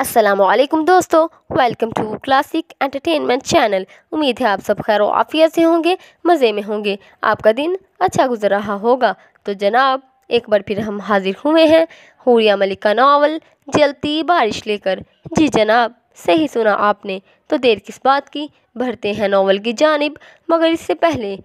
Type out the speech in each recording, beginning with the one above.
असलम दोस्तों welcome to classic entertainment channel उम्मीद है आप सब खैर आफिया से होंगे मज़े में होंगे आपका दिन अच्छा गुजर रहा होगा तो जनाब एक बार फिर हम हाजिर हुए हैं हूरिया मलिक का नावल जलती बारिश लेकर जी जनाब सही सुना आपने तो देर किस बात की भरते हैं नावल की जानब मगर इससे पहले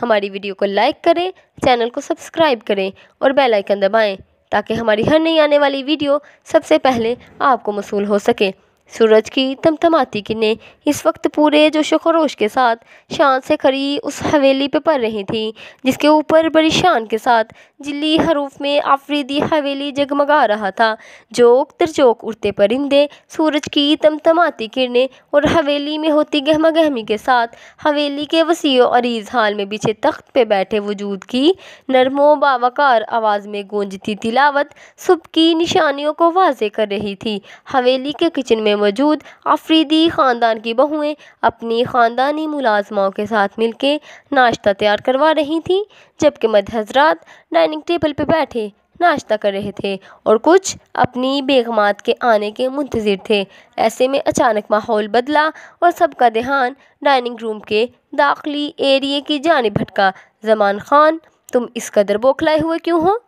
हमारी वीडियो को लाइक करें चैनल को सब्सक्राइब करें और बेलाइकन दबाएँ ताकि हमारी हर नई आने वाली वीडियो सबसे पहले आपको मसूल हो सके सूरज की तमतमाती किरणें इस वक्त पूरे जोश व खरोश के साथ शान से खड़ी उस हवेली पे पड़ रही थी जिसके ऊपर बड़ी शान के साथ जिली हरूफ में आफरीदी हवेली जगमगा रहा था जोक तरजोक उड़ते परिंदे सूरज की तमतमाती किरने और हवेली में होती गहमा गहमी के साथ हवेली के वसीओ अरीज हाल में बिछे तख्त पे बैठे वजूद की नरमो बावकार आवाज़ में गूंजती तिलावत सुबह की निशानियों को वाजे कर रही थी हवेली के किचन में मौजूद अफरीदी ख़ानदान की बहुएं अपनी ख़ानदानी मुलाजमाओं के साथ मिलकर नाश्ता तैयार करवा रही थीं जबकि मध्य हजरात डाइनिंग टेबल पर बैठे नाश्ता कर रहे थे और कुछ अपनी बेगमात के आने के मुंतज़र थे ऐसे में अचानक माहौल बदला और सबका ध्यान डाइनिंग रूम के दाखिली एरिए की जानब भटका जमान खान तुम इस कदर बौखलाए हुए क्यों हो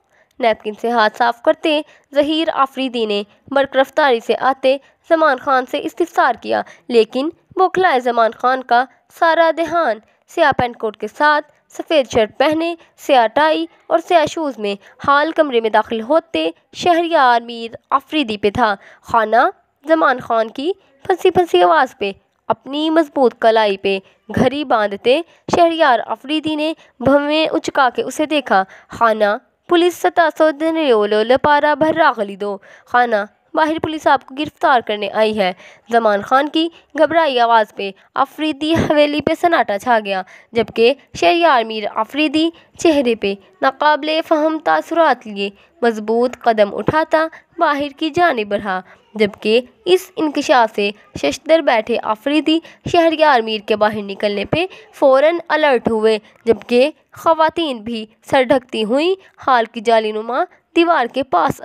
नैपकिन से हाथ साफ करते जहीर आफरीदी ने बर्क रफ्तारी से आते जमान खान से इस्तार किया लेकिन बोखलाए जमान खान का सारा देहान स्या पेंट कोट के साथ सफ़ेद शर्ट पहने स्या टाई और स्या शूज़ में हाल कमरे में दाखिल होते शहरियार मीर आफरीदी पे था खाना जमान खान की फंसी फंसी आवाज़ पे अपनी मजबूत कलाई पे घड़ी बांधते शहरियार अफरीदी ने भवें उचका के उसे देखा खाना पुलिस सतासोदन रियोलो लपारा भर्रा दो खाना बाहर पुलिस आपको गिरफ्तार करने आई है जमान खान की घबराई आवाज़ पे अफरीदी हवेली पे सन्नाटा छा गया जबकि शहरियार मीर अफरीदी चेहरे पे नाकबले फहम तासरात लिए मजबूत कदम उठाता बाहर की जानब रहा जबकि इस इंकशाफ से शशतर बैठे आफरीदी शहरियार आर्मीर के बाहर निकलने पर फ़ौर अलर्ट हुए जबकि ख़वातीन भी सर ढकती हुई हाल की जाली नुमा दीवार के पास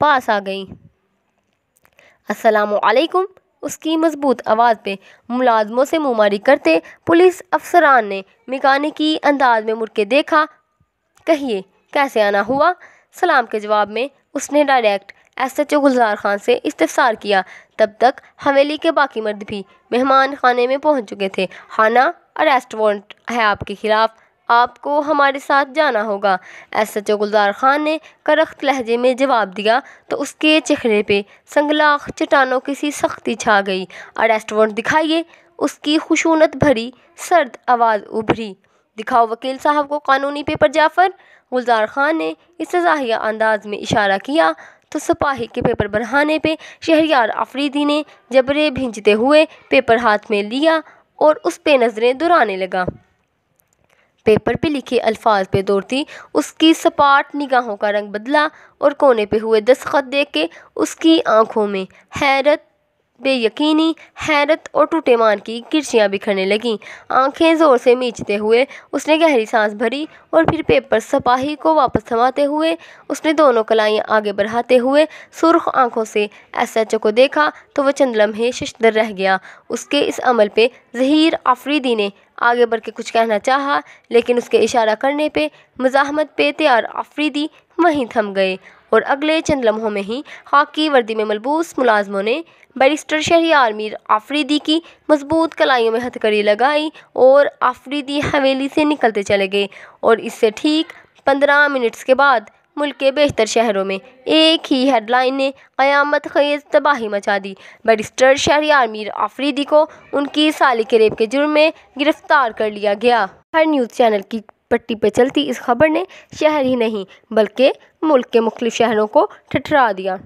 पास आ गई असलकुम उसकी मजबूत आवाज़ पे मुलाजमों से मुमारी करते पुलिस अफसरान ने मैकानिकी अंदाज में मुड़ के देखा कहिए कैसे आना हुआ सलाम के जवाब में उसने direct S H O Gulzar Khan से इस्तफसार किया तब तक हवेली के बाकी मर्द भी मेहमान खाने में पहुंच चुके थे हाना अरेस्ट वारंट है आपके खिलाफ आपको हमारे साथ जाना होगा S H O Gulzar Khan ने करख्त लहजे में जवाब दिया तो उसके चेहरे पे संगलाख चटानों की सी सख्ती छा गई अरेस्ट वारंट दिखाइए उसकी खुशूनत भरी सर्द आवाज़ उभरी दिखाओ वकील साहब को कानूनी पेपर जाफर गुलजार खान ने इस सजाहिया अंदाज में इशारा किया तो सिपाही के पेपर बढ़ाने पे शहरियार आफरीदी ने जबरे भिंजते हुए पेपर हाथ में लिया और उस पे नज़रें दोहराने लगा पेपर पे लिखे अल्फाज पे दौड़ती उसकी सपाट निगाहों का रंग बदला और कोने पे हुए दस्तखत देख के उसकी आंखों में हैरत बेयकीनी हैरत और टूटे मान की किरचियाँ बिखरने लगीं आंखें ज़ोर से मींचते हुए उसने गहरी सांस भरी और फिर पेपर सपाही को वापस थमाते हुए उसने दोनों कलाइयाँ आगे बढ़ाते हुए सुर्ख आंखों से एस एच को देखा तो वह चंद लम्हे शशधर रह गया उसके इस अमल पे जहीर आफरीदी ने आगे बढ़ के कुछ कहना चाहा लेकिन उसके इशारा करने पे मजाहमत पे तैयार आफरीदी वहीं थम गए और अगले चंद लम्हों में ही हाकी वर्दी में मलबूस मुलाजमों ने बैरिस्टर शहरी मीर आफरीदी की मजबूत कलाइयों में हथकड़ी लगाई और आफरीदी हवेली से निकलते चले गए और इससे ठीक पंद्रह मिनट्स के बाद मुल्क के बेहतर शहरों में एक ही हेडलाइन ने क़यामत खेज तबाही मचा दी बैरिस्टर शहरी मीर आफरीदी को उनकी साली के रेप के जुर्म में गिरफ्तार कर लिया गया हर न्यूज़ चैनल की पट्टी पर चलती इस खबर ने शहर ही नहीं बल्कि मुल्क के मुख्त शहरों को ठठरा दिया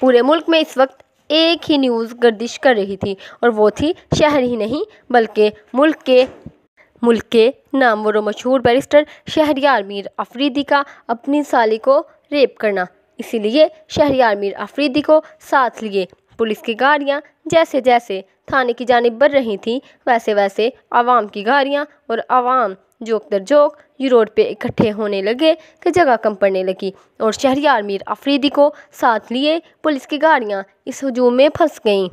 पूरे मुल्क में इस वक्त एक ही न्यूज़ गर्दिश कर रही थी और वो थी शहर ही नहीं बल्कि मुल्क के मुल्क के नामवर मशहूर बैरिस्टर शहरियार मीर अफरीदी का अपनी साली को रेप करना इसीलिए शहरियार मीर अफरीदी को साथ लिए पुलिस की गाड़ियाँ जैसे जैसे थाने की जानब बढ़ रही थी वैसे वैसे आवाम की गाड़ियाँ और आवाम जोक दर जोक यू रोड पर इकट्ठे होने लगे कि जगह कम पड़ने लगी और शहरियार मीर अफरीदी को साथ लिए पुलिस की गाड़ियाँ इस हजूम में फंस गईं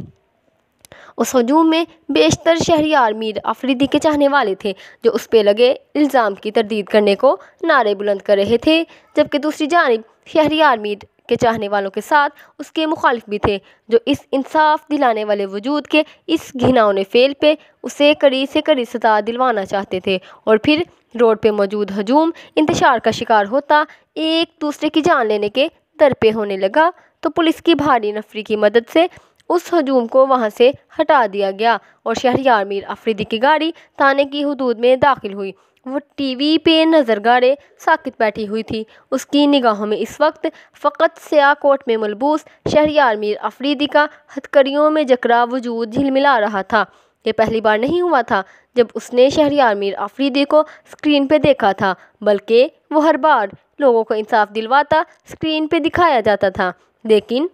उस हजूम में बेशतर शहरियार मीर अफरीदी के चाहने वाले थे जो उस पर लगे इल्ज़ाम की तरदीद करने को नारे बुलंद कर रहे थे जबकि दूसरी जानब शहरियार मीर के चाहने वालों के साथ उसके मुखालिफ भी थे जो इस इंसाफ दिलाने वाले वजूद के इस घिनावने फेल पे उसे कड़ी से कड़ी सजा दिलवाना चाहते थे और फिर रोड पे मौजूद हजूम इंतशार का शिकार होता एक दूसरे की जान लेने के दर पे होने लगा तो पुलिस की भारी नफरी की मदद से उस हजूम को वहाँ से हटा दिया गया और शहरी आर्मी अफरीदी की गाड़ी थाने की हदूद में दाखिल हुई वो टीवी पे नज़र गाड़े साकित बैठी हुई थी उसकी निगाहों में इस वक्त फ़कत कोट में मलबूस शहरियार मीर अफरीदी का हथकड़ियों में जकड़ा वजूद झिलमिला रहा था ये पहली बार नहीं हुआ था जब उसने शहरियार मीर अफरीदी को स्क्रीन पे देखा था बल्कि वो हर बार लोगों को इंसाफ दिलवाता स्क्रीन पे दिखाया जाता था लेकिन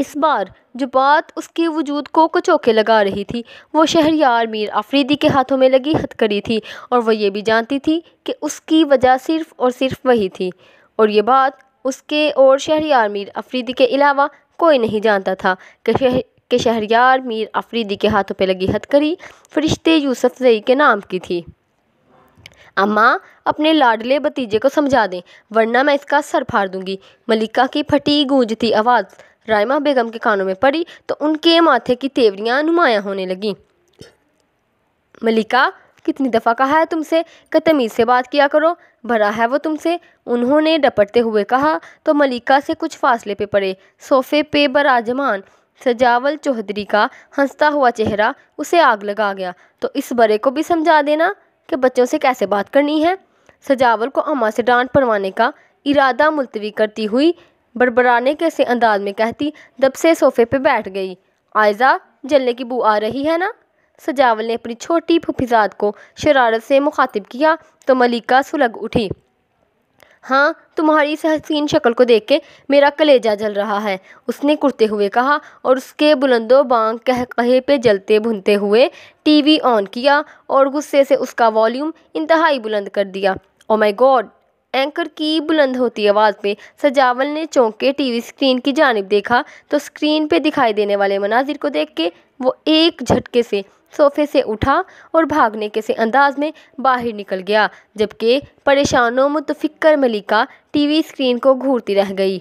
इस बार जो बात उसके वजूद को कचौके लगा रही थी वो शहरयार मीर आफरीदी के हाथों में लगी हथकड़ी थी और वह ये भी जानती थी कि उसकी वजह सिर्फ़ और सिर्फ वही थी और ये बात उसके और शहरयार मीर अफरीदी के अलावा कोई नहीं जानता था कि शहर के शहरयार मीर अफरीदी के हाथों पर लगी हथकड़ी फरिश्ते यूसुफ जई के नाम की थी अम्मा अपने लाडले भतीजे को समझा दें वरना मैं इसका सर फाड़ दूंगी मलिका की फटी गूंजती आवाज़ रायमा बेगम के कानों में पड़ी तो उनके माथे की तेवरियाँ नुमायाँ होने लगीं मलिका कितनी दफ़ा कहा है तुमसे कतमीज़ से बात किया करो भरा है वो तुमसे उन्होंने डपटते हुए कहा तो मलिका से कुछ फासले पे पड़े सोफे पे बराजमान सजावल चौधरी का हंसता हुआ चेहरा उसे आग लगा गया तो इस बड़े को भी समझा देना कि बच्चों से कैसे बात करनी है सजावल को अम्मा से डांट पड़वाने का इरादा मुलतवी करती हुई बड़बड़ाने के से अंदाज में कहती दब से सोफे पर बैठ गई आयजा जलने की बू आ रही है ना सजावल ने अपनी छोटी फुफिजात को शरारत से मुखातिब किया तो मलिका सुलग उठी हाँ तुम्हारी इस हसीन शक्ल को देख के मेरा कलेजा जल रहा है उसने कुर्ते हुए कहा और उसके बुलंदो बांग कह कहे पे जलते भुनते हुए टीवी ऑन किया और गुस्से से उसका वॉल्यूम इंतहाई बुलंद कर दिया ओ माय गॉड एंकर की बुलंद होती आवाज़ में सजावल ने चौंक के टीवी स्क्रीन की जानब देखा तो स्क्रीन पे दिखाई देने वाले मनाजिर को देख के वो एक झटके से सोफे से उठा और भागने के से अंदाज में बाहर निकल गया जबकि परेशानों मुतफिकर मलिका टीवी स्क्रीन को घूरती रह गई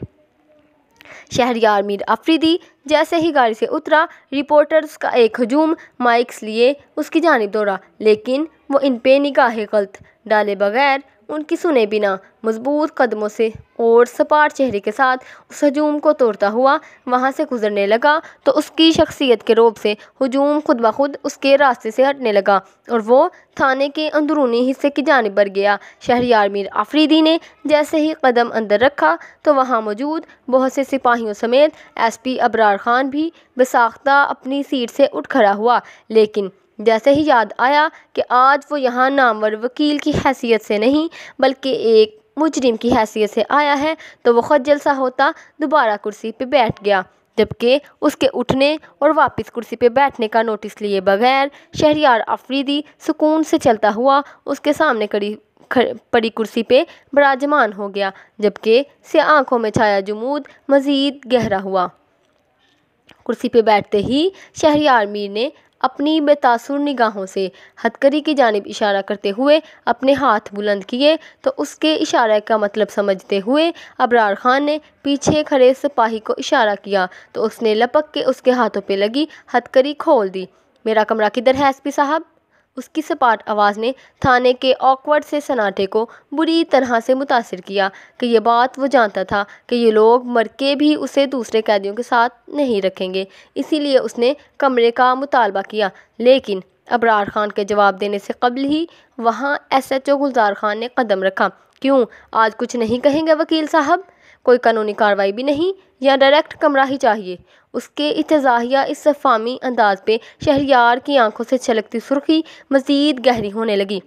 शहरियार मीर अफरीदी जैसे ही गाड़ी से उतरा रिपोर्टर्स का एक हजूम माइक्स लिए उसकी जानब दौड़ा लेकिन वो इन पे निगाहें गलत डाले बगैर उनकी सुने बिना मजबूत कदमों से और सपाट चेहरे के साथ उस हजूम को तोड़ता हुआ वहाँ से गुजरने लगा तो उसकी शख्सियत के रोब से हजूम खुद ब खुद उसके रास्ते से हटने लगा और वो थाने के अंदरूनी हिस्से की जानब बढ़ गया शहरियार मीर आफरीदी ने जैसे ही कदम अंदर रखा तो वहाँ मौजूद बहुत से सिपाहियों समेत एस पी अबरार खान भी बसाख्ता अपनी सीट से उठ खड़ा हुआ लेकिन जैसे ही याद आया कि आज वो यहाँ नामवर वकील की हैसियत से नहीं बल्कि एक मुजरिम की हैसियत से आया है तो वो खुद जलसा होता दोबारा कुर्सी पे बैठ गया जबकि उसके उठने और वापस कुर्सी पे बैठने का नोटिस लिए बगैर शहरियार अफरीदी सुकून से चलता हुआ उसके सामने कड़ी पड़ी कुर्सी पे बराजमान हो गया जबकि से आँखों में छाया जमूद मज़ीद गहरा हुआ कुर्सी पे बैठते ही शहरियार मीर ने अपनी बेतासुर निगाहों से हथकरी की जानब इशारा करते हुए अपने हाथ बुलंद किए तो उसके इशारे का मतलब समझते हुए अबरार खान ने पीछे खड़े सिपाही को इशारा किया तो उसने लपक के उसके हाथों पे लगी हथकरी खोल दी मेरा कमरा किधर है एसपी साहब उसकी सपाट आवाज़ ने थाने के ऑकवर्ड से सनाटे को बुरी तरह से मुतासर किया कि यह बात वो जानता था कि ये लोग मर के भी उसे दूसरे कैदियों के साथ नहीं रखेंगे इसीलिए उसने कमरे का मुतालबा किया लेकिन अबरार खान के जवाब देने से कबल ही वहाँ S H O Gulzar Khan ने कदम रखा क्यों आज कुछ नहीं कहेंगे वकील साहब कोई कानूनी कार्रवाई भी नहीं या डायरेक्ट कमरा ही चाहिए उसके इतजाहिया इस फामी अंदाज पे शहरियार की आंखों से छलकती सुर्खी मज़ीद गहरी होने लगी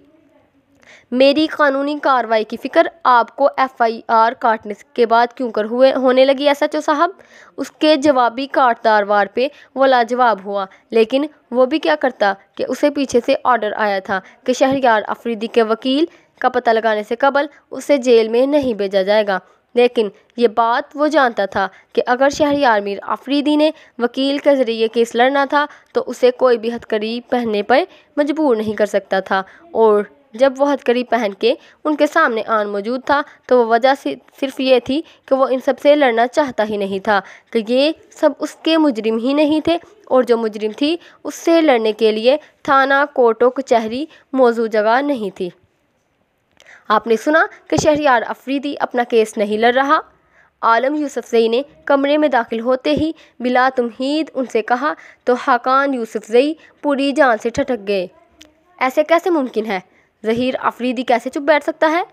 मेरी कानूनी कार्रवाई की फ़िक्र आपको एफ़ आई आर काटने के बाद क्यों कर हुए होने लगी एस एच ओ साहब उसके जवाबी काटदार वार पे वो लाजवाब हुआ लेकिन वो भी क्या करता कि उसे पीछे से ऑर्डर आया था कि शहरियार अफरीदी के वकील का पता लगाने से कबल उसे जेल में नहीं भेजा जाएगा लेकिन ये बात वो जानता था कि अगर शहरी आर्मी आफरीदी ने वकील के ज़रिए केस लड़ना था तो उसे कोई भी हथकड़ी पहनने पर मजबूर नहीं कर सकता था और जब वह हथकड़ी पहन के उनके सामने आन मौजूद था तो वह वजह सिर्फ ये थी कि वो इन सब से लड़ना चाहता ही नहीं था कि ये सब उसके मुजरिम ही नहीं थे और जो मुजरिम थी उससे लड़ने के लिए थाना कोर्टों कचहरी मौजूद जगह नहीं थी आपने सुना कि शहरियार अफरीदी अपना केस नहीं लड़ रहा आलम यूसुफ जई ने कमरे में दाखिल होते ही बिला तमहीद उनसे कहा तो हाकान यूसुफ जई पूरी जान से ठटक गए ऐसे कैसे मुमकिन है जहीर अफरीदी कैसे चुप बैठ सकता है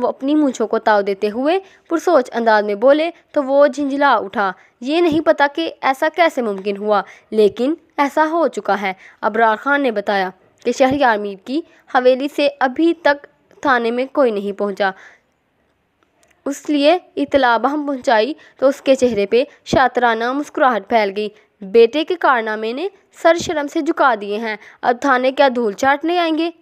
वो अपनी मूछों को ताव देते हुए पुरसोच अंदाज में बोले तो वो झिंझला उठा ये नहीं पता कि ऐसा कैसे मुमकिन हुआ लेकिन ऐसा हो चुका है अबरार खान ने बताया कि शहरी आर्मी की हवेली से अभी तक थाने में कोई नहीं पहुंचा लिए इतला हम पहुँचाई तो उसके चेहरे पे शातराना मुस्कुराहट फैल गई बेटे के कारनामे ने सर शर्म से झुका दिए हैं अब थाने क्या धूल चाटने आएंगे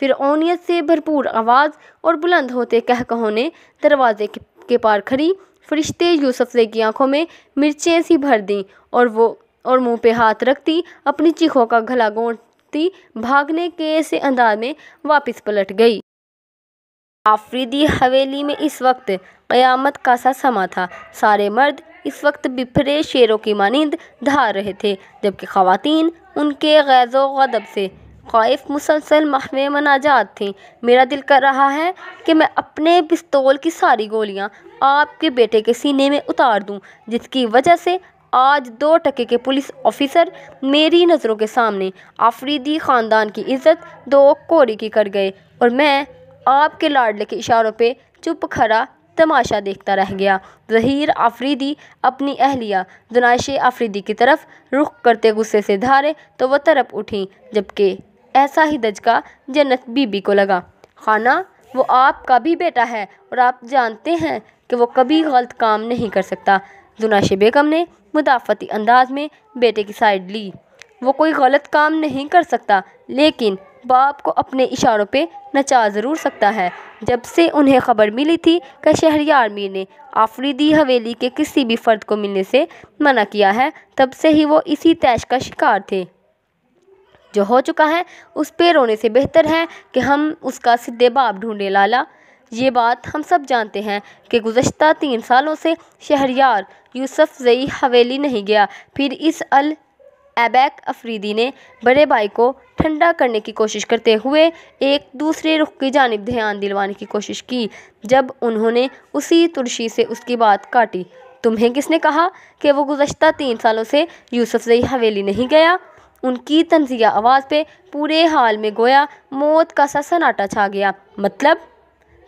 फिर ओनियत से भरपूर आवाज़ और बुलंद होते कह कहों ने दरवाजे के पार खड़ी फरिश्ते यूसुफ से की आंखों में मिर्चें सी भर दी और वो और मुंह पे हाथ रखती अपनी चीखों का घला गोंटती भागने के से अंदाज में वापस पलट गई आफरीदी हवेली में इस वक्त क़यामत का सा समा था सारे मर्द इस वक्त बिफरे शेरों की मानंद धार रहे थे जबकि खातन उनके गैज़ो गदब से खौफ मुसलसल महवे मनाजात थी मेरा दिल कर रहा है कि मैं अपने पिस्तौल की सारी गोलियां आपके बेटे के सीने में उतार दूं जिसकी वजह से आज दो टके के पुलिस ऑफिसर मेरी नज़रों के सामने आफरीदी ख़ानदान की इज़्ज़त दो कोरी की कर गए और मैं आपके लाडले के इशारों पे चुप खड़ा तमाशा देखता रह गया जहीर आफरीदी अपनी अहलिया जुनाइश आफरीदी की तरफ रुख करते गुस्से से धारे तो वह तरप उठी जबकि ऐसा ही दचका जन्नत बीबी को लगा खाना वो आपका भी बेटा है और आप जानते हैं कि वो कभी गलत काम नहीं कर सकता जुनाश बेगम ने मुदाफ़ती अंदाज में बेटे की साइड ली वो कोई गलत काम नहीं कर सकता लेकिन बाप को अपने इशारों पे नचा ज़रूर सकता है जब से उन्हें खबर मिली थी कि शहरियार मीर ने आफरीदी हवेली के किसी भी फ़र्द को मिलने से मना किया है तब से ही वो इसी तैश का शिकार थे जो हो चुका है उस पर रोने से बेहतर है कि हम उसका सिद्धे बाप ढूंढे लाला ये बात हम सब जानते हैं कि गुज्त तीन सालों से शहरियार यूसफ जई हवेली नहीं गया फिर इस अल एबैक अफरीदी ने बड़े भाई को ठंडा करने की कोशिश करते हुए एक दूसरे रुख की जानब ध्यान दिलवाने की कोशिश की जब उन्होंने उसी तुर्शी से उसकी बात काटी तुम्हें किसने कहा कि वो गुज्त तीन सालों से यूसुफ जई हवेली नहीं गया उनकी तंजिया आवाज़ पे पूरे हाल में गोया मौत का सा सन्नाटा छा गया मतलब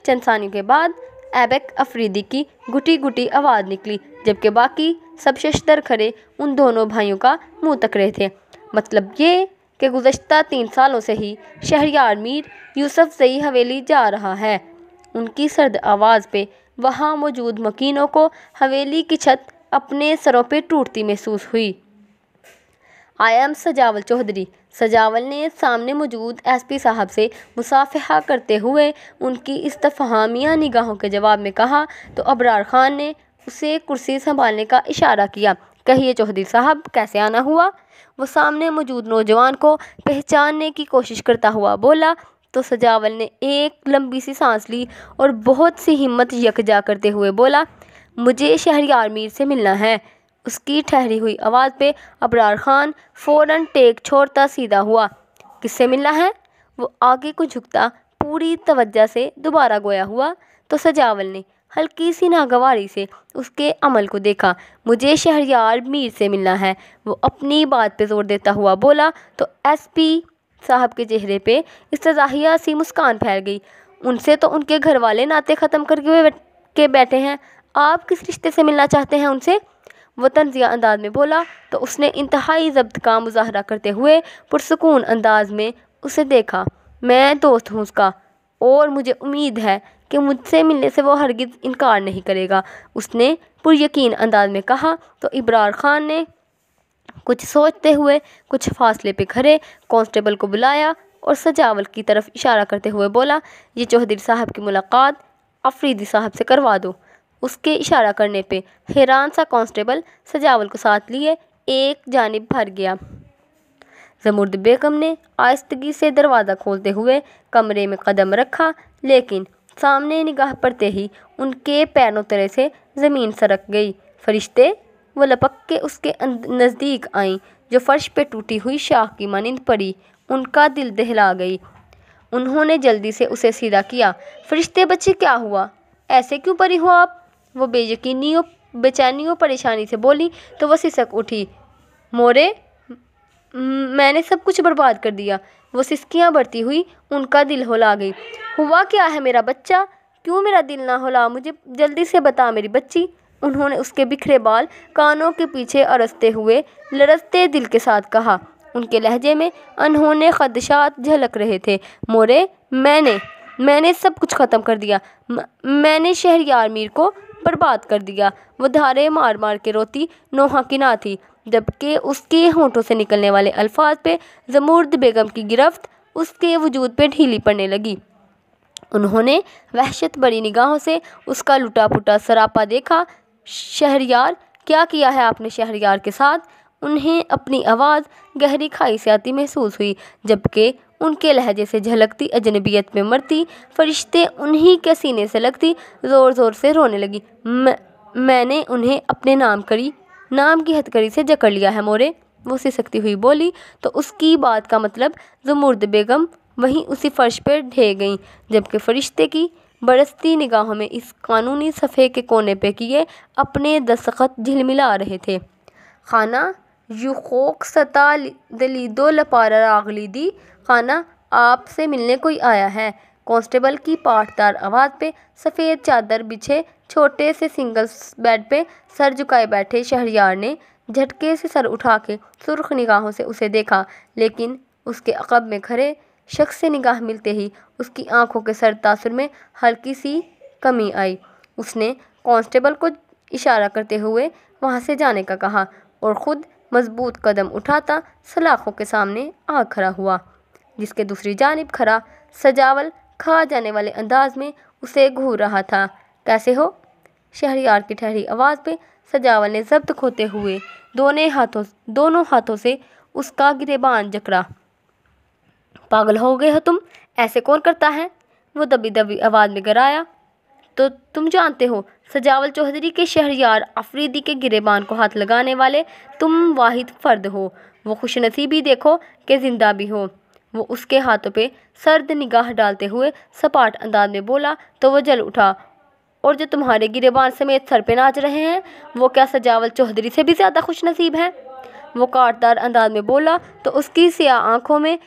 चंदसानी के बाद ऐबक अफरीदी की गुटी गुटी आवाज़ निकली जबकि बाकी सब शशतर खड़े उन दोनों भाइयों का मुंह तक रहे थे मतलब ये कि गुज्त तीन सालों से ही शहरियार मीर यूसफ सई हवेली जा रहा है उनकी सर्द आवाज़ पे वहाँ मौजूद मकीनों को हवेली की छत अपने सरों पे टूटती महसूस हुई आई एम सजावल चौधरी सजावल ने सामने मौजूद एसपी साहब से मुसाफा करते हुए उनकी इस्तफहामिया निगाहों के जवाब में कहा तो अबरार खान ने उसे कुर्सी संभालने का इशारा किया कहिए चौधरी साहब कैसे आना हुआ वो सामने मौजूद नौजवान को पहचानने की कोशिश करता हुआ बोला तो सजावल ने एक लंबी सी सांस ली और बहुत सी हिम्मत यकजा करते हुए बोला मुझे शहरी आर्मीर से मिलना है उसकी ठहरी हुई आवाज़ पे अबरार खान फ़ौरन टेक छोड़ता सीधा हुआ किससे मिलना है वो आगे को झुकता पूरी तवज्जा से दोबारा गोया हुआ तो सजावल ने हल्की सी नागवारी से उसके अमल को देखा मुझे शहरियार मीर से मिलना है वो अपनी बात पे जोर देता हुआ बोला तो एसपी साहब के चेहरे पे तजाहिया सी मुस्कान फैल गई उनसे तो उनके घर वाले नाते ख़त्म करके के बैठे हैं आप किस रिश्ते से मिलना चाहते हैं उनसे वतन जिया अंदाज में बोला तो उसने इंतहाई जब्त का मुजाहरा करते हुए पुरसकून अंदाज में उसे देखा मैं दोस्त हूँ उसका और मुझे उम्मीद है कि मुझसे मिलने से वो हरगिज़ इनकार नहीं करेगा उसने पुरयकीन अंदाज में कहा तो इब्रार खान ने कुछ सोचते हुए कुछ फासले पे खड़े कांस्टेबल को बुलाया और सजावल की तरफ इशारा करते हुए बोला ये चौधरी साहब की मुलाकात अफरीदी साहब से करवा दो उसके इशारा करने पे हैरान सा कांस्टेबल सजावल को साथ लिए एक जानब भर गया जमुर्द बेगम ने आयस्तगी से दरवाज़ा खोलते हुए कमरे में कदम रखा लेकिन सामने निगाह पड़ते ही उनके पैरों तरह से ज़मीन सरक गई फरिश्ते वो लपक के उसके अं-, नज़दीक आई जो फर्श पे टूटी हुई शाख की मानंद पड़ी उनका दिल दहला गई उन्होंने जल्दी से उसे सीधा किया फरिश्ते बच्चे क्या हुआ ऐसे क्यों परी हो आप वो बेचैनी बेचैनियों परेशानी से बोली तो वह सिसक उठी मोरे मैंने सब कुछ बर्बाद कर दिया वो सिसकियाँ बढ़ती हुई उनका दिल होला गई हुआ क्या है मेरा बच्चा क्यों मेरा दिल ना होला मुझे जल्दी से बता मेरी बच्ची उन्होंने उसके बिखरे बाल कानों के पीछे अरसते हुए लरसते दिल के साथ कहा उनके लहजे में अनहोने खदशात झलक रहे थे मोरे मैंने मैंने सब कुछ ख़त्म कर दिया मैंने शहरी मीर को बर्बाद कर दिया वो धारे मार मार के रोती नोहा की ना थी जबकि उसके होठों से निकलने वाले अल्फाज पे जमूर्द बेगम की गिरफ्त उसके वजूद पे ढीली पड़ने लगी उन्होंने वहशत बड़ी निगाहों से उसका लुटा पुटा सरापा देखा शहरियार क्या किया है आपने शहरियार के साथ उन्हें अपनी आवाज़ गहरी आती महसूस हुई जबकि उनके लहजे से झलकती अजनबियत में मरती फरिश्ते उन्हीं के सीने से लगती ज़ोर ज़ोर से रोने लगी म, मैंने उन्हें अपने नाम करी नाम की हथकड़ी से जकड़ लिया है मोरे वो सिसकती हुई बोली तो उसकी बात का मतलब जमूर्द बेगम वहीं उसी फर्श पर ढे गई जबकि फरिश्ते की बरसती निगाहों में इस कानूनी सफ़े के कोने पे किए अपने दस्तखत झिलमिला रहे थे खाना युकोक सता दलीदो लपारा दी खाना आपसे मिलने कोई आया है कांस्टेबल की पाठदार आवाज़ पे सफ़ेद चादर बिछे छोटे से सिंगल बेड पे सर झुकाए बैठे शहरियार ने झटके से सर उठा के सुर्ख निगाहों से उसे देखा लेकिन उसके अकब में खड़े शख्स से निगाह मिलते ही उसकी आंखों के सर तासुर में हल्की सी कमी आई उसने कांस्टेबल को इशारा करते हुए वहाँ से जाने का कहा और ख़ुद मजबूत कदम उठाता सलाखों के सामने आ खड़ा हुआ जिसके दूसरी जानब खड़ा सजावल खा जाने वाले अंदाज में उसे घूर रहा था कैसे हो शहरियार की ठहरी आवाज़ पे सजावल ने जब्त खोते हुए दोनों हाथों दोनों हाथों से उसका गिरेबान जकड़ा पागल हो गए हो तुम ऐसे कौन करता है वो दबी दबी आवाज़ में गराया तो तुम जानते हो सजावल चौधरी के यार अफरीदी के गिरेबान को हाथ लगाने वाले तुम वाहिद फ़र्द हो वो नसीबी देखो कि ज़िंदा भी हो वो उसके हाथों पे सर्द निगाह डालते हुए सपाट अंदाज में बोला तो वो जल उठा और जो तुम्हारे गिरेबान समेत सर पे नाच रहे हैं वो क्या सजावल चौधरी से भी ज़्यादा खुश नसीब हैं वो काटदार अंदाज में बोला तो उसकी सियाह आँखों में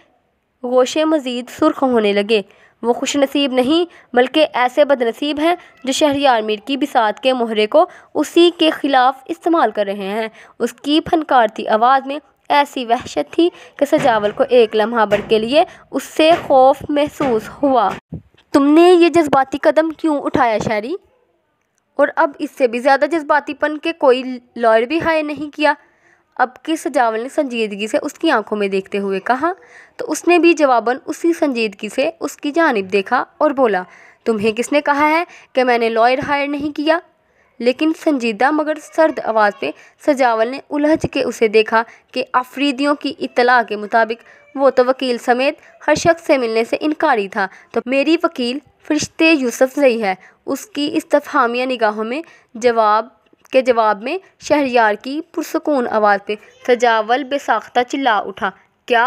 गोशे मज़ीद सुर्ख होने लगे वो खुश नसीब नहीं बल्कि ऐसे बदनसीब हैं जो शहरियार मीर की बिसात के मोहरे को उसी के ख़िलाफ़ इस्तेमाल कर रहे हैं उसकी फनकारती आवाज़ में ऐसी वहशत थी कि सजावल को एक लम्हा भर के लिए उससे खौफ महसूस हुआ तुमने ये जज्बाती कदम क्यों उठाया शहरी और अब इससे भी ज़्यादा जज्बातीपन के कोई लॉयर भी हाय नहीं किया अब किस सजावल ने संजीदगी से उसकी आंखों में देखते हुए कहा तो उसने भी जवाबन उसी संजीदगी से उसकी जानब देखा और बोला तुम्हें किसने कहा है कि मैंने लॉयर हायर नहीं किया लेकिन संजीदा मगर सर्द आवाज़ पे सजावल ने उलझ के उसे देखा कि अफरीदियों की इतला के मुताबिक वो तो वकील समेत हर शख्स से मिलने से इनकारी था तो मेरी वकील फरिश्ते यूसुफ जई है उसकी इस्तफामिया निगाहों में जवाब के जवाब में शहरियार की पुरसकून आवाज़ पे सजावल बेसाख्ता चिल्ला उठा क्या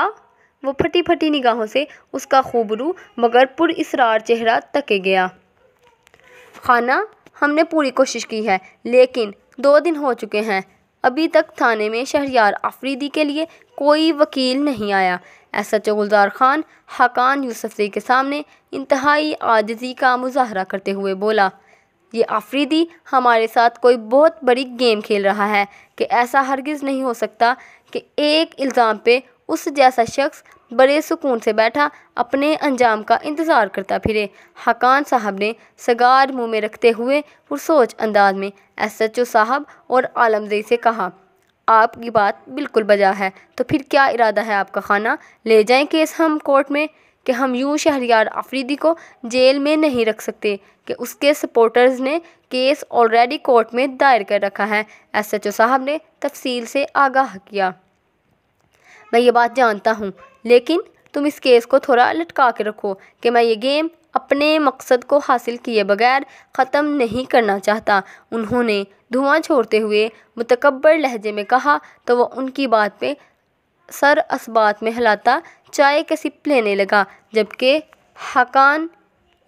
वो फटी फटी निगाहों से उसका खूबरू मगर पुरसरार चेहरा तके गया खाना हमने पूरी कोशिश की है लेकिन दो दिन हो चुके हैं अभी तक थाने में शहरियार आफरीदी के लिए कोई वकील नहीं आया ऐसा चौगुलजार खान हकान यूसफी के सामने इंतहाई आजजी का मुजाहरा करते हुए बोला ये आफरीदी हमारे साथ कोई बहुत बड़ी गेम खेल रहा है कि ऐसा हरगिज़ नहीं हो सकता कि एक इल्ज़ाम पे उस जैसा शख्स बड़े सुकून से बैठा अपने अंजाम का इंतज़ार करता फिरे हकान साहब ने सगार मुंह में रखते हुए पुरसोच अंदाज में एस एच ओ साहब और आलमजई से कहा आपकी बात बिल्कुल बजा है तो फिर क्या इरादा है आपका खाना ले जाएं केस हम कोर्ट में कि हम यूं शहरियार आफरीदी को जेल में नहीं रख सकते कि उसके सपोर्टर्स ने केस ऑलरेडी कोर्ट में दायर कर रखा है एस एच ओ साहब ने तफसील से आगाह किया मैं ये बात जानता हूँ लेकिन तुम इस केस को थोड़ा लटका के रखो कि मैं ये गेम अपने मकसद को हासिल किए बगैर ख़त्म नहीं करना चाहता उन्होंने धुआं छोड़ते हुए मुतकबर लहजे में कहा तो वह उनकी बात पे सर असबात में हिलाता चाय का सिप लेने लगा जबकि हकान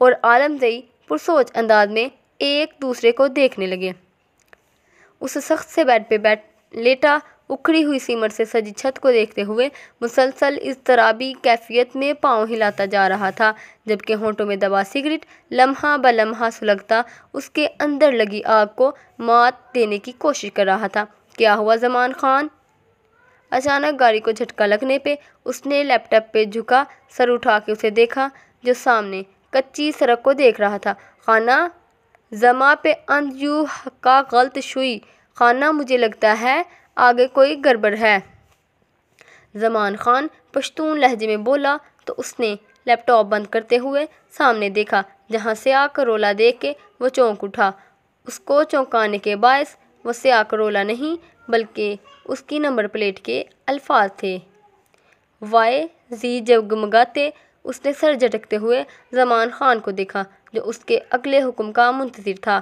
और आलमजई पुरसोच अंदाज में एक दूसरे को देखने लगे उस सख्त से बेड पे बैठ लेटा उखड़ी हुई सीमर से सजी छत को देखते हुए मुसलसल इस तराबी कैफियत में पाँव हिलाता जा रहा था जबकि होंठों में दबा सिगरेट लम्हा ब लम्हा सुलगता उसके अंदर लगी आग को मात देने की कोशिश कर रहा था क्या हुआ जमान खान अचानक गाड़ी को झटका लगने पे उसने लैपटॉप पे झुका सर उठा के उसे देखा जो सामने कच्ची सड़क को देख रहा था खाना जमा पे अंध यू का गलत छुई खाना मुझे लगता है आगे कोई गड़बड़ है जमान खान पश्तून लहजे में बोला तो उसने लैपटॉप बंद करते हुए सामने देखा जहाँ से आकरोला देख के वो चौंक उठा उसको चौंकाने के बायस वो से आकरोला नहीं बल्कि उसकी नंबर प्लेट के अल्फाज थे वाए जी जगमगाते उसने सर झटकते हुए जमान खान को देखा जो उसके अगले हुक्म का मुंतजर था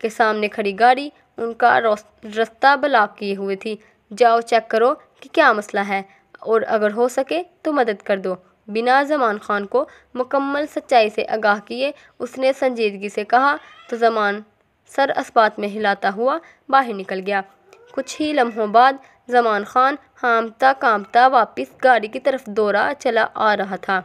के सामने खड़ी गाड़ी उनका रास्ता ब्लॉक किए हुए थी जाओ चेक करो कि क्या मसला है और अगर हो सके तो मदद कर दो बिना जमान खान को मुकम्मल सच्चाई से आगाह किए उसने संजीदगी से कहा तो जमान सर इस्बात में हिलाता हुआ बाहर निकल गया कुछ ही लम्हों बाद जमान खान हामता कामता वापस गाड़ी की तरफ दौड़ा चला आ रहा था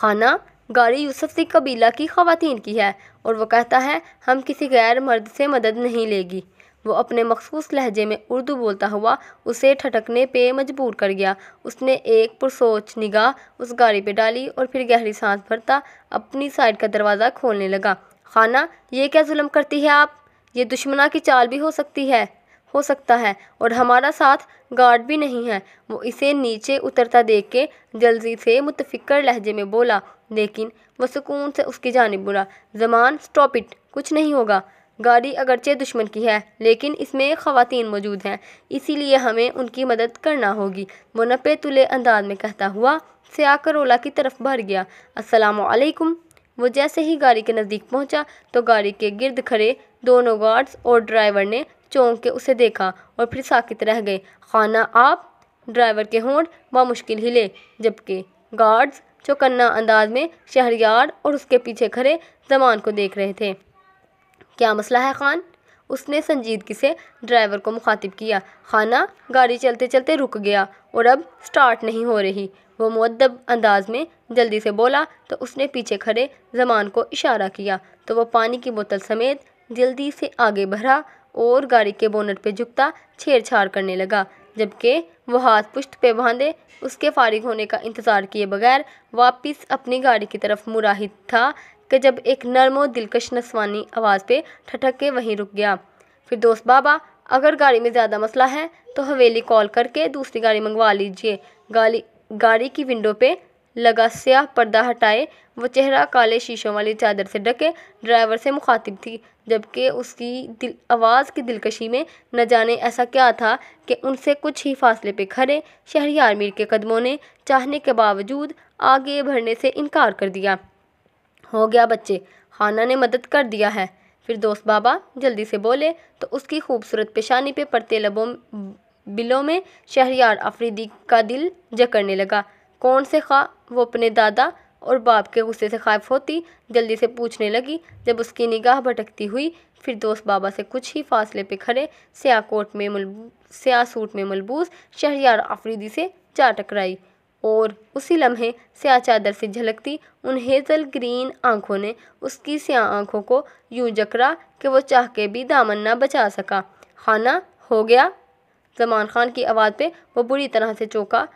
खाना गाड़ी यूसुफ सिंह कबीला की खवतिन की है और वह कहता है हम किसी गैर मर्द से मदद नहीं लेगी वो अपने मखसूस लहजे में उर्दू बोलता हुआ उसे ठटकने पे मजबूर कर गया उसने एक पुरसोच निगाह उस गाड़ी पे डाली और फिर गहरी सांस भरता अपनी साइड का दरवाज़ा खोलने लगा खाना ये क्या जुल्म करती है आप ये दुश्मना की चाल भी हो सकती है हो सकता है और हमारा साथ गार्ड भी नहीं है वो इसे नीचे उतरता देख के जल्दी से मुतफिकर लहजे में बोला लेकिन वह सुकून से उसकी जानब बोला जमान स्टॉप इट कुछ नहीं होगा गाड़ी अगरचे दुश्मन की है लेकिन इसमें ख़वातीन मौजूद हैं इसीलिए हमें उनकी मदद करना होगी वो नपे तुले अंदाज में कहता हुआ करोला की तरफ भर गया असलकुम वो जैसे ही गाड़ी के नज़दीक पहुंचा तो गाड़ी के गिरद खड़े दोनों गार्ड्स और ड्राइवर ने चौंक के उसे देखा और फिर साकित रह गए खाना आप ड्राइवर के होंठ मुश्किल हिले जबकि गार्ड्स चौकन्ना अंदाज में यार और उसके पीछे खड़े जमान को देख रहे थे क्या मसला है खान उसने संजीदगी से ड्राइवर को मुखातिब किया खाना गाड़ी चलते चलते रुक गया और अब स्टार्ट नहीं हो रही वो मुद्दब अंदाज में जल्दी से बोला तो उसने पीछे खड़े जमान को इशारा किया तो वह पानी की बोतल समेत जल्दी से आगे बढ़ा और गाड़ी के बोनट पे झुकता छेड़छाड़ करने लगा जबकि वह हाथ पुष्ट पे बांधे उसके फारिग होने का इंतज़ार किए बगैर वापस अपनी गाड़ी की तरफ मुराहित था कि जब एक नरम और दिलकश नस्वानी आवाज़ पे ठटक के वहीं रुक गया फिर दोस्त बाबा अगर गाड़ी में ज़्यादा मसला है तो हवेली कॉल करके दूसरी गाड़ी मंगवा लीजिए गाड़ी गाड़ी की विंडो पे लगा स्याह पर्दा हटाए वह चेहरा काले शीशों वाली चादर से ढके ड्राइवर से मुखातिब थी जबकि उसकी दिल आवाज़ की दिलकशी में न जाने ऐसा क्या था कि उनसे कुछ ही फासले पे खड़े शहरी मीर के कदमों ने चाहने के बावजूद आगे बढ़ने से इनकार कर दिया हो गया बच्चे खाना ने मदद कर दिया है फिर दोस्त बाबा जल्दी से बोले तो उसकी खूबसूरत पेशानी पे पड़ते लबों बिलों में शहरियार अफरीदी का दिल जकड़ने लगा कौन से खा वो अपने दादा और बाप के गुस्से से खाइफ होती जल्दी से पूछने लगी जब उसकी निगाह भटकती हुई फिर दोस्त बाबा से कुछ ही फासले पे खड़े कोट में मलबू सूट में मलबूस शहरियार आफरीदी से जा टकराई और उसी लम्हे स्या चादर से झलकती उन हेजल ग्रीन आंखों ने उसकी स्या आंखों को यूं जकड़ा कि वो चाह के भी दामन ना बचा सका खाना हो गया जमान खान की आवाज़ पे वो बुरी तरह से चौंका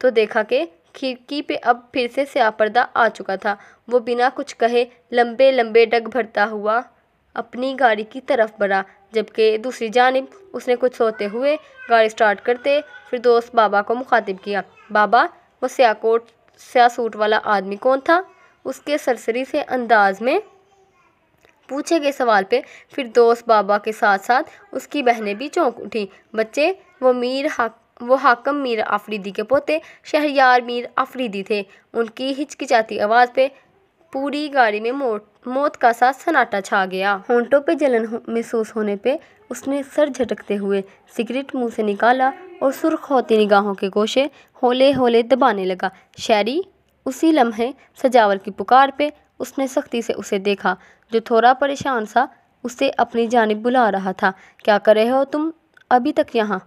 तो देखा कि खिड़की पे अब फिर से पर्दा आ चुका था वो बिना कुछ कहे लंबे लंबे डग भरता हुआ अपनी गाड़ी की तरफ बढ़ा जबकि दूसरी जानब उसने कुछ सोते हुए गाड़ी स्टार्ट करते फिर दोस्त बाबा को मुखातिब किया बाबा वो कोट स्या सूट वाला आदमी कौन था उसके सरसरी से अंदाज में पूछे गए सवाल पे फिर दोस्त बाबा के साथ साथ उसकी बहनें भी चौंक उठी बच्चे वो मीर हक वो हाकम मीर आफरीदी के पोते शहरियार मीर आफरीदी थे उनकी हिचकिचाती आवाज़ पे पूरी गाड़ी में मौत मौत का सा सन्नाटा छा गया होंटों पे जलन हो, महसूस होने पे उसने सर झटकते हुए सिगरेट मुंह से निकाला और सुर्ख होती निगाहों के गोशे होले होले दबाने लगा शहरी उसी लम्हे सजावर की पुकार पे उसने सख्ती से उसे देखा जो थोड़ा परेशान सा उसे अपनी जानब बुला रहा था क्या कर रहे हो तुम अभी तक यहाँ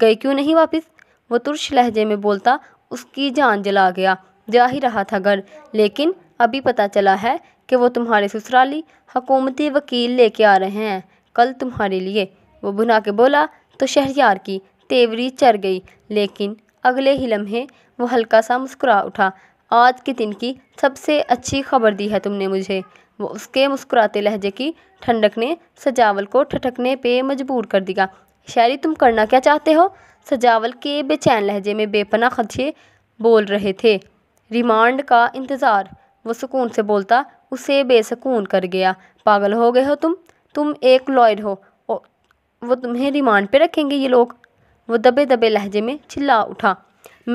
गई क्यों नहीं वापस वह तुर्श लहजे में बोलता उसकी जान जला गया जा ही रहा था घर लेकिन अभी पता चला है कि वो तुम्हारे ससुराली हकूमती वकील लेके आ रहे हैं कल तुम्हारे लिए वो बुना के बोला तो शहरियार की तेवरी चर गई लेकिन अगले ही लम्हे वो हल्का सा मुस्कुरा उठा आज के दिन की सबसे अच्छी खबर दी है तुमने मुझे वो उसके मुस्कुराते लहजे की ठंडक ने सजावल को ठटकने पे मजबूर कर दिया शायरी तुम करना क्या चाहते हो सजावल के बेचैन लहजे में बेपना खदशे बोल रहे थे रिमांड का इंतज़ार वो सुकून से बोलता उसे बेसकून कर गया पागल हो गए हो तुम तुम एक लॉयर हो वो तुम्हें रिमांड पे रखेंगे ये लोग वो दबे दबे लहजे में चिल्ला उठा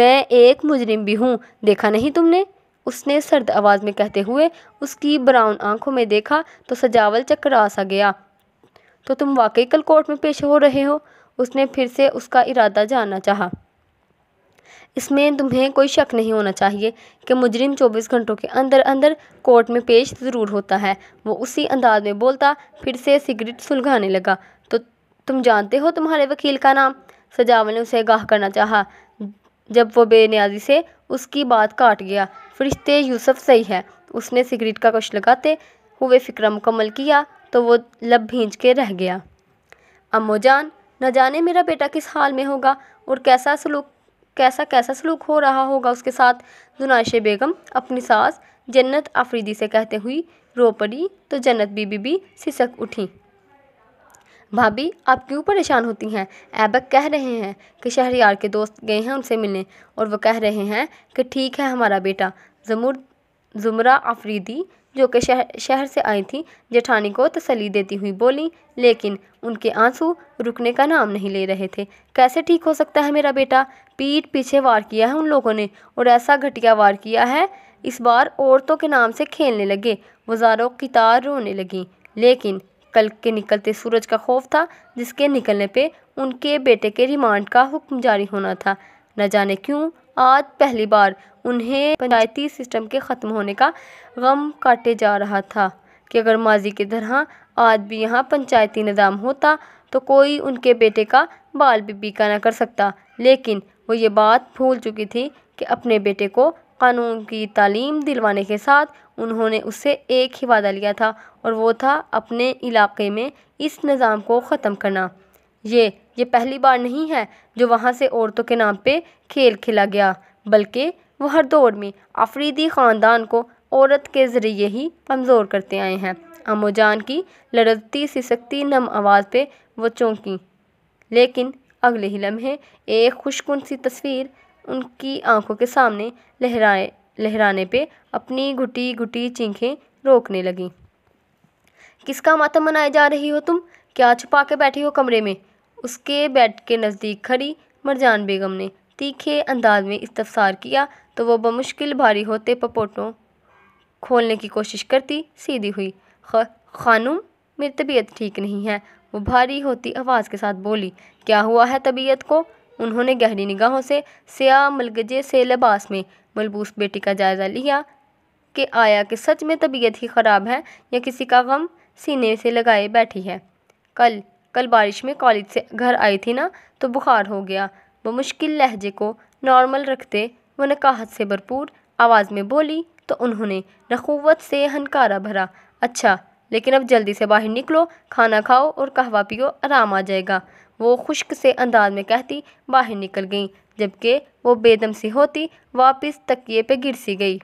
मैं एक मुजरिम भी हूँ देखा नहीं तुमने उसने सर्द आवाज़ में कहते हुए उसकी ब्राउन आंखों में देखा तो सजावल चकरा सा गया तो तुम वाकई कल कोर्ट में पेश हो रहे हो उसने फिर से उसका इरादा जानना चाहा इसमें तुम्हें कोई शक नहीं होना चाहिए कि मुजरिम 24 घंटों के अंदर अंदर कोर्ट में पेश ज़रूर होता है वो उसी अंदाज में बोलता फिर से सिगरेट सुलगाने लगा तो तुम जानते हो तुम्हारे वकील का नाम सजावल ने उसे गाह करना चाहा जब वो बेनियाजी से उसकी बात काट गया फिर यूसुफ सही है उसने सिगरेट का कुछ लगाते हुए फ़िक्र मुकम्मल किया तो वो लब भींच के रह गया अम्मो जान न जाने मेरा बेटा किस हाल में होगा और कैसा सलूक कैसा कैसा सलूक हो रहा होगा उसके साथ जुनाश बेगम अपनी सास जन्नत आफरीदी से कहते हुई रो पड़ी तो जन्नत बीबी भी सिसक उठी भाभी आप क्यों परेशान होती हैं ऐबक कह रहे हैं कि शहरियार के दोस्त गए हैं उनसे मिलने और वो कह रहे हैं कि ठीक है हमारा बेटा जमूर ज़ुमरा आफरीदी जो कि शहर शहर से आई थी जेठानी को तसली देती हुई बोली लेकिन उनके आंसू रुकने का नाम नहीं ले रहे थे कैसे ठीक हो सकता है मेरा बेटा पीठ पीछे वार किया है उन लोगों ने और ऐसा घटिया वार किया है इस बार औरतों के नाम से खेलने लगे वजारों की तार रोने लगी लेकिन कल के निकलते सूरज का खौफ था जिसके निकलने पर उनके बेटे के रिमांड का हुक्म जारी होना था न जाने क्यों आज पहली बार उन्हें पंचायती सिस्टम के ख़त्म होने का गम काटे जा रहा था कि अगर माजी की तरह आज भी यहाँ पंचायती निज़ाम होता तो कोई उनके बेटे का बाल भी बीका ना कर सकता लेकिन वो ये बात भूल चुकी थी कि अपने बेटे को कानून की तालीम दिलवाने के साथ उन्होंने उससे एक ही वादा लिया था और वो था अपने इलाके में इस निज़ाम को ख़त्म करना ये ये पहली बार नहीं है जो वहाँ से औरतों के नाम पे खेल खेला गया बल्कि वो हर दौर में अफरीदी ख़ानदान को औरत के ज़रिए ही कमज़ोर करते आए हैं अमोजान की की सी सिसकती नम आवाज़ पे वो चौंकी लेकिन अगले ही लम्हे एक खुशकुन सी तस्वीर उनकी आंखों के सामने लहराए लहराने पे अपनी घुटी घुटी चीखें रोकने लगी किसका मातम मनाए जा रही हो तुम क्या छुपा के बैठी हो कमरे में उसके बेड के नज़दीक खड़ी मरजान बेगम ने तीखे अंदाज में इस्तफसार किया तो वह बमुश्किल भारी होते पपोटों खोलने की कोशिश करती सीधी हुई ख खानुम मेरी तबीयत ठीक नहीं है वो भारी होती आवाज़ के साथ बोली क्या हुआ है तबीयत को उन्होंने गहरी निगाहों से स्या मलगजे से लिबास में मलबूस बेटी का जायज़ा लिया कि आया कि सच में तबीयत ही ख़राब है या किसी का गम सीने से लगाए बैठी है कल कल बारिश में कॉलेज से घर आई थी ना तो बुखार हो गया वो मुश्किल लहजे को नॉर्मल रखते वो नकाहत से भरपूर आवाज़ में बोली तो उन्होंने नखुवत से हनकारा भरा अच्छा लेकिन अब जल्दी से बाहर निकलो खाना खाओ और कहवा पियो आराम आ जाएगा वो खुश्क से अंदाज में कहती बाहर निकल गई जबकि वो बेदम सी होती वापस तकिए पे गिर सी गई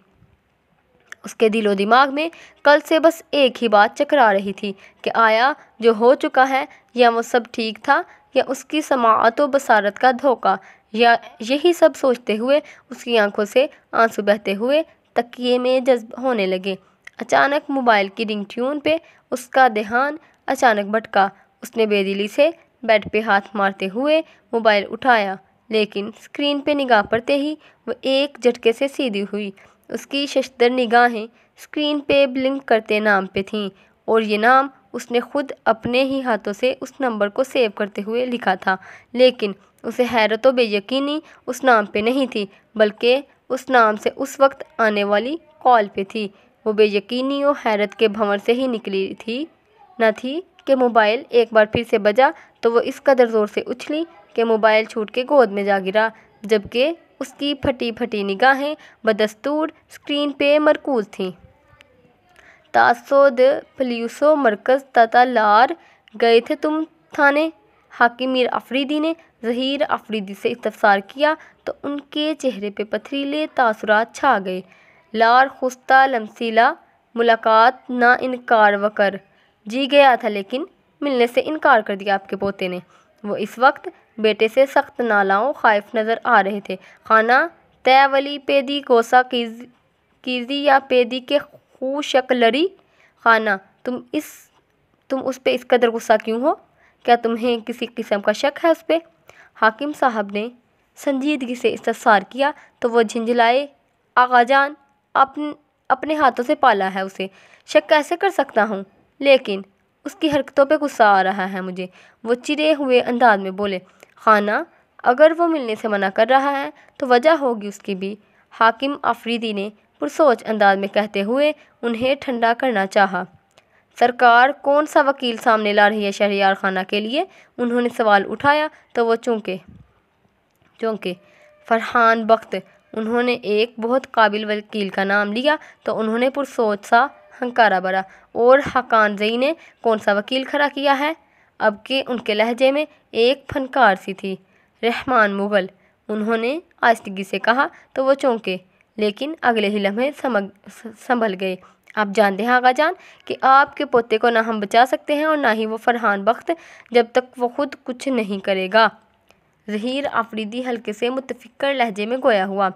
उसके दिलो दिमाग में कल से बस एक ही बात चकरा रही थी कि आया जो हो चुका है या वो सब ठीक था या उसकी समात व बसारत का धोखा या यही सब सोचते हुए उसकी आंखों से आंसू बहते हुए तकिए में जज्ब होने लगे अचानक मोबाइल की रिंग ट्यून पे उसका देहान अचानक भटका उसने बेदिली से बेड पे हाथ मारते हुए मोबाइल उठाया लेकिन स्क्रीन पे निगाह पड़ते ही वह एक झटके से सीधी हुई उसकी शशतर निगाहें स्क्रीन पे ब्लिंक करते नाम पे थीं और ये नाम उसने खुद अपने ही हाथों से उस नंबर को सेव करते हुए लिखा था लेकिन उसे हैरत बेयकीनी उस नाम पे नहीं थी बल्कि उस नाम से उस वक्त आने वाली कॉल पे थी वो बेयकीनी और हैरत के भंवर से ही निकली थी न थी कि मोबाइल एक बार फिर से बजा तो वो इस कदर ज़ोर से उछली कि मोबाइल छूट के गोद में जा गिरा जबकि उसकी फटी फटी निगाहें बदस्तूर स्क्रीन पे मरकूज थीं तासोद पलियूसो मरकज़ तथा लार गए थे तुम थाने हाकिम मीर आफरीदी ने जहीर आफरीदी से इस्तफसार किया तो उनके चेहरे पे पथरीले तासुरात छा गए लार खुस्ता लमसीला मुलाकात ना इनकार वकर जी गया था लेकिन मिलने से इनकार कर दिया आपके पोते ने वो इस वक्त बेटे से सख्त नालाओं खाइफ नज़र आ रहे थे खाना वली पेदी कोसा कीज कीजी या पेदी के लड़ी खाना तुम इस तुम उस पर इस कदर गुस्सा क्यों हो क्या तुम्हें किसी किस्म का शक है उस पर हाकिम साहब ने संजीदगी से इस्तार किया तो वह झंझलाए आगाजान अपन अपने हाथों से पाला है उसे शक कैसे कर सकता हूँ लेकिन उसकी हरकतों पे गुस्सा आ रहा है मुझे वो चिरे हुए अंदाज में बोले खाना हाँ अगर वो मिलने से मना कर रहा है तो वजह होगी उसकी भी हाकिम आफरीदी ने पुरसोच अंदाज में कहते हुए उन्हें ठंडा करना चाहा सरकार कौन सा वकील सामने ला रही है शहरियार खाना के लिए उन्होंने सवाल उठाया तो वो चूँके चूँके फरहान बख्त उन्होंने एक बहुत काबिल वकील का नाम लिया तो उन्होंने पुरसोच सा हंकारा भरा और हकान जई ने कौन सा वकील खड़ा किया है अब के उनके लहजे में एक फनकार सी थी रहमान मुग़ल उन्होंने आस्तगी से कहा तो वो चौंके लेकिन अगले ही लम्हे संभल गए आप जानते हैं आगा जान कि आपके पोते को ना हम बचा सकते हैं और ना ही वो फरहान वक्त जब तक वो ख़ुद कुछ नहीं करेगा जहीर आफरीदी हल्के से मुतफ़िकर लहजे में गोया हुआ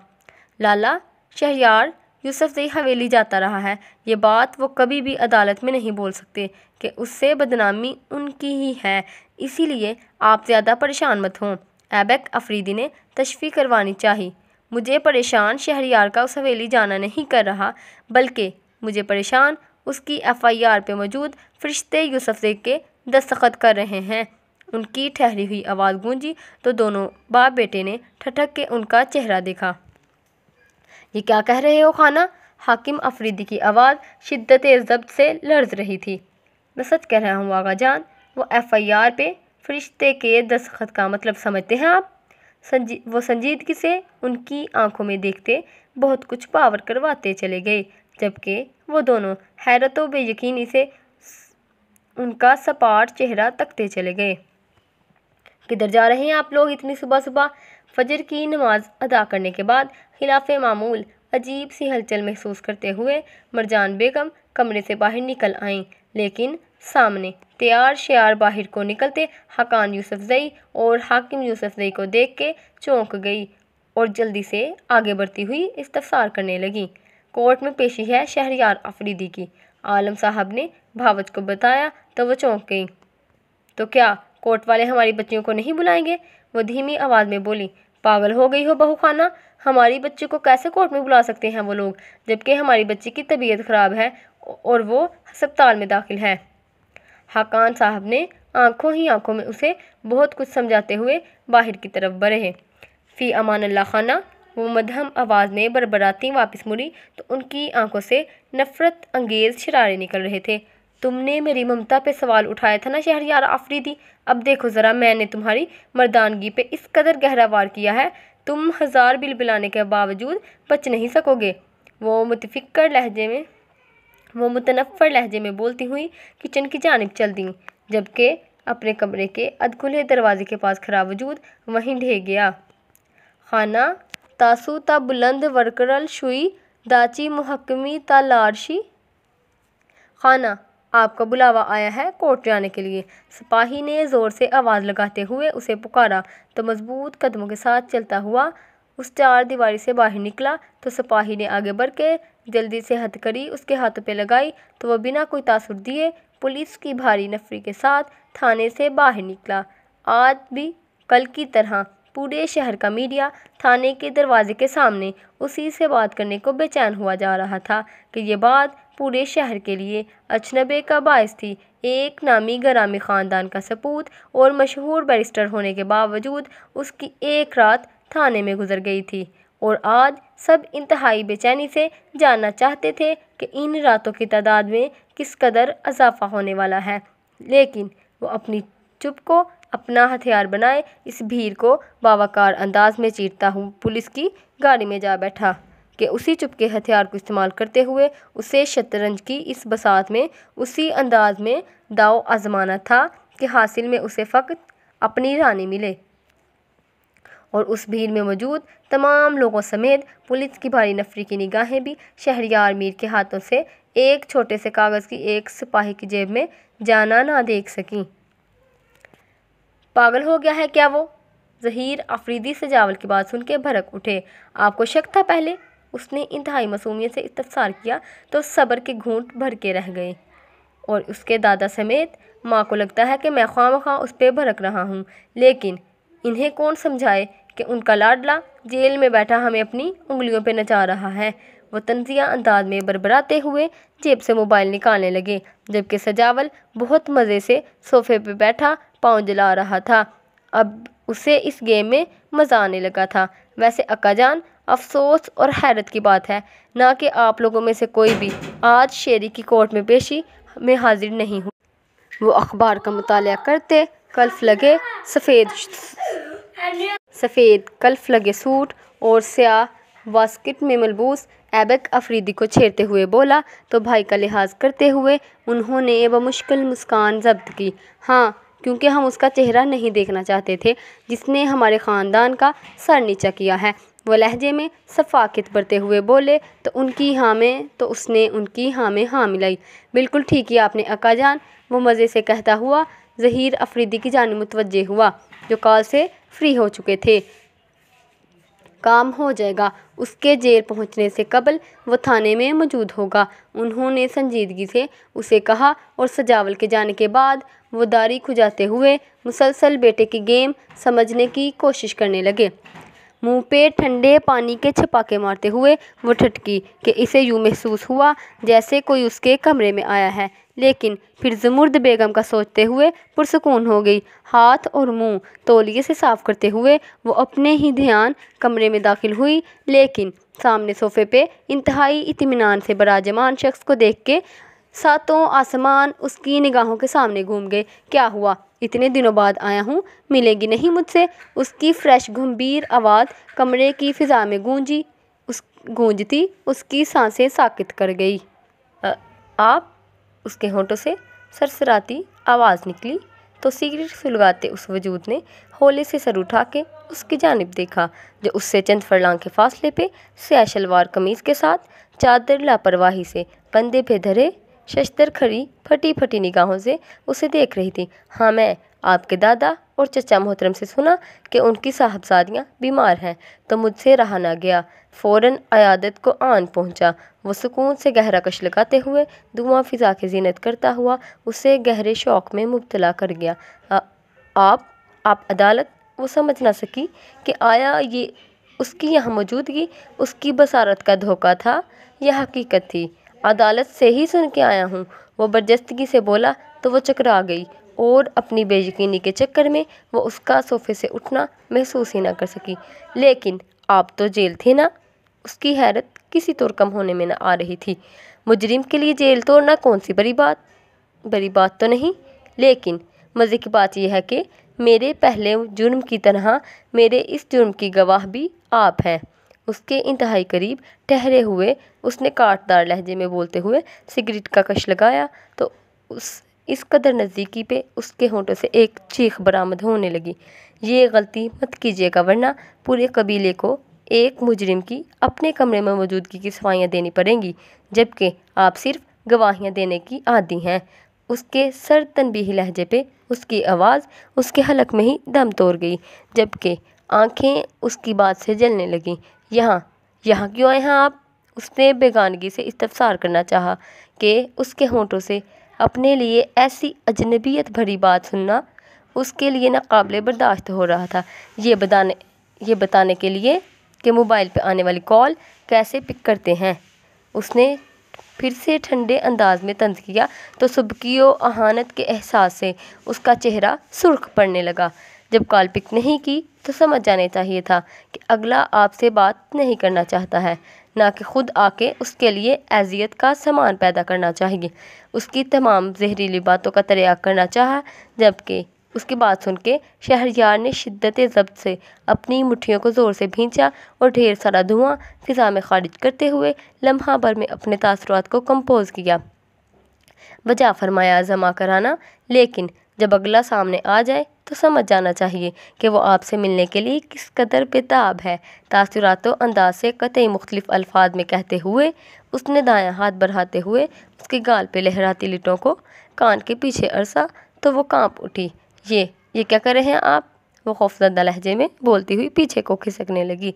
लाला शहरियार यूसुफ़ज़ई हवेली जाता रहा है ये बात वो कभी भी अदालत में नहीं बोल सकते कि उससे बदनामी उनकी ही है इसीलिए आप ज़्यादा परेशान मत हों ऐबक अफरीदी ने तशफी करवानी चाहिए मुझे परेशान शहरियार का उस हवेली जाना नहीं कर रहा बल्कि मुझे परेशान उसकी एफ़ आई आर पर मौजूद फरिश्ते यूसुफ़ज़ई के दस्तखत कर रहे हैं उनकी ठहरी हुई आवाज़ गूंजी तो दोनों बाप बेटे ने ठठक के उनका चेहरा देखा ये क्या कह रहे हो खाना हाकिम अफरीदी की आवाज़ शिद्दत जब्त से लर्ज रही थी मैं सच कह रहा हूँ आगा जान वो एफ़ आई आर पे फरिश्ते के दस्तखत का मतलब समझते हैं आप संजी वो संजीदगी से उनकी आंखों में देखते बहुत कुछ पावर करवाते चले गए जबकि वो दोनों हैरत व बेयकीनी से उनका सपाट चेहरा तकते चले गए किधर जा रहे हैं आप लोग इतनी सुबह सुबह फजर की नमाज अदा करने के बाद खिलाफ मामूल अजीब सी हलचल महसूस करते हुए मरजान बेगम कमरे से बाहर निकल आईं लेकिन सामने तैयार श्यार बाहर को निकलते हकान यूसुफजई और हाकिम यूसुफजई को देख के चौंक गई और जल्दी से आगे बढ़ती हुई इस्तफसार करने लगी कोर्ट में पेशी है शहरियार अफरीदी की आलम साहब ने भावच को बताया तो वह चौंक गई तो क्या कोर्ट वाले हमारी बच्चियों को नहीं बुलाएंगे वह धीमी आवाज़ में बोली पागल हो गई हो बहू खाना हमारी बच्ची को कैसे कोर्ट में बुला सकते हैं वो लोग जबकि हमारी बच्ची की तबीयत ख़राब है और वो अस्पताल में दाखिल है हाकान साहब ने आंखों ही आंखों में उसे बहुत कुछ समझाते हुए बाहर की तरफ बढ़े फ़ी अमान अल्लाह खाना वो मध्यम आवाज़ में बरबराती वापस मुड़ी तो उनकी आंखों से नफ़रत अंगेज़ शरारे निकल रहे थे तुमने मेरी ममता पे सवाल उठाया था ना शहर यार आफरीदी अब देखो ज़रा मैंने तुम्हारी मर्दानगी पे इस कदर गहरा वार किया है तुम हज़ार बिल बिलाने के बावजूद बच नहीं सकोगे वो मुतफिकर लहजे में वो मुतनफ़र लहजे में बोलती हुई किचन की जानब चल दी जबकि अपने कमरे के अधखुले दरवाजे के पास खरा वजूद वहीं ढे गया खाना तासु ता बुलंद वर्करल शुई दाची मुहकमी ता लारशी खाना आपका बुलावा आया है कोर्ट जाने के लिए सिपाही ने ज़ोर से आवाज़ लगाते हुए उसे पुकारा तो मजबूत कदमों के साथ चलता हुआ उस चार दीवारी से बाहर निकला तो सिपाही ने आगे बढ़ के जल्दी से हथकड़ी उसके हाथों पे लगाई तो वह बिना कोई तासुर दिए पुलिस की भारी नफरी के साथ थाने से बाहर निकला आज भी कल की तरह पूरे शहर का मीडिया थाने के दरवाजे के सामने उसी से बात करने को बेचैन हुआ जा रहा था कि ये बात पूरे शहर के लिए अजनबे का बायस थी एक नामी ग्रामी ख़ानदान का सपूत और मशहूर बैरिस्टर होने के बावजूद उसकी एक रात थाने में गुजर गई थी और आज सब इंतहाई बेचैनी से जानना चाहते थे कि इन रातों की तादाद में किस कदर इजाफा होने वाला है लेकिन वो अपनी चुप को अपना हथियार बनाए इस भीड़ को बावाकार अंदाज में चीरता हूँ पुलिस की गाड़ी में जा बैठा के उसी चुपके हथियार को इस्तेमाल करते हुए उसे शतरंज की इस बसात में उसी अंदाज में दाव आजमाना था कि हासिल में उसे फ़क्त अपनी रानी मिले और उस भीड़ में मौजूद तमाम लोगों समेत पुलिस की भारी नफरी की निगाहें भी शहरियार मीर के हाथों से एक छोटे से कागज़ की एक सिपाही की जेब में जाना ना देख सकी पागल हो गया है क्या वो जहीर अफरीदी से जावल की बात के भड़क उठे आपको शक था पहले उसने इंतहाई मसूमियत से इस्तफसार किया तो सब्र के घूंट भर के रह गए और उसके दादा समेत माँ को लगता है कि मैं खाम खां उस पर भड़क रहा हूँ लेकिन इन्हें कौन समझाए कि उनका लाडला जेल में बैठा हमें अपनी उंगलियों पर नचा रहा है वह तंजिया अंदाज में बरबराते हुए जेब से मोबाइल निकालने लगे जबकि सजावल बहुत मज़े से सोफे पर बैठा पाँव जला रहा था अब उसे इस गेम में मज़ा आने लगा था वैसे अक्का जान अफसोस और हैरत की बात है ना कि आप लोगों में से कोई भी आज शेरी की कोर्ट में पेशी में हाजिर नहीं हूँ वो अखबार का मताल करते कल्फ लगे सफ़ेद सफ़ेद कल्फ लगे सूट और स्याह वास्किट में मलबूस एबक अफरीदी को छेड़ते हुए बोला तो भाई का लिहाज करते हुए उन्होंने मुश्किल मुस्कान जब्त की हाँ क्योंकि हम उसका चेहरा नहीं देखना चाहते थे जिसने हमारे ख़ानदान का सर नीचा किया है वो लहजे में सफ़ाकत बरते हुए बोले तो उनकी हाँ में तो उसने उनकी हाँ में हाँ मिलाई बिल्कुल ठीक ही आपने अका जान वो मज़े से कहता हुआ ज़हीर अफरीदी की जान मुतवजह हुआ जो कॉल से फ्री हो चुके थे काम हो जाएगा उसके जेल पहुंचने से कबल वो थाने में मौजूद होगा उन्होंने संजीदगी से उसे कहा और सजावल के जाने के बाद वो दारी खुजाते हुए मुसलसल बेटे की गेम समझने की कोशिश करने लगे मुंह पे ठंडे पानी के छपाके मारते हुए वो ठटकी कि इसे यूँ महसूस हुआ जैसे कोई उसके कमरे में आया है लेकिन फिर जमुर्द बेगम का सोचते हुए पुरसकून हो गई हाथ और मुंह तौलिए से साफ करते हुए वो अपने ही ध्यान कमरे में दाखिल हुई लेकिन सामने सोफे पे इंतहाई इतमान से बराजमान शख्स को देख के सातों आसमान उसकी निगाहों के सामने घूम गए क्या हुआ इतने दिनों बाद आया हूँ मिलेगी नहीं मुझसे उसकी फ्रेश गंभीर आवाज़ कमरे की फिजा में गूंजी उस गूंजती उसकी सांसें साकित कर गई आ, आप उसके होठों से सरसराती आवाज़ निकली तो सिगरेट सुलगाते उस वजूद ने होले से सर उठा के उसकी जानब देखा जो उससे चंद फरलांग के फासले पे स्या शलवार कमीज़ के साथ चादर लापरवाही से बंदे पे धरे शशधर खड़ी फटी फटी निगाहों से उसे देख रही थी हाँ मैं आपके दादा और चचा मोहतरम से सुना कि उनकी साहबजादियाँ बीमार हैं तो मुझसे रहा ना गया फ़ौर अयादत को आन पहुँचा वो सुकून से गहरा कश लगाते हुए धुआँ फिजा की जीनत करता हुआ उसे गहरे शौक में मुबतला कर गया आ, आप आप अदालत वो समझ ना सकी कि आया ये उसकी यहाँ मौजूदगी उसकी बसारत का धोखा था यह हकीकत थी अदालत से ही सुन के आया हूँ वो बर्जस्तगी से बोला तो वो चकरा गई और अपनी बेयकीनी के चक्कर में वो उसका सोफे से उठना महसूस ही ना कर सकी लेकिन आप तो जेल थे ना उसकी हैरत किसी तौर कम होने में ना आ रही थी मुजरिम के लिए जेल तोड़ना कौन सी बड़ी बात बड़ी बात तो नहीं लेकिन मज़े की बात यह है कि मेरे पहले जुर्म की तरह मेरे इस जुर्म की गवाह भी आप हैं उसके इंतहाई करीब ठहरे हुए उसने काटदार लहजे में बोलते हुए सिगरेट का कश लगाया तो उस इस कदर नज़दीकी पे उसके होंठों से एक चीख बरामद होने लगी ये गलती मत कीजिएगा वरना पूरे कबीले को एक मुजरिम की अपने कमरे में मौजूदगी की सफाइयाँ देनी पड़ेंगी जबकि आप सिर्फ गवाहियाँ देने की आदि हैं उसके सर तनबीही लहजे पे उसकी आवाज़ उसके हलक में ही दम तोड़ गई जबकि आंखें उसकी बात से जलने लगीं यहाँ यहाँ क्यों आए हैं आप उसने बेगानगी से इस्तफ़सार करना चाहा कि उसके होंठों से अपने लिए ऐसी अजनबीयत भरी बात सुनना उसके लिए नाकबिल बर्दाश्त हो रहा था ये बताने ये बताने के लिए कि मोबाइल पर आने वाली कॉल कैसे पिक करते हैं उसने फिर से ठंडे अंदाज में तंज किया तो सुबकियो अहानत के एहसास से उसका चेहरा सुर्ख पड़ने लगा जब कॉल पिक नहीं की तो समझ जाने चाहिए था कि अगला आपसे बात नहीं करना चाहता है ना कि ख़ुद आके उसके लिए एजियत का सामान पैदा करना चाहिए उसकी तमाम जहरीली बातों का तैयार करना चाहा जबकि उसकी बात सुन के शहरियार ने शिद्दत जब्त से अपनी मुठ्ठियों को ज़ोर से भींचा और ढेर सारा धुआं फिजा में खारिज करते हुए लम्हा भर में अपने तासरात को कंपोज किया बजा फरमाया जमा कराना लेकिन जब अगला सामने आ जाए तो समझ जाना चाहिए कि वो आपसे मिलने के लिए किस कदर बेताब है तासरात अंदाज से कतई मुख्तलिफ अल्फाज में कहते हुए उसने दाया हाथ बढ़ाते हुए उसके गाल पे लहराती लिटों को कान के पीछे अरसा तो वो कांप उठी ये ये क्या कर रहे हैं आप वो खौफजदा लहजे में बोलती हुई पीछे को खिसकने लगी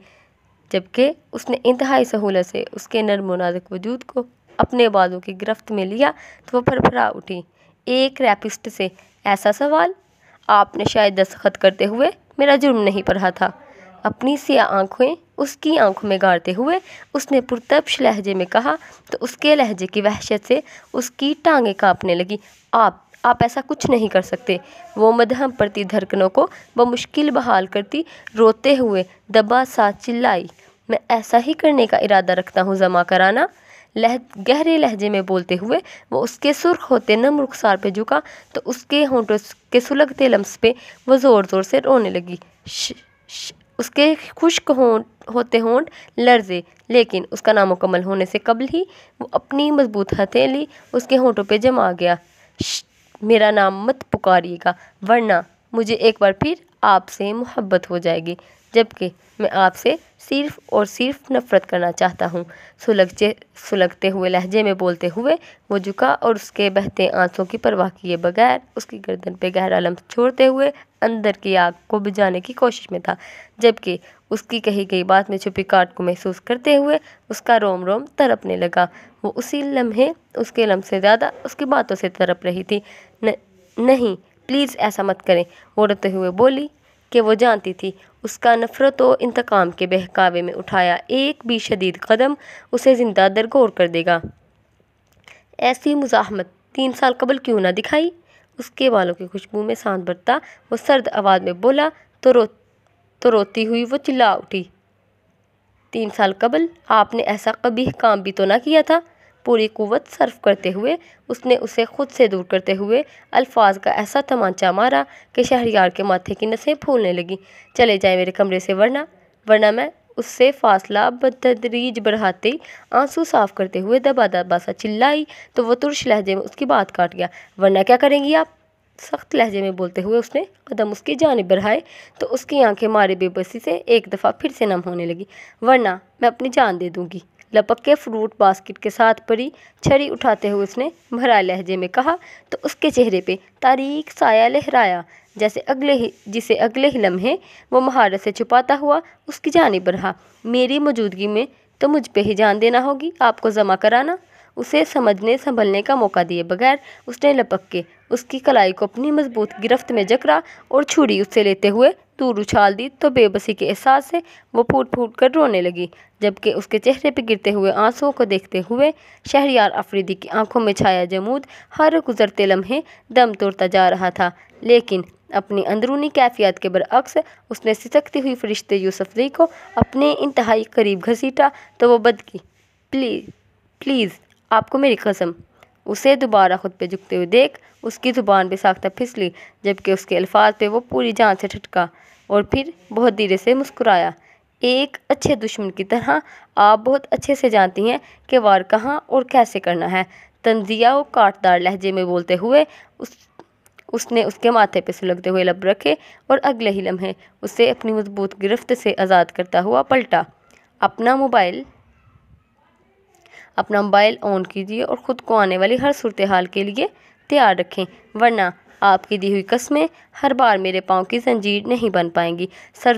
जबकि उसने इंतहाई सहूलत से उसके नरम नाजुक वजूद को अपने बालों की गिरफ्त में लिया तो वह फरफरा उठी एक रैपिस्ट से ऐसा सवाल आपने शायद दस्तखत करते हुए मेरा जुर्म नहीं पढ़ा था अपनी सी आँखें उसकी आँखों में गाड़ते हुए उसने पुरतप्श लहजे में कहा तो उसके लहजे की वहशत से उसकी टांगें कांपने लगी आप आप ऐसा कुछ नहीं कर सकते वो मदहम प्रति धड़कनों को बमुश्किल बहाल करती रोते हुए दबा सा चिल्लाई मैं ऐसा ही करने का इरादा रखता हूँ जमा कराना लह गहरे लहजे में बोलते हुए वो उसके सुर्ख होते नम रुखसार पे झुका तो उसके होंठों के सुलगते लम्स पे वो ज़ोर ज़ोर से रोने लगी श, श, उसके खुश्क होंठ होते होंठ लर्जे लेकिन उसका नामुकमल होने से कबल ही वो अपनी मजबूत हथेली उसके होंठों पे जमा गया मेरा नाम मत पुकारिएगा वरना मुझे एक बार फिर आपसे मोहब्बत हो जाएगी जबकि मैं आपसे सिर्फ और सिर्फ नफ़रत करना चाहता हूँ सुलगचे सुलगते हुए लहजे में बोलते हुए वो झुका और उसके बहते आंसुओं की परवाह किए बगैर उसकी गर्दन पे गहरा लम्ब छोड़ते हुए अंदर की आग को बुझाने की कोशिश में था जबकि उसकी कही गई बात में छुपी काट को महसूस करते हुए उसका रोम रोम तरपने लगा वो उसी लम्हे उसके लम्ब से ज़्यादा उसकी बातों से तरप रही थी न, नहीं प्लीज़ ऐसा मत करें वो रोते हुए बोली कि वो जानती थी उसका नफ़रत व इंतकाम के बहकावे में उठाया एक भी शदीद कदम उसे ज़िंदा दरगोर कर देगा ऐसी मुजाहमत तीन साल कबल क्यों ना दिखाई उसके बालों की खुशबू में सांस बरता वो सर्द आवाज़ में बोला तो रो तो रोती हुई वो चिल्ला उठी तीन साल कबल आपने ऐसा कभी काम भी तो ना किया था पूरी कुवत सर्व करते हुए उसने उसे खुद से दूर करते हुए अल्फाज का ऐसा तमांचा मारा कि शहरियार के माथे की नसें फूलने लगी चले जाए मेरे कमरे से वरना वरना मैं उससे फासला बतदरीज बढ़ाते आंसू साफ करते हुए दबा दबा सा चिल्लाई तो वह तुरश लहजे में उसकी बात काट गया वरना क्या करेंगी आप सख्त लहजे में बोलते हुए उसने कदम उसकी जानब बढ़ाए तो उसकी आंखें मारे बेबसी से एक दफ़ा फिर से नम होने लगी वरना मैं अपनी जान दे दूँगी लपक के फ्रूट बास्केट के साथ पड़ी छड़ी उठाते हुए उसने भरा लहजे में कहा तो उसके चेहरे पे तारीख साया लहराया जैसे अगले ही जिसे अगले ही लम्हे वो महारत से छुपाता हुआ उसकी जानब रहा मेरी मौजूदगी में तो मुझ पर ही जान देना होगी आपको जमा कराना उसे समझने संभलने का मौका दिए बगैर उसने लपक के उसकी कलाई को अपनी मजबूत गिरफ्त में जकड़ा और छुरी उससे लेते हुए दूर उछाल दी तो बेबसी के एहसास से वो फूट फूट कर रोने लगी जबकि उसके चेहरे पर गिरते हुए आंसुओं को देखते हुए शहरियार अफरीदी की आंखों में छाया जमूद हर गुजरते लम्हे दम तोड़ता जा रहा था लेकिन अपनी अंदरूनी कैफियत के बरअक्स उसने सिसकती हुई फरिश्ते यूसफरी को अपने इंतहाई करीब घसीटा तो वह बद की प्लीज़ प्लीज़ आपको मेरी कसम उसे दोबारा खुद पे झुकते हुए देख उसकी ज़ुबान पे साख्ता फिसली जबकि उसके अल्फाज पे वो पूरी जान से ठटका और फिर बहुत धीरे से मुस्कुराया एक अच्छे दुश्मन की तरह आप बहुत अच्छे से जानती हैं कि वार कहाँ और कैसे करना है तंजिया और काटदार लहजे में बोलते हुए उस उसने उसके माथे पर सुलगते हुए लब रखे और अगले ही लम्हे उसे अपनी मजबूत गिरफ्त से आज़ाद करता हुआ पलटा अपना मोबाइल अपना मोबाइल ऑन कीजिए और ख़ुद को आने वाली हर सूरत हाल के लिए तैयार रखें वरना आपकी दी हुई कस्में हर बार मेरे पाँव की जंजीर नहीं बन पाएंगी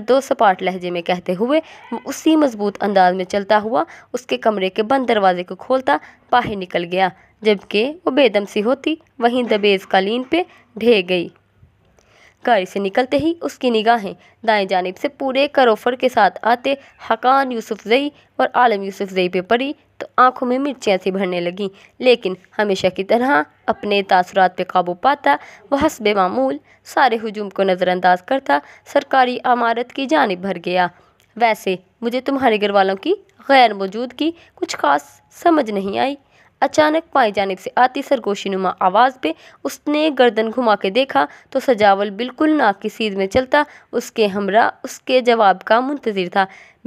दो सपाट लहजे में कहते हुए उसी मजबूत अंदाज में चलता हुआ उसके कमरे के बंद दरवाजे को खोलता बाहर निकल गया जबकि वो बेदम सी होती वहीं दबेज कालीन पे ढे गई गाड़ी से निकलते ही उसकी निगाहें दाएं जानब से पूरे करोफर के साथ आते हकान यूसुफ जई और आलम यूसुफ जई पे पड़ी तो आंखों में मिर्चियाँ सी भरने लगीं लेकिन हमेशा की तरह अपने तासरात पे काबू पाता वह हसब मामूल सारे हजूम को नज़रअंदाज करता सरकारी अमारत की जानब भर गया वैसे मुझे तुम्हारे घर वालों की गैर मौजूदगी कुछ खास समझ नहीं आई अचानक पाई जानब से आती सरगोशी नुमा आवाज़ पे उसने गर्दन घुमा के देखा तो सजावल बिल्कुल नाक की सीध में चलता उसके हमरा उसके जवाब का मुंतज़र था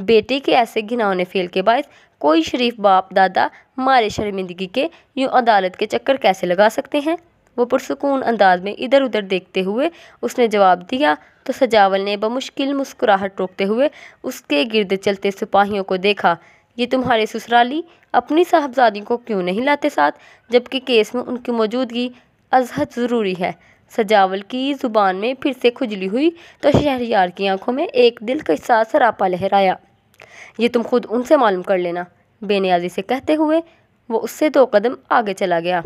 बेटे के ऐसे घिनौने फेल के बायस कोई शरीफ बाप दादा मारे शर्मिंदगी के यूँ अदालत के चक्कर कैसे लगा सकते हैं वो पुरसकून अंदाज में इधर उधर देखते हुए उसने जवाब दिया तो सजावल ने बमुश्किल मुस्कुराहट रोकते हुए उसके गिरद चलते सिपाहियों को देखा ये तुम्हारे ससुराली अपनी साहबजादी को क्यों नहीं लाते साथ जबकि केस में उनकी मौजूदगी अजहद ज़रूरी है सजावल की ज़ुबान में फिर से खुजली हुई तो शहरियार की आंखों में एक दिल के साथ सरापा लहराया ये तुम खुद उनसे मालूम कर लेना बेनियाजी से कहते हुए वो उससे दो कदम आगे चला गया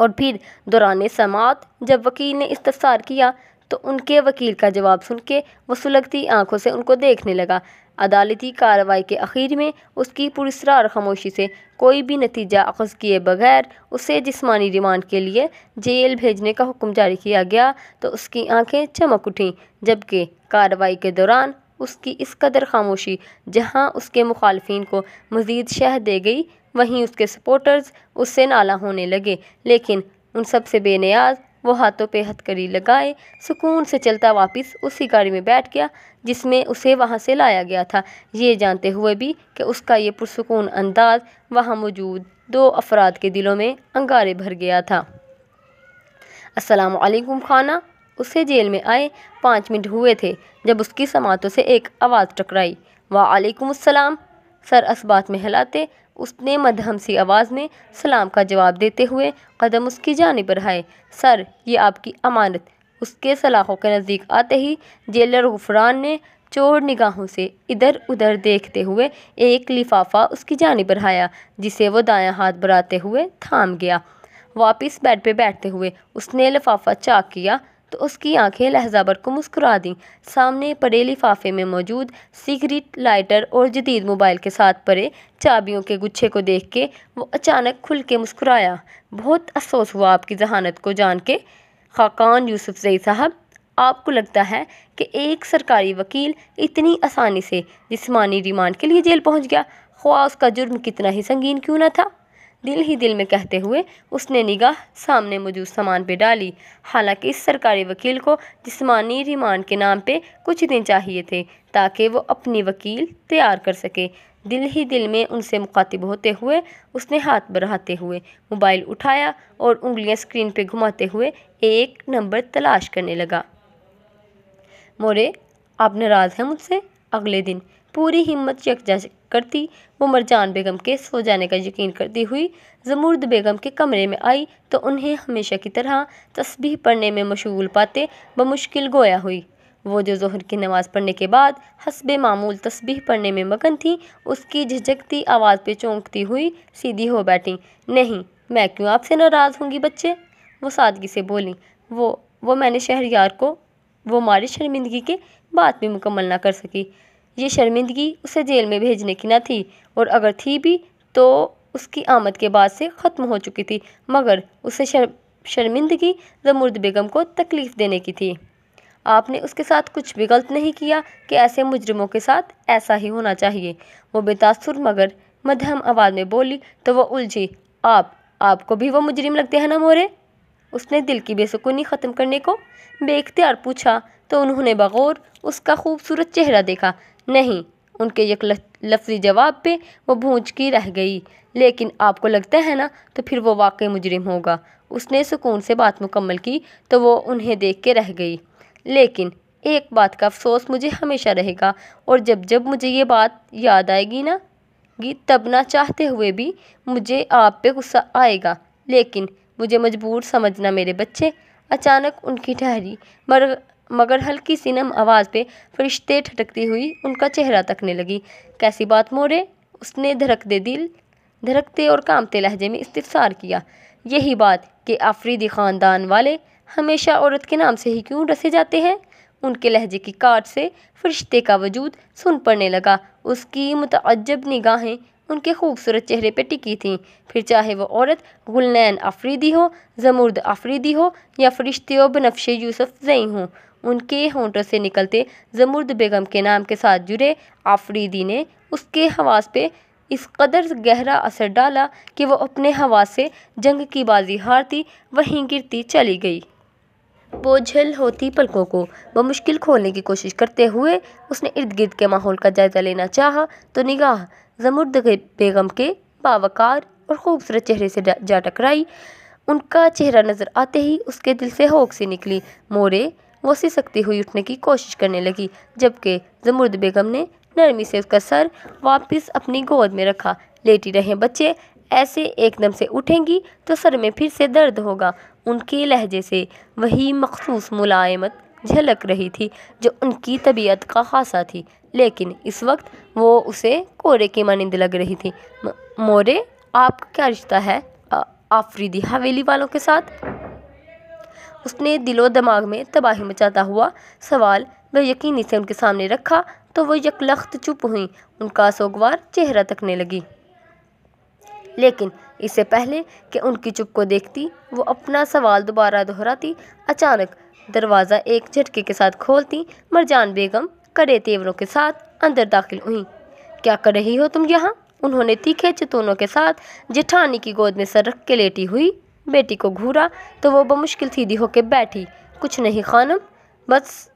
और फिर दौरान समात जब वकील ने इस्तार किया तो उनके वकील का जवाब सुन के वह सुलगती आंखों से उनको देखने लगा अदालती कार्रवाई के अखीर में उसकी पुरस्ार खामोशी से कोई भी नतीजा अखज़ किए बगैर उसे जिस्मानी रिमांड के लिए जेल भेजने का हुक्म जारी किया गया तो उसकी आंखें चमक उठीं जबकि कार्रवाई के दौरान उसकी इस कदर खामोशी जहाँ उसके मुखालफी को मज़ीद शह दे गई वहीं उसके सपोर्टर्स उससे नाला होने लगे लेकिन उन सब से बेनियाज वो हाथों पे हथकड़ी लगाए सुकून से चलता वापस उसी गाड़ी में बैठ गया जिसमें उसे वहाँ से लाया गया था ये जानते हुए भी कि उसका ये पुरसकून अंदाज वहाँ मौजूद दो अफराद के दिलों में अंगारे भर गया था असलकुम खाना उसे जेल में आए पाँच मिनट हुए थे जब उसकी समातों से एक आवाज़ टकराई असलम सर असबात में हिलाते उसने मदहम सी आवाज़ में सलाम का जवाब देते हुए कदम उसकी जाने पर आए सर ये आपकी अमानत उसके सलाखों के नज़दीक आते ही जेलर गुफरान ने चोर निगाहों से इधर उधर देखते हुए एक लिफाफा उसकी जानी पर आया जिसे वो दायां हाथ बढ़ाते हुए थाम गया वापस बेड पे बैठते हुए उसने लिफाफा चाक किया तो उसकी आंखें लहजाबर को मुस्कुरा दी सामने पड़े लिफाफे में मौजूद सिगरेट लाइटर और जदीद मोबाइल के साथ पड़े चाबियों के गुच्छे को देख के वो अचानक खुल के मुस्कुराया बहुत अफसोस हुआ आपकी जहानत को जान के खाकान यूसुफ जई साहब आपको लगता है कि एक सरकारी वकील इतनी आसानी से जिसमानी रिमांड के लिए जेल पहुंच गया ख्वा उसका जुर्म कितना ही संगीन क्यों ना था दिल ही दिल में कहते हुए उसने निगाह सामने मौजूद सामान पे डाली हालांकि इस सरकारी वकील को जिसमानी रिमांड के नाम पे कुछ दिन चाहिए थे ताकि वो अपनी वकील तैयार कर सके दिल ही दिल में उनसे मुखातिब होते हुए उसने हाथ बढ़ाते हुए मोबाइल उठाया और उंगलियां स्क्रीन पे घुमाते हुए एक नंबर तलाश करने लगा मोरे आप नाराज़ हैं मुझसे अगले दिन पूरी हिम्मत यकजा करती वो मरजान बेगम के सो जाने का यकीन करती हुई जमूर्द बेगम के कमरे में आई तो उन्हें हमेशा की तरह तस्बीह पढ़ने में मशगूल पाते बमुश्किल गोया हुई वो जो जहर की नमाज़ पढ़ने के बाद हसब मामूल तस्बीह पढ़ने में मगन थी उसकी झिझकती आवाज़ पे चौंकती हुई सीधी हो बैठी नहीं मैं क्यों आपसे नाराज़ होंगी बच्चे वो सादगी से बोली वो वो मैंने शहर यार को वो मारे शर्मिंदगी के बात भी मुकम्मल ना कर सकी ये शर्मिंदगी उसे जेल में भेजने की ना थी और अगर थी भी तो उसकी आमद के बाद से ख़त्म हो चुकी थी मगर उसे शर शर्मिंदगी जमुर्द बेगम को तकलीफ़ देने की थी आपने उसके साथ कुछ भी गलत नहीं किया कि ऐसे मुजरमों के साथ ऐसा ही होना चाहिए वो बेतासुर मगर मध्यम आवाज़ में बोली तो वह उलझी आप आपको भी वो मुजरिम लगते हैं ना मोरे उसने दिल की बेसकूनी ख़त्म करने को बेख्तियार पूछा तो उन्होंने बगौर उसका खूबसूरत चेहरा देखा नहीं उनके एक लफ्ज़ी जवाब पे वो भूंज की रह गई लेकिन आपको लगता है ना तो फिर वो वाकई मुजरिम होगा उसने सुकून से बात मुकम्मल की तो वो उन्हें देख के रह गई लेकिन एक बात का अफसोस मुझे हमेशा रहेगा और जब जब मुझे ये बात याद आएगी ना गी तब ना चाहते हुए भी मुझे आप पे गुस्सा आएगा लेकिन मुझे मजबूर समझना मेरे बच्चे अचानक उनकी ठहरी मर मगर हल्की सी नम आवाज़ पे फरिश्ते ठटकती हुई उनका चेहरा तकने लगी कैसी बात मोरे उसने धड़क दे दिल धड़कते और कामते लहजे में इस्तफसार किया यही बात कि आफरीदी ख़ानदान वाले हमेशा औरत के नाम से ही क्यों डसे जाते हैं उनके लहजे की काट से फरिश्ते का वजूद सुन पड़ने लगा उसकी मतजब निगाहें उनके खूबसूरत चेहरे पर टिकी थीं फिर चाहे वह औरत गुलनैन आफरीदी हो जमुर्द आफरीदी हो या फरिश्ते व बनफ्श यूसुफ जई हों उनके होंठों से निकलते जमुर्द बेगम के नाम के साथ जुड़े आफरीदी ने उसके हवास पे इस कदर गहरा असर डाला कि वह अपने हवास से जंग की बाजी हारती वहीं गिरती चली गई बोझल होती पलकों को मुश्किल खोलने की कोशिश करते हुए उसने इर्द गिर्द के माहौल का जायज़ा लेना चाहा तो निगाह जमुर्द बेगम के बावकार और ख़ूबसूरत चेहरे से जा टकराई उनका चेहरा नज़र आते ही उसके दिल से होक सी निकली मोरे वो सिसकती हुई उठने की कोशिश करने लगी जबकि जमुर्द बेगम ने नरमी से उसका सर वापस अपनी गोद में रखा लेटी रहे बच्चे ऐसे एकदम से उठेंगी तो सर में फिर से दर्द होगा उनके लहजे से वही मखसूस मुलायमत झलक रही थी जो उनकी तबीयत का खासा थी लेकिन इस वक्त वो उसे कोरे की मानंद लग रही थी मोरे आपका क्या रिश्ता है आफरीदी हवेली वालों के साथ उसने दिलो दिमाग में तबाही मचाता हुआ सवाल यकीनी से उनके सामने रखा तो वह यकलख्त चुप हुई उनका सोगवार चेहरा तकने लगी लेकिन इससे पहले कि उनकी चुप को देखती वो अपना सवाल दोबारा दोहराती अचानक दरवाज़ा एक झटके के साथ खोलती मरजान बेगम कड़े तेवरों के साथ अंदर दाखिल हुई क्या कर रही हो तुम यहाँ उन्होंने तीखे चतूनों के साथ जेठानी की गोद में सर रख के लेटी हुई बेटी को घूरा तो वह बमुश्किल सीधी होकर बैठी कुछ नहीं खानम बस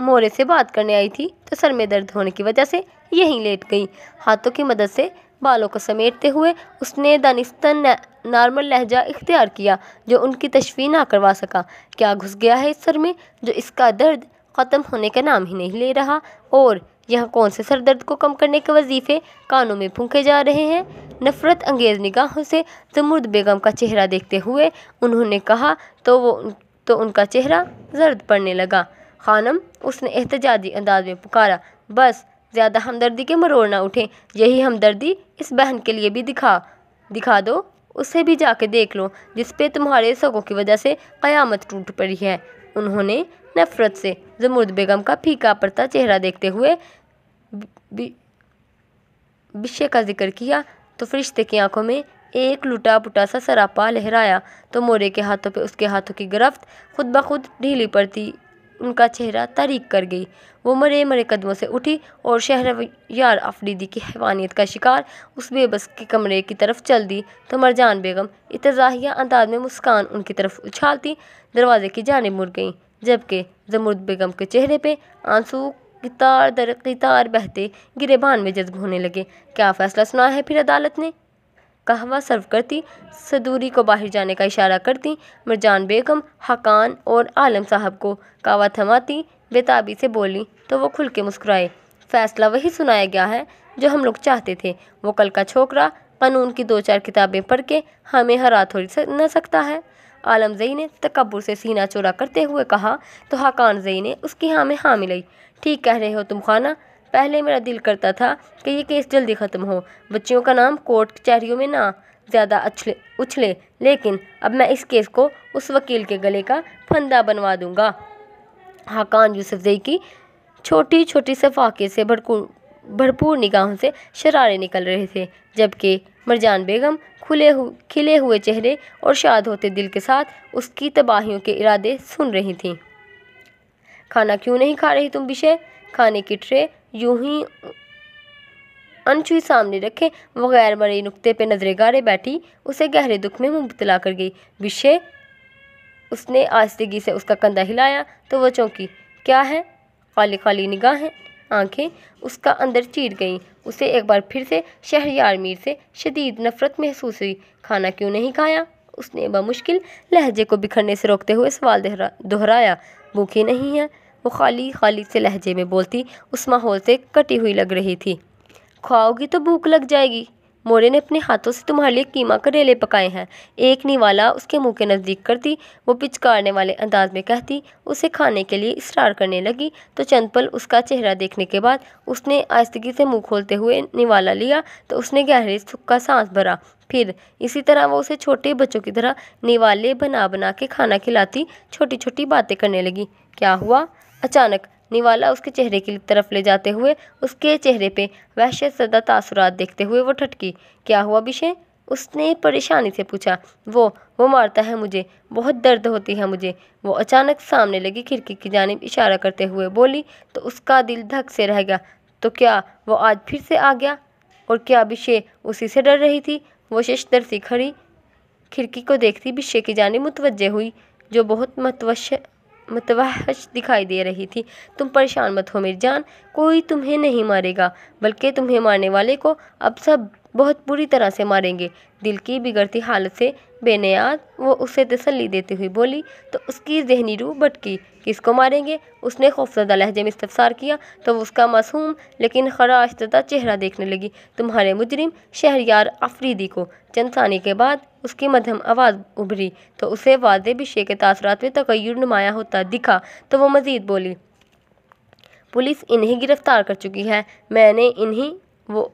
मोरे से बात करने आई थी तो सर में दर्द होने की वजह से यहीं लेट गई हाथों की मदद से बालों को समेटते हुए उसने दानिस्तन नॉर्मल लहजा इख्तियार किया जो उनकी तशवी ना करवा सका क्या घुस गया है इस सर में जो इसका दर्द ख़त्म होने का नाम ही नहीं ले रहा और यहाँ कौन से सर दर्द को कम करने के वजीफे कानों में फूके जा रहे हैं नफरत अंगेज निगाहों से जमुर्द बेगम का चेहरा देखते हुए उन्होंने कहा तो वो तो उनका चेहरा जर्द पड़ने लगा खानम उसने एहतजाजी अंदाज में पुकारा बस ज़्यादा हमदर्दी के मरोड़ ना उठें यही हमदर्दी इस बहन के लिए भी दिखा दिखा दो उसे भी जाके देख लो जिस पे तुम्हारे सगों की वजह से क़यामत टूट पड़ी है उन्होंने नफरत से जमुर्द बेगम का फीका पड़ता चेहरा देखते हुए विषय का जिक्र किया तो फरिश्ते की आंखों में एक लुटा पुटा सा सरापा लहराया तो मोरे के हाथों पे उसके हाथों की गिरफ्त खुद ब खुद ढीली पड़ती उनका चेहरा तारीक कर गई वो मरे मरे कदमों से उठी और शहर यार अफरीदी की हैवानियत का शिकार उस बेबस के कमरे की तरफ चल दी तो मरजान बेगम इतजाहिया अंदाज में मुस्कान उनकी तरफ उछालती दरवाजे की जानब मुड़ गई जबकि जमरुद बेगम के चेहरे पर आंसू गितार दर तार बहते गिरेबान में जज्ब होने लगे क्या फैसला सुना है फिर अदालत ने कहवा सर्व करती सदूरी को बाहर जाने का इशारा करती मरजान बेगम हकान और आलम साहब को कावा थमाती बेताबी से बोली तो वो खुल के मुस्कुराए फैसला वही सुनाया गया है जो हम लोग चाहते थे वो कल का छोकरा कानून की दो चार किताबें पढ़ के हमें हरा थोड़ी न सकता है आलम जई ने तकबर से सीना चोरा करते हुए कहा तो हाकान जई ने उसकी हाँ में हाँ मिलाई ठीक कह रहे हो तुम खाना पहले मेरा दिल करता था कि ये केस जल्दी ख़त्म हो बच्चियों का नाम कोर्ट कचहरियों में ना ज़्यादा अछले उछले लेकिन अब मैं इस केस को उस वकील के गले का फंदा बनवा दूंगा हाकान यूसुफजई की छोटी छोटी सफाके से भरपूर भरपूर निगाहों से शरारे निकल रहे थे जबकि मरजान बेगम खुले हु खिले हुए चेहरे और शाद होते दिल के साथ उसकी तबाहियों के इरादे सुन रही थीं खाना क्यों नहीं खा रही तुम विषय खाने की ट्रे यूं ही अनछुई सामने रखे वो गैर मरी नुक्ते पे नजरे गाड़े बैठी उसे गहरे दुख में मुबतला कर गई विषय उसने आस्तगी से उसका कंधा हिलाया तो वह चौंकी क्या है खाली खाली निगाहें आंखें उसका अंदर चीर गईं उसे एक बार फिर से शहर यार मीर से शदीद नफरत महसूस हुई खाना क्यों नहीं खाया उसने बामुश्किल लहजे को बिखरने से रोकते हुए सवाल दोहराया भूखी नहीं है वो खाली खाली से लहजे में बोलती उस माहौल से कटी हुई लग रही थी खाओगी तो भूख लग जाएगी मोरे ने अपने हाथों से तुम्हारे लिए कीमा करेले पकाए हैं एक निवाला उसके मुंह के नज़दीक कर दी वो पिचकारने वाले अंदाज में कहती उसे खाने के लिए इसरार करने लगी तो चंद पल उसका चेहरा देखने के बाद उसने आस्तगी से मुँह खोलते हुए निवाला लिया तो उसने गहरे सुख का सांस भरा फिर इसी तरह वो उसे छोटे बच्चों की तरह निवाले बना बना के खाना खिलाती छोटी छोटी बातें करने लगी क्या हुआ अचानक निवाला उसके चेहरे की तरफ ले जाते हुए उसके चेहरे पे वहशत सदा तासुरात देखते हुए वो ठटकी क्या हुआ बिशे उसने परेशानी से पूछा वो वो मारता है मुझे बहुत दर्द होती है मुझे वो अचानक सामने लगी खिड़की की जानब इशारा करते हुए बोली तो उसका दिल धक से रह गया तो क्या वो आज फिर से आ गया और क्या बिशे उसी से डर रही थी वो शशदर सी खड़ी खिड़की को देखती बिशे की जानब मुतवजह हुई जो बहुत मतवश मतवाहश दिखाई दे रही थी तुम परेशान मत हो मेरी जान कोई तुम्हें नहीं मारेगा बल्कि तुम्हें मारने वाले को अब सब बहुत बुरी तरह से मारेंगे दिल की बिगड़ती हालत से बेनियाद वो उसे तसली देते हुए बोली तो उसकी जहनी रूह भटकी किसको मारेंगे उसने खौफजदा लहजे में इस्तफसार किया तो उसका मासूम लेकिन खराशदा चेहरा देखने लगी तुम्हारे मुजरिम शहरयार अफरीदी को चंद के बाद उसकी मध्यम आवाज़ उभरी तो उसे वादे बिशे के तासरात में तकैर नुमाया होता दिखा तो वह मज़ीद बोली पुलिस इन्हें गिरफ़्तार कर चुकी है मैंने इन्हीं वो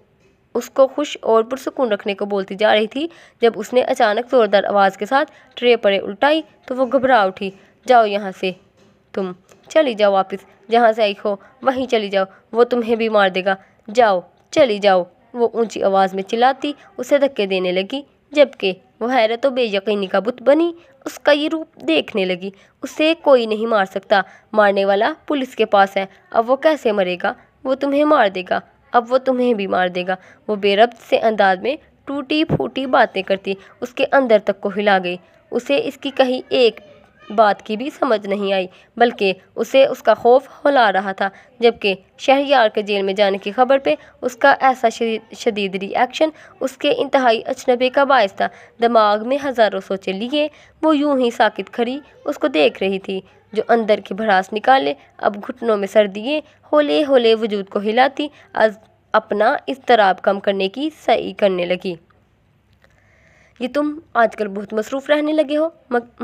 उसको खुश और पुरसकून रखने को बोलती जा रही थी जब उसने अचानक ज़ोरदार आवाज़ के साथ ट्रे परे उल्टाई तो वो घबरा उठी जाओ यहाँ से तुम चली जाओ वापस जहाँ से आई हो वहीं चली जाओ वो तुम्हें भी मार देगा जाओ चली जाओ वो ऊंची आवाज़ में चिल्लाती उसे धक्के देने लगी जबकि वह हैरत और बेयकीनी का बुत बनी उसका ये रूप देखने लगी उसे कोई नहीं मार सकता मारने वाला पुलिस के पास है अब वो कैसे मरेगा वो तुम्हें मार देगा अब वो तुम्हें भी मार देगा वो बेरब्त से अंदाज में टूटी फूटी बातें करती उसके अंदर तक को हिला गई उसे इसकी कहीं एक बात की भी समझ नहीं आई बल्कि उसे उसका खौफ हौला रहा था जबकि शहरयार के जेल में जाने की खबर पे उसका ऐसा शदीद रिएक्शन उसके इंतहाई अजनबे का बायस था दिमाग में हज़ारों सोचे लिए वो यूं ही साकित खड़ी उसको देख रही थी जो अंदर की भड़ास निकाले अब घुटनों में सर दिए होले होले वजूद को हिलाती अपना इस तराब कम करने की सही करने लगी ये तुम आजकल बहुत मसरूफ़ रहने लगे हो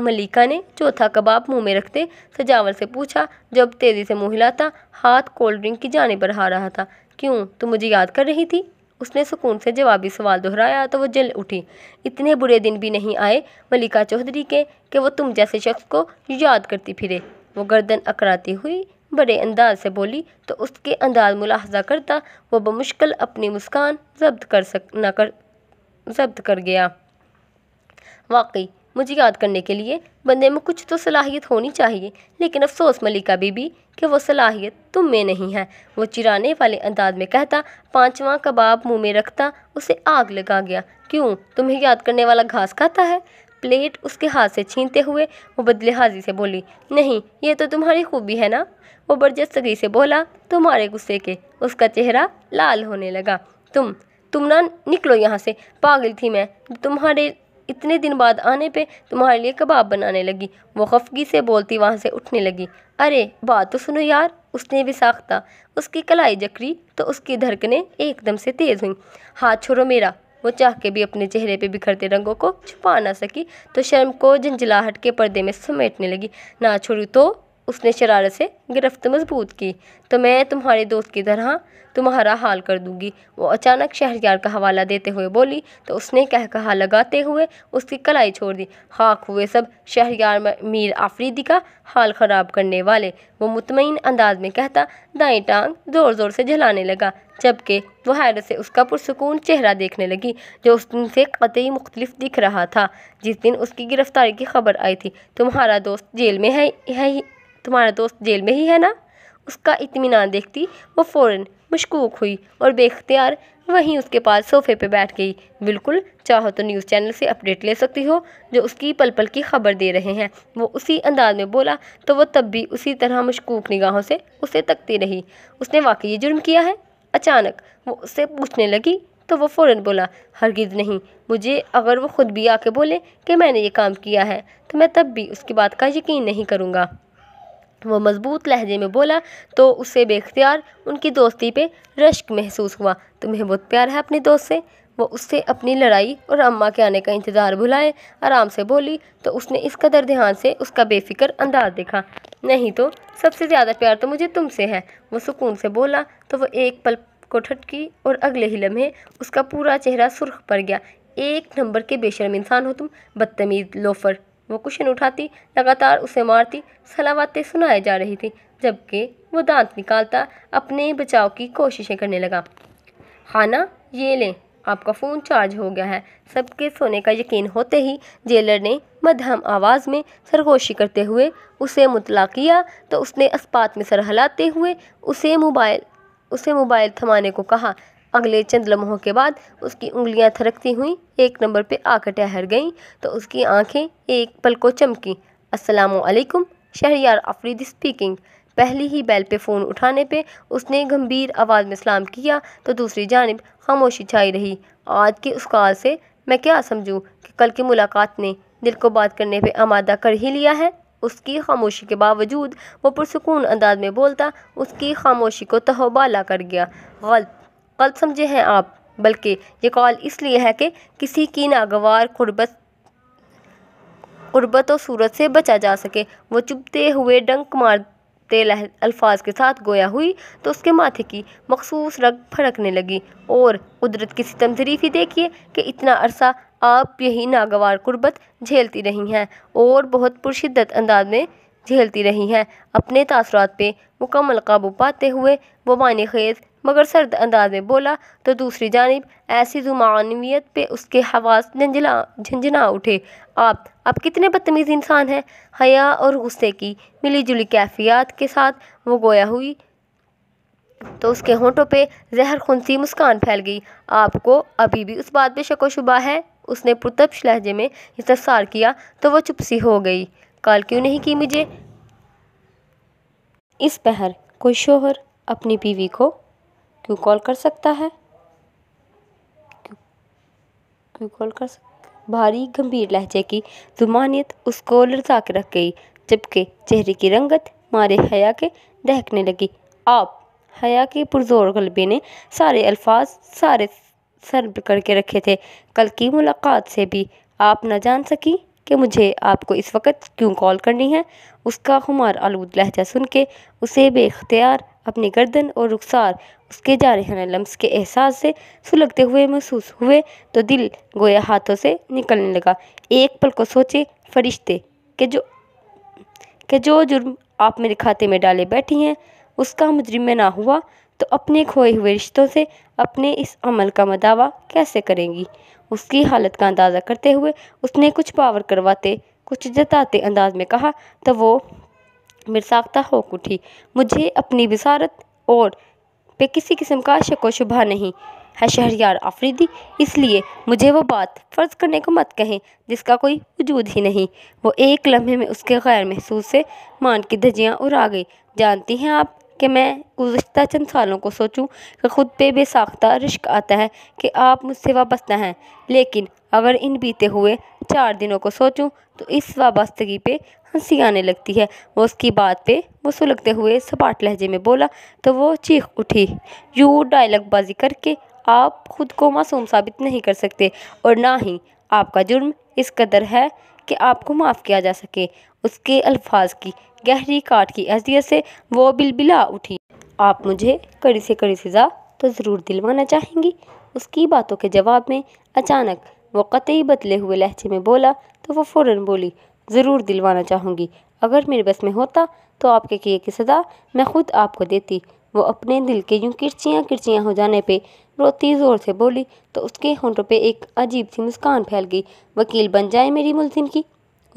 मलिका ने चौथा कबाब मुंह में रखते सजावल से पूछा जब तेज़ी से मुँह हिलाता हाथ कोल्ड ड्रिंक की जाने पर हार रहा था क्यों तुम मुझे याद कर रही थी उसने सुकून से जवाबी सवाल दोहराया तो वो जल उठी इतने बुरे दिन भी नहीं आए मलिका चौधरी के कि वो तुम जैसे शख्स को याद करती फिरे वो गर्दन अकड़ाती हुई बड़े अंदाज से बोली तो उसके अंदाज मुलाहजा करता वो बमुश्किल अपनी मुस्कान जब्त कर सक ना कर जब्त कर गया वाकई मुझे याद करने के लिए बंदे में कुछ तो सलाहियत होनी चाहिए लेकिन अफसोस मलिका बीबी कि वो सलाहियत तुम में नहीं है वो चिराने वाले अंदाज में कहता पांचवा कबाब मुंह में रखता उसे आग लगा गया क्यों तुम्हें याद करने वाला घास खाता है प्लेट उसके हाथ से छीनते हुए वो बदले हाजी से बोली नहीं ये तो तुम्हारी खूबी है ना वो बरजस्तगी से बोला तुम्हारे गुस्से के उसका चेहरा लाल होने लगा तुम तुम ना निकलो यहाँ से पागल थी मैं तुम्हारे इतने दिन बाद आने पे तुम्हारे लिए कबाब बनाने लगी वो खफगी से बोलती वहाँ से उठने लगी अरे बात तो सुनो यार उसने भी साख्ता उसकी कलाई जकड़ी तो उसकी धड़कने एकदम से तेज़ हुई हाथ छोड़ो मेरा वो चाह के भी अपने चेहरे पे बिखरते रंगों को छुपा ना सकी तो शर्म को झंझलाहट के पर्दे में समेटने लगी ना छोड़ू तो उसने शरारत से गिरफ्त मजबूत की तो मैं तुम्हारे दोस्त की तरह तुम्हारा हाल कर दूंगी वो अचानक शहरयार का हवाला देते हुए बोली तो उसने कह कहा लगाते हुए उसकी कलाई छोड़ दी हाक हुए सब शहरयार मीर आफरीदी का हाल ख़राब करने वाले वो मुतमिन अंदाज में कहता दाई टांग ज़ोर ज़ोर से झलाने लगा जबकि वह हैरत से उसका पुरसकून चेहरा देखने लगी जो उस दिन से कतई मुख्तलिफ दिख रहा था जिस दिन उसकी गिरफ़्तारी की खबर आई थी तुम्हारा दोस्त जेल में है, है तुम्हारा दोस्त जेल में ही है ना उसका इतमान देखती वो फ़ौरन मशकूक हुई और बेख्तियार वहीं उसके पास सोफे पे बैठ गई बिल्कुल चाहो तो न्यूज़ चैनल से अपडेट ले सकती हो जो उसकी पल पल की खबर दे रहे हैं वो उसी अंदाज में बोला तो वो तब भी उसी तरह मशकूक निगाहों से उसे तकती रही उसने वाकई ये जुर्म किया है अचानक वो उससे पूछने लगी तो वो फ़ौर बोला हरगिज़ नहीं मुझे अगर वो ख़ुद भी आके बोले कि मैंने ये काम किया है तो मैं तब भी उसकी बात का यकीन नहीं करूँगा वह मज़बूत लहजे में बोला तो उसे बेख्तियार उनकी दोस्ती पे रश्क महसूस हुआ तुम्हें बहुत प्यार है अपने दोस्त से वो उससे अपनी लड़ाई और अम्मा के आने का इंतज़ार भुलाए आराम से बोली तो उसने इस कदर ध्यान से उसका बेफिक्र अंदाज देखा नहीं तो सबसे ज़्यादा प्यार तो मुझे तुमसे है वो सुकून से बोला तो वह एक पल को ठटकी और अगले ही लम्हे उसका पूरा चेहरा सुर्ख पड़ गया एक नंबर के बेशर्म इंसान हो तुम बदतमीज लोफर वो कुशन उठाती लगातार उसे मारती सलावतें सुनाए जा रही थी जबकि वो दांत निकालता अपने बचाव की कोशिशें करने लगा खाना ये लें आपका फ़ोन चार्ज हो गया है सबके सोने का यकीन होते ही जेलर ने मध्यम आवाज़ में सरगोशी करते हुए उसे मुतला किया तो उसने अस्पात में सर हलाते हुए उसे मोबाइल उसे मोबाइल थमाने को कहा अगले चंद लम्हों के बाद उसकी उंगलियां थरकती हुई एक नंबर पे आकर ठहर गईं तो उसकी आंखें एक पल को चमकीं शहर शहरियार अफरीदी स्पीकिंग पहली ही बैल पे फ़ोन उठाने पे उसने गंभीर आवाज़ में सलाम किया तो दूसरी जानब खामोशी छाई रही आज के उस काल से मैं क्या समझूँ कि कल की मुलाकात ने दिल को बात करने पर आमादा कर ही लिया है उसकी खामोशी के बावजूद वो पुरसकून अंदाज में बोलता उसकी खामोशी को तहबाला कर गया गलत गलत समझे हैं आप बल्कि ये कॉल इसलिए है कि किसी की नागवार खुरबत खुरबत और सूरत से बचा जा सके वो चुभते हुए डंक मारते अल्फाज के साथ गोया हुई तो उसके माथे की मखसूस रग फड़कने लगी और कुदरत की सितम ही देखिए कि इतना अरसा आप यही नागवार गुरबत झेलती रही हैं और बहुत पुरशदत अंदाज में झेलती रही हैं अपने तसरत पे मुकम्मल काबू पाते हुए वो मान खेज मगर सर्द अंदाज में बोला तो दूसरी जानब ऐसी ज़ुमानवीयत पे उसके हवास झंझला झंझना उठे आप अब कितने बदतमीज़ इंसान हैं हया और गुस्से की मिली जुली कैफियात के साथ वो गोया हुई तो उसके होठों पे जहर खुनसी मुस्कान फैल गई आपको अभी भी उस बात पे शको शुबा है उसने पुरतप्श लहजे में इस्तफसार किया तो वह चुपसी हो गई कॉल क्यों नहीं की मुझे इस पहर कोई शोहर अपनी बीवी को क्यों कॉल कर सकता है क्यों क्यों कॉल कर सकता भारी गंभीर लहजे की जुमानियत उसको लड़का के रख गई जबकि चेहरे की रंगत मारे हया के दहकने लगी आप हया के पुरजोर गलबे ने सारे अल्फाज सारे सर्व करके रखे थे कल की मुलाकात से भी आप न जान सकी कि मुझे आपको इस वक्त क्यों कॉल करनी है उसका खुमार आलूद लहजा सुन के उसे बेख्तियार अपनी गर्दन और रुखसार उसके जारहाना लम्स के एहसास से सुलगते हुए महसूस हुए तो दिल गोया हाथों से निकलने लगा एक पल को सोचे फरिश्ते के जो के जो जुर्म आप मेरे खाते में डाले बैठी हैं उसका मुजरिम ना हुआ तो अपने खोए हुए रिश्तों से अपने इस अमल का मदावा कैसे करेंगी उसकी हालत का अंदाज़ा करते हुए उसने कुछ पावर करवाते कुछ जताते अंदाज में कहा तो वो मिर्साख्ता हो उठी मुझे अपनी विसारत और पे किसी किस्म का शक व शुभा नहीं है शहरियार आफरीदी इसलिए मुझे वो बात फ़र्ज़ करने को मत कहें जिसका कोई वजूद ही नहीं वो एक लम्हे में उसके गैर महसूस से मान की धजियाँ उड़ा गई जानती हैं आप कि मैं गुज्त चंद सालों को सोचूं कि ख़ुद पे बेसाख्ता रिश्क आता है कि आप मुझसे वाबस्ता हैं लेकिन अगर इन बीते हुए चार दिनों को सोचूं तो इस वाबस्तगी पे हंसी आने लगती है वो उसकी बात पे वो सुलगते हुए सपाट लहजे में बोला तो वो चीख उठी यूँ डायलगबाजी करके आप खुद को मासूम साबित नहीं कर सकते और ना ही आपका जुर्म इस कदर है कि आपको माफ़ किया जा सके उसके अल्फाज की गहरी काट की हैसियत से वो बिलबिला उठी आप मुझे कड़ी से कड़ी सज़ा तो ज़रूर दिलवाना चाहेंगी उसकी बातों के जवाब में अचानक वो कतई बदले हुए लहजे में बोला तो वो फ़ौर बोली ज़रूर दिलवाना चाहूँगी अगर मेरे बस में होता तो आपके किए की सज़ा मैं ख़ुद आपको देती वो अपने दिल के यूँ किरचियाँ किरचियाँ हो जाने पे रोती ज़ोर से बोली तो उसके होंठों पे एक अजीब सी मुस्कान फैल गई वकील बन जाए मेरी मुलजिम की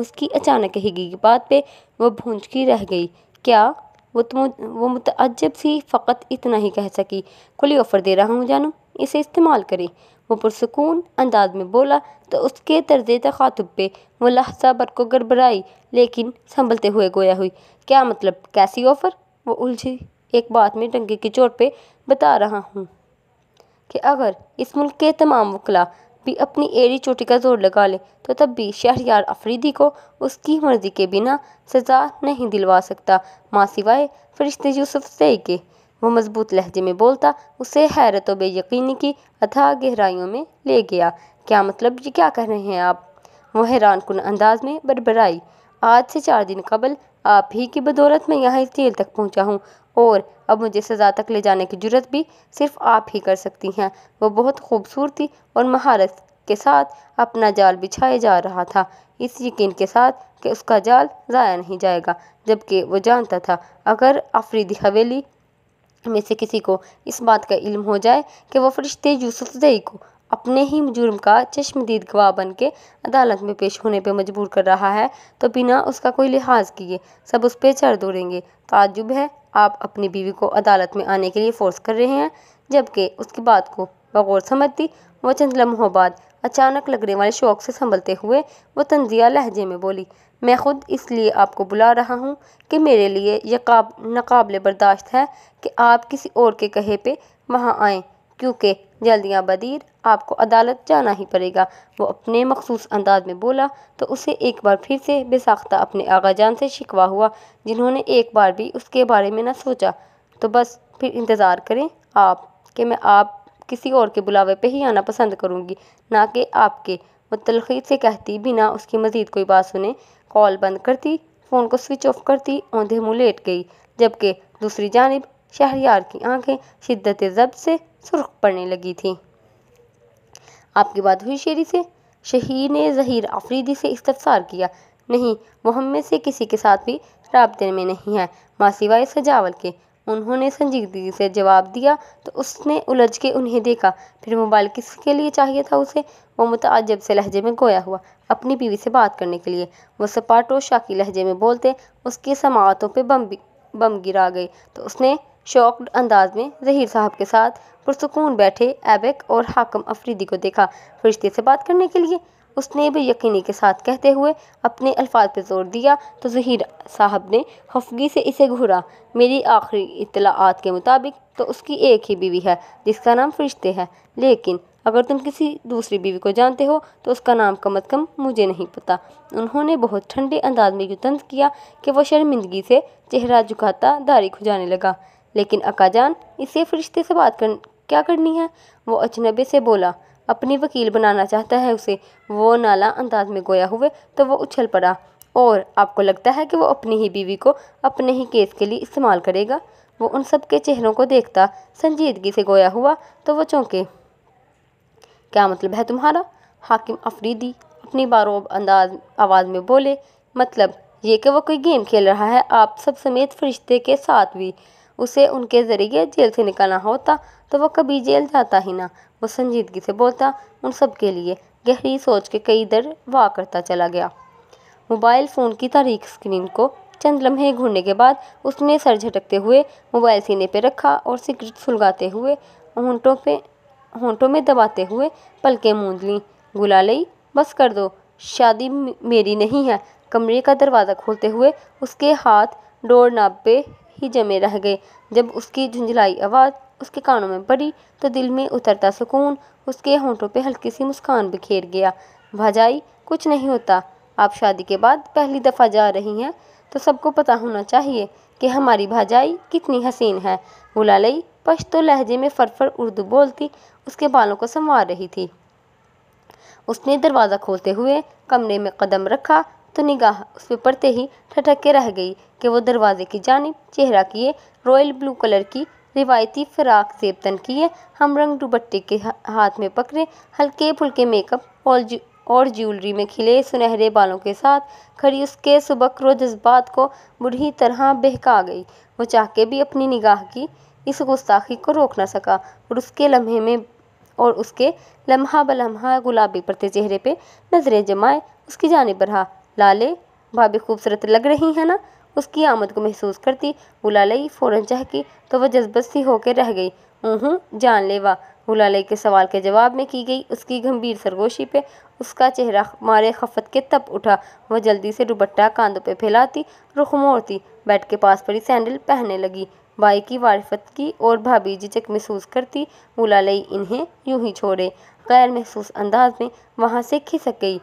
उसकी अचानक कही गई बात पे वो की रह गई क्या वो तुम तो वो मुतजब सी फ़कत इतना ही कह सकी खुली ऑफ़र दे रहा हूँ जानू इसे इस्तेमाल करें वो पुरसकून अंदाज में बोला तो उसके तर्ज तखातुब पे वो लहजा को गड़बड़ाई लेकिन संभलते हुए गोया हुई क्या मतलब कैसी ऑफ़र वो उलझी एक बात में डंगे की चोट पे बता रहा हूँ कि अगर इस मुल्क के तमाम वकला भी अपनी एड़ी चोटी का जोर लगा लें तो तब भी शहरियार अफरीदी को उसकी मर्ज़ी के बिना सज़ा नहीं दिलवा सकता माँ सिवाय फरिश्ते यूसुफ से के वो मजबूत लहजे में बोलता उसे हैरत और बेयकीनी की अथाह गहराइयों में ले गया क्या मतलब ये क्या कर रहे हैं आप वो हैरान कन अंदाज में बड़बड़ाई आज से चार दिन कबल आप ही की बदौलत में यहाँ इस जेल तक पहुँचा हूँ और अब मुझे सज़ा तक ले जाने की जरूरत भी सिर्फ आप ही कर सकती हैं वह बहुत खूबसूरती और महारत के साथ अपना जाल बिछाए जा रहा था इस यकीन के साथ कि उसका जाल ज़ाया नहीं जाएगा जबकि वो जानता था अगर आफरीदी हवेली में से किसी को इस बात का इल्म हो जाए कि वह फ़रिश्ते यूसुफ़ई को अपने ही जुर्म का चश्मदीद गवाह बन के अदालत में पेश होने पर पे मजबूर कर रहा है तो बिना उसका कोई लिहाज किए सब उस पर चढ़ दौड़ेंगे ताजुब है आप अपनी बीवी को अदालत में आने के लिए फ़ोर्स कर रहे हैं जबकि उसकी बात को बगौर समझती वह चंद लम्हों बाद अचानक लगने वाले शौक से संभलते हुए वो तंजिया लहजे में बोली मैं ख़ुद इसलिए आपको बुला रहा हूँ कि मेरे लिए ये नाकबले बर्दाश्त है कि आप किसी और के कहे पे वहाँ आएँ क्योंकि जल्दिया बदीर आपको अदालत जाना ही पड़ेगा वो अपने मखसूस अंदाज में बोला तो उसे एक बार फिर से बेसाख्ता अपने आगा जान से शिकवा हुआ जिन्होंने एक बार भी उसके बारे में ना सोचा तो बस फिर इंतज़ार करें आप कि मैं आप किसी और के बुलावे पे ही आना पसंद करूँगी ना कि आपके वो तलखीद से कहती बिना उसकी मज़ीद कोई बात सुने कॉल बंद करती फ़ोन को स्विच ऑफ करती औंधे मुँह लेट गई जबकि दूसरी जानब शहरियार की आंखें शिद्दत जब से सुर्ख पड़ने लगी थी आपकी बात हुई शेरी से शहीर ने जहीर आफरीदी से इस्तफसार किया नहीं वो हम में से किसी के साथ भी रबते में नहीं है मासीवाए सजावल के उन्होंने संजीदगी से जवाब दिया तो उसने उलझ के उन्हें देखा फिर मोबाइल किसके लिए चाहिए था उसे वो मुताजब से लहजे में गोया हुआ अपनी बीवी से बात करने के लिए वो सपाटो शाकी लहजे में बोलते उसकी समातों पे बम बम गिरा गई तो उसने शॉक्ड अंदाज में जहीर साहब के साथ पुरसकून बैठे ऐबक और हाकम अफरीदी को देखा फरिश्ते से बात करने के लिए उसने भी यकीनी के साथ कहते हुए अपने अल्फाज पर जोर दिया तो जहीर साहब ने खफगी से इसे घूरा मेरी आखिरी इतलाआत के मुताबिक तो उसकी एक ही बीवी है जिसका नाम फरिश्ते है लेकिन अगर तुम किसी दूसरी बीवी को जानते हो तो उसका नाम कम अज़ कम मुझे नहीं पता उन्होंने बहुत ठंडे अंदाज में यूँ तंज किया कि वह शर्मिंदगी से चेहरा झुकाता दाढ़ी खुजाने लगा लेकिन अकाजान इसे फरिश्ते से बात कर क्या करनी है वो अजनबे से बोला अपनी वकील बनाना चाहता है उसे वो नाला अंदाज में गोया हुए तो वो उछल पड़ा और आपको लगता है कि वो अपनी ही बीवी को अपने ही केस के लिए इस्तेमाल करेगा वो उन सब के चेहरों को देखता संजीदगी से गोया हुआ तो वो चौंके क्या मतलब है तुम्हारा हाकिम अफरीदी अपनी बारोब अंदाज आवाज़ में बोले मतलब ये कि वो कोई गेम खेल रहा है आप सब समेत फरिश्ते के साथ भी उसे उनके ज़रिए जेल से निकालना होता तो वो कभी जेल जाता ही ना वो संजीदगी से बोलता उन सब के लिए गहरी सोच के कई दर वाह करता चला गया मोबाइल फ़ोन की तारीख स्क्रीन को चंद लम्हे घूरने के बाद उसने सर झटकते हुए मोबाइल सीने पर रखा और सिगरेट सुलगाते हुए ऊँटों पर होंठों में दबाते हुए पलके मूंद लीं गुलाई बस कर दो शादी मेरी नहीं है कमरे का दरवाज़ा खोलते हुए उसके हाथ डोर नाप पे ही जमे रह गए जब उसकी झुंझलाई आवाज़ उसके कानों में पड़ी तो दिल में उतरता सुकून उसके होंठों पे हल्की सी मुस्कान बिखेर गया भाजाई कुछ नहीं होता आप शादी के बाद पहली दफ़ा जा रही हैं तो सबको पता होना चाहिए कि हमारी भाजाई कितनी हसीन है गुलालई पश्तो लहजे में फरफर उर्दू बोलती उसके बालों को संवार रही थी उसने दरवाज़ा खोलते हुए कमरे में कदम रखा तो निगाह उस पर पड़ते ही ठटक के रह गई कि वो दरवाजे की जानब चेहरा किए रॉयल ब्लू कलर की रिवायती फ्राक सेब तन किए हम रंग दुबट्टे के हाथ में पकड़े हल्के फुल्के मेकअप और जु, और ज्वेलरी में खिले सुनहरे बालों के साथ खड़ी उसके सुबक रो जज्बात को बुरी तरह बहका गई वो चाह के भी अपनी निगाह की इस गुस्ताखी को रोक ना सका और उसके लम्हे में और उसके लम्हा ब लम्हा गुलाबी पड़ते चेहरे पे नज़रें जमाए उसकी जानब रहा लाले भाभी खूबसूरत लग रही है ना उसकी आमद को महसूस करती गुलाई फ़ौरन चहकी तो वह जज्बत सी होकर रह गई ऊँ लेवा गुलाई के सवाल के जवाब में की गई उसकी गंभीर सरगोशी पे उसका चेहरा मारे खफत के तप उठा वह जल्दी से दुबट्टा कांधों पे फैलाती रुख मोड़ती बैठ के पास पड़ी सैंडल पहनने लगी बाई की वारिफत की और भाभी झिझक महसूस करती मुलाई इन्हें यूं ही छोड़े गैर महसूस अंदाज में वहाँ से खिसक गई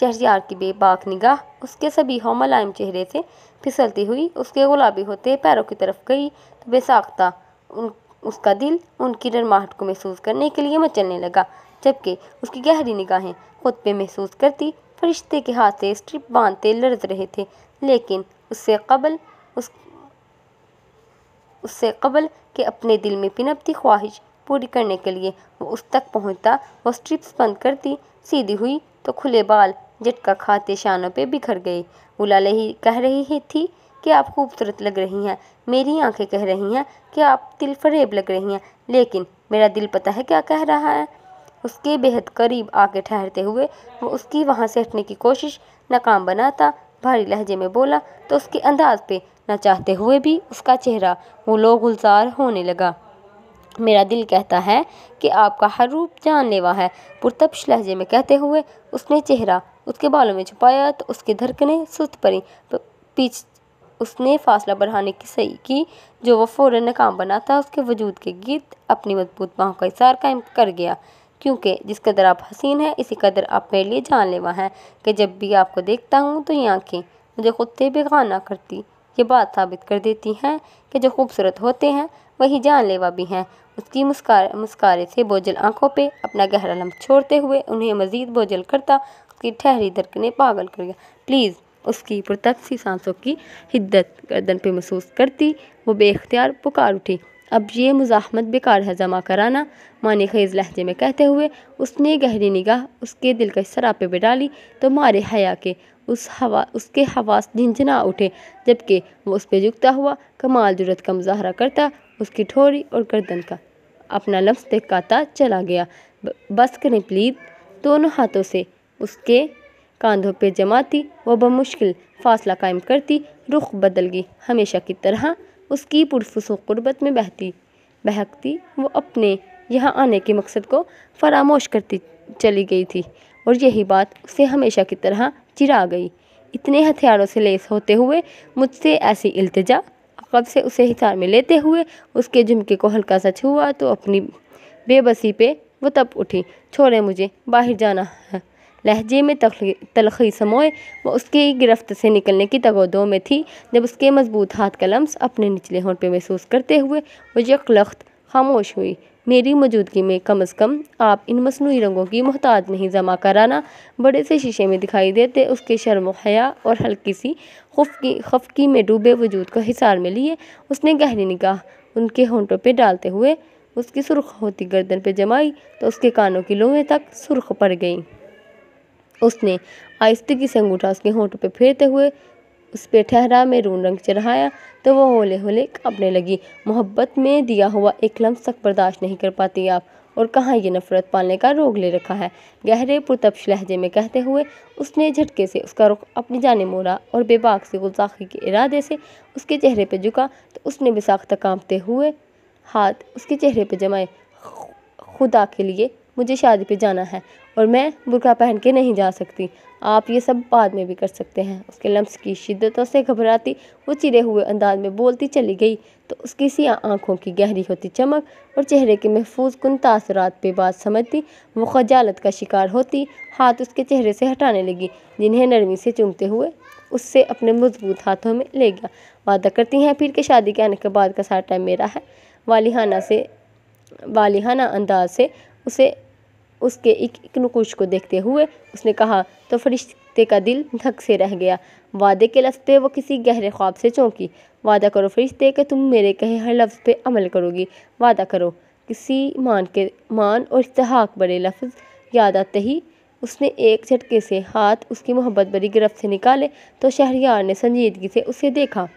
शहजियार की बेबाक निगाह उसके सभी होमलायम चेहरे से फिसलती हुई उसके गुलाबी होते पैरों की तरफ गई तो बेसाख्ता उन उसका दिल उनकी नरमाहट को महसूस करने के लिए मचलने लगा जबकि उसकी गहरी निगाहें खुद पे महसूस करती फरिश्ते के हाथ से स्ट्रिप बांधते लड़त रहे थे लेकिन उससे कबल उस उससे कबल के अपने दिल में पिनपती ख्वाहिश पूरी करने के लिए वो उस तक पहुंचता वो स्ट्रिप्स बंद करती सीधी हुई तो खुले बाल झटका खाते शानों पे बिखर गए गुलाले ही कह रही थी कि आप खूबसूरत लग रही हैं मेरी आंखें कह रही हैं कि आप दिल फरेब लग रही हैं लेकिन मेरा दिल पता है क्या कह रहा है उसके बेहद करीब आके ठहरते हुए वो उसकी वहाँ से हटने की कोशिश नाकाम बनाता भारी लहजे में बोला तो उसके अंदाज पे ना चाहते हुए भी उसका चेहरा गुलो गुलजार होने लगा मेरा दिल कहता है कि आपका हर रूप जानलेवा है पुरतपश लहजे में कहते हुए उसने चेहरा उसके बालों में छुपाया तो उसकी धड़कने सुस्त पड़ी पीछ उसने फासला बढ़ाने की सही की जो वह फ़ौर नाकाम बना था उसके वजूद के गीत अपनी मजबूत बाहों का इशार कायम कर गया क्योंकि जिस कदर आप हसीन हैं इसी कदर आप मेरे लिए जानलेवा हैं कि जब भी आपको देखता हूँ तो ये आँखें मुझे खुद से बेगाना करती ये बात साबित कर देती हैं कि जो खूबसूरत होते हैं वही जानलेवा भी हैं उसकी मुस्कार मुस्कारे से बोझल आंखों पे अपना गहरा लम्ब छोड़ते हुए उन्हें मज़ीद बोझल करता उसकी ठहरी धड़कने पागल कर गया प्लीज़ उसकी पुरतकसी सांसों की हिद्दत गर्दन पे महसूस करती वो बेख्तियार पुकार उठी अब ये मुजाहमत बेकार है जमा कराना माने खेज़ लहजे में कहते हुए उसने गहरी निगाह उसके दिल का सरापे पर डाली तो मारे हया के उस हवा उसके हवास झिंझना उठे जबकि वो उस पर झुकता हुआ कमाल जरूरत का मुजाहरा करता उसकी ठोरी और गर्दन का अपना लफ्स देखाता चला गया बस करें प्लीज दोनों हाथों से उसके कंधों पे जमाती वह बमुश्किल फासला कायम करती रुख बदल गई हमेशा की तरह उसकी पुरफसो गुरबत में बहती बहकती वो अपने यहाँ आने के मकसद को फरामोश करती चली गई थी और यही बात उसे हमेशा की तरह चिरा गई इतने हथियारों से लेस होते हुए मुझसे ऐसी इल्तजा कब से उसे हिसार में लेते हुए उसके झुमके को हल्का सा छुआ तो अपनी बेबसी पे वो तप उठी छोड़े मुझे बाहर जाना है लहजे में तलखी समोए वो उसके गिरफ्त से निकलने की तगोदों में थी जब उसके मजबूत हाथ का लम्स अपने निचले होंठ पे महसूस करते हुए वो यकलख्त खामोश हुई मेरी मौजूदगी में कम अज़ कम आप इन मसनू रंगों की मोहताज नहीं जमा कराना बड़े से शीशे में दिखाई देते उसके शर्म हया और हल्की सी खुफकी खफकी में डूबे वजूद को हिसार में लिए उसने गहरी निगाह उनके होंठों पर डालते हुए उसकी सुर्ख होती गर्दन पर जमाई तो उसके कानों की लोहे तक सुर्ख पड़ गई उसने आहिस्तगी से अंगूठा उसके होंठों पर फेरते हुए उस पे ठहरा में रून रंग चढ़ाया तो वो होले होले कांपने लगी मोहब्बत में दिया हुआ एक लम्स तक बर्दाश्त नहीं कर पाती आप और कहाँ ये नफ़रत पालने का रोग ले रखा है गहरे पुरतप्श लहजे में कहते हुए उसने झटके से उसका रुख अपनी जाने मोड़ा और बेबाक से गुलसाखी के इरादे से उसके चेहरे पर झुका तो उसने बेसाख्त कांपते हुए हाथ उसके चेहरे पर जमाए खुदा के लिए मुझे शादी पे जाना है और मैं बुरका पहन के नहीं जा सकती आप ये सब बाद में भी कर सकते हैं उसके लम्स की शिद्दतों से घबराती वो चिरे हुए अंदाज में बोलती चली गई तो उसकी सी आँखों की गहरी होती चमक और चेहरे के महफूज कन तासरात पे बात समझती वो खजालत का शिकार होती हाथ उसके चेहरे से हटाने लगी जिन्हें नरमी से चूमते हुए उससे अपने मजबूत हाथों में ले गया वादा करती हैं फिर के शादी के आने के बाद का सारा टाइम मेरा है वालिहाना से वालिहाना अंदाज से उसे उसके एक एक नकुश को देखते हुए उसने कहा तो फरिश्ते का दिल धक से रह गया वादे के लफ्ज़ पे वो किसी गहरे ख्वाब से चौंकी वादा करो फरिश्ते कि तुम मेरे कहे हर लफ्ज़ पे अमल करोगी वादा करो किसी मान के मान और इस्तेहाक बड़े लफ्ज़ याद आते ही उसने एक झटके से हाथ उसकी मोहब्बत भरी गिरफ्त से निकाले तो शहरियार ने संजीदगी से उसे देखा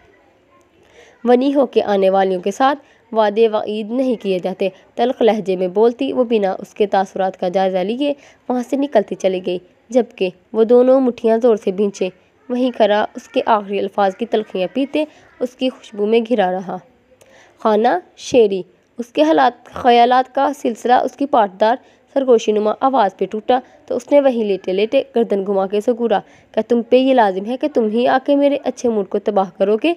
वनी होके आने वालियों के साथ वादे वईद नहीं किए जाते तलख लहजे में बोलती वो बिना उसके तासरत का जायज़ा लिए वहाँ से निकलती चली गई जबकि वो दोनों मुठियाँ ज़ोर से भींचे वहीं खरा उसके आखिरी अल्फाज की तलखियाँ पीते उसकी खुशबू में घिरा रहा खाना शेरी उसके हालात ख्यालात का सिलसिला उसकी पाटदार सरगोशी नुमा आवाज़ पे टूटा तो उसने वहीं लेटे लेटे गर्दन घुमा के सकूरा क्या तुम पे ये लाजिम है कि तुम ही आके मेरे अच्छे मूड को तबाह करोगे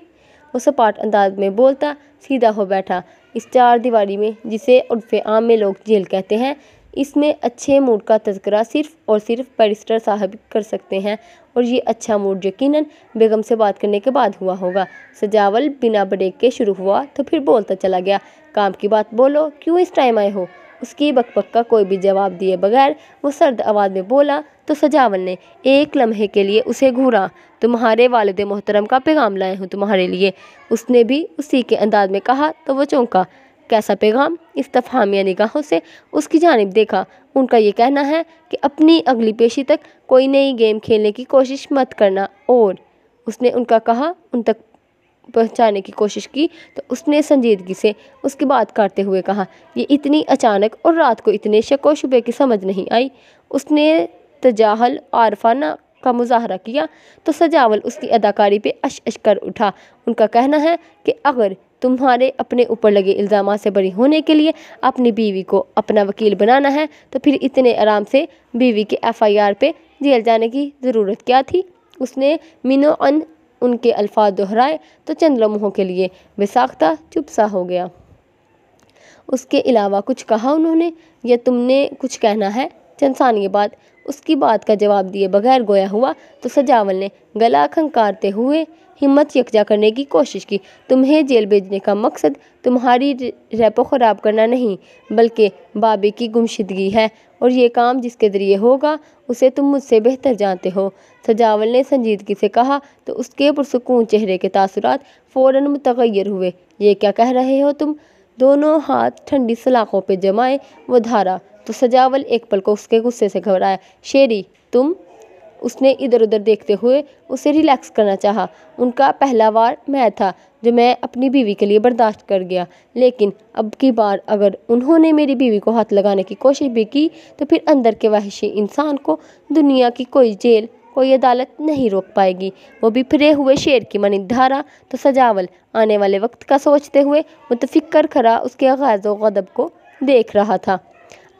और सपाट अंदाज में बोलता सीधा हो बैठा इस चार दीवारी में जिसे उर्फ आम में लोग जेल कहते हैं इसमें अच्छे मूड का तस्करा सिर्फ और सिर्फ बैरिस्टर साहब कर सकते हैं और ये अच्छा मूड यकीनन बेगम से बात करने के बाद हुआ होगा सजावल बिना ब्रेक के शुरू हुआ तो फिर बोलता चला गया काम की बात बोलो क्यों इस टाइम आए हो उसकी बकबक का कोई भी जवाब दिए बगैर वो सर्द आवाज़ में बोला तो सजावन ने एक लम्हे के लिए उसे घूरा तुम्हारे वालद मोहतरम का पैगाम लाए हूँ तुम्हारे लिए उसने भी उसी के अंदाज में कहा तो वह चौंका कैसा पैगाम इस्तफामिया निगाहों से उसकी जानब देखा उनका यह कहना है कि अपनी अगली पेशी तक कोई नई गेम खेलने की कोशिश मत करना और उसने उनका कहा उन तक पहुँचाने की कोशिश की तो उसने संजीदगी से उसकी बात करते हुए कहा ये इतनी अचानक और रात को इतने शको शुबे की समझ नहीं आई उसने तजाहल आरफाना का मुजाहरा किया तो सजावल उसकी अदाकारी पे अश अश कर उठा उनका कहना है कि अगर तुम्हारे अपने ऊपर लगे इल्ज़ाम से बड़ी होने के लिए अपनी बीवी को अपना वकील बनाना है तो फिर इतने आराम से बीवी के एफ आई आर पे जेल जाने की ज़रूरत क्या थी उसने मीनो अन उनके अल्फाज दोहराए तो चंद लम्हों के लिए विसाख्ता चुप सा हो गया उसके अलावा कुछ कहा उन्होंने या तुमने कुछ कहना है चंद ये बाद उसकी बात का जवाब दिए बगैर गोया हुआ तो सजावल ने गला खंकारते हुए हिम्मत यकजा करने की कोशिश की तुम्हें जेल भेजने का मकसद तुम्हारी रेपो ख़राब करना नहीं बल्कि बाबे की गुमशिदगी है और ये काम जिसके ज़रिए होगा उसे तुम मुझसे बेहतर जानते हो सजावल ने संजीदगी से कहा तो उसके पुरसकून चेहरे के तासुरात फ़ौर मतगैर हुए ये क्या कह रहे हो तुम दोनों हाथ ठंडी सलाखों पर जमाए वो धारा तो सजावल एक पल को उसके गुस्से से घबराया शेरी तुम उसने इधर उधर देखते हुए उसे रिलैक्स करना चाहा उनका पहला वार मैं था जो मैं अपनी बीवी के लिए बर्दाश्त कर गया लेकिन अब की बार अगर उन्होंने मेरी बीवी को हाथ लगाने की कोशिश भी की तो फिर अंदर के वहशी इंसान को दुनिया की कोई जेल कोई अदालत नहीं रोक पाएगी वो भी फिरे हुए शेर की मनी धारा तो सजावल आने वाले वक्त का सोचते हुए मुतफिक्र खरा उसके आगाज़ गदब को देख रहा था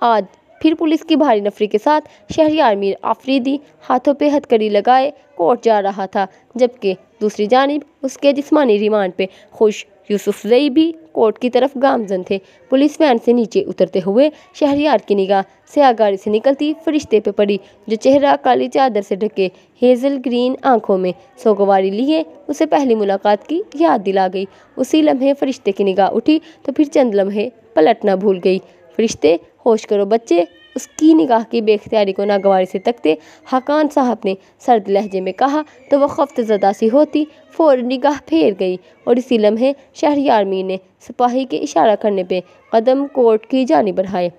आज फिर पुलिस की भारी नफरी के साथ शहरी मीर आफरीदी हाथों पे हथकड़ी लगाए कोर्ट जा रहा था जबकि दूसरी जानब उसके जिस्मानी रिमांड पे खुश यूसुफ जई भी कोर्ट की तरफ गामजन थे पुलिस वैन से नीचे उतरते हुए शहरियार की निगाह स्या गाड़ी से निकलती फरिश्ते पे पड़ी जो चेहरा काली चादर से ढके हेजल ग्रीन आंखों में सोगवारी लिए उसे पहली मुलाकात की याद दिला गई उसी लम्हे फरिश्ते की निगाह उठी तो फिर चंद लम्हे पलटना भूल गई फरिश्ते होश करो बच्चे उसकी निगाह की बेख्तियारी को नागवारी से तकते हकान साहब ने सर्द लहजे में कहा तो वह खफ्त जदा सी होती फ़ौर निगाह फेर गई और इसी लम्हे शहर आर्मी ने सिपाही के इशारा करने पे कदम कोर्ट की जानी बढ़ाए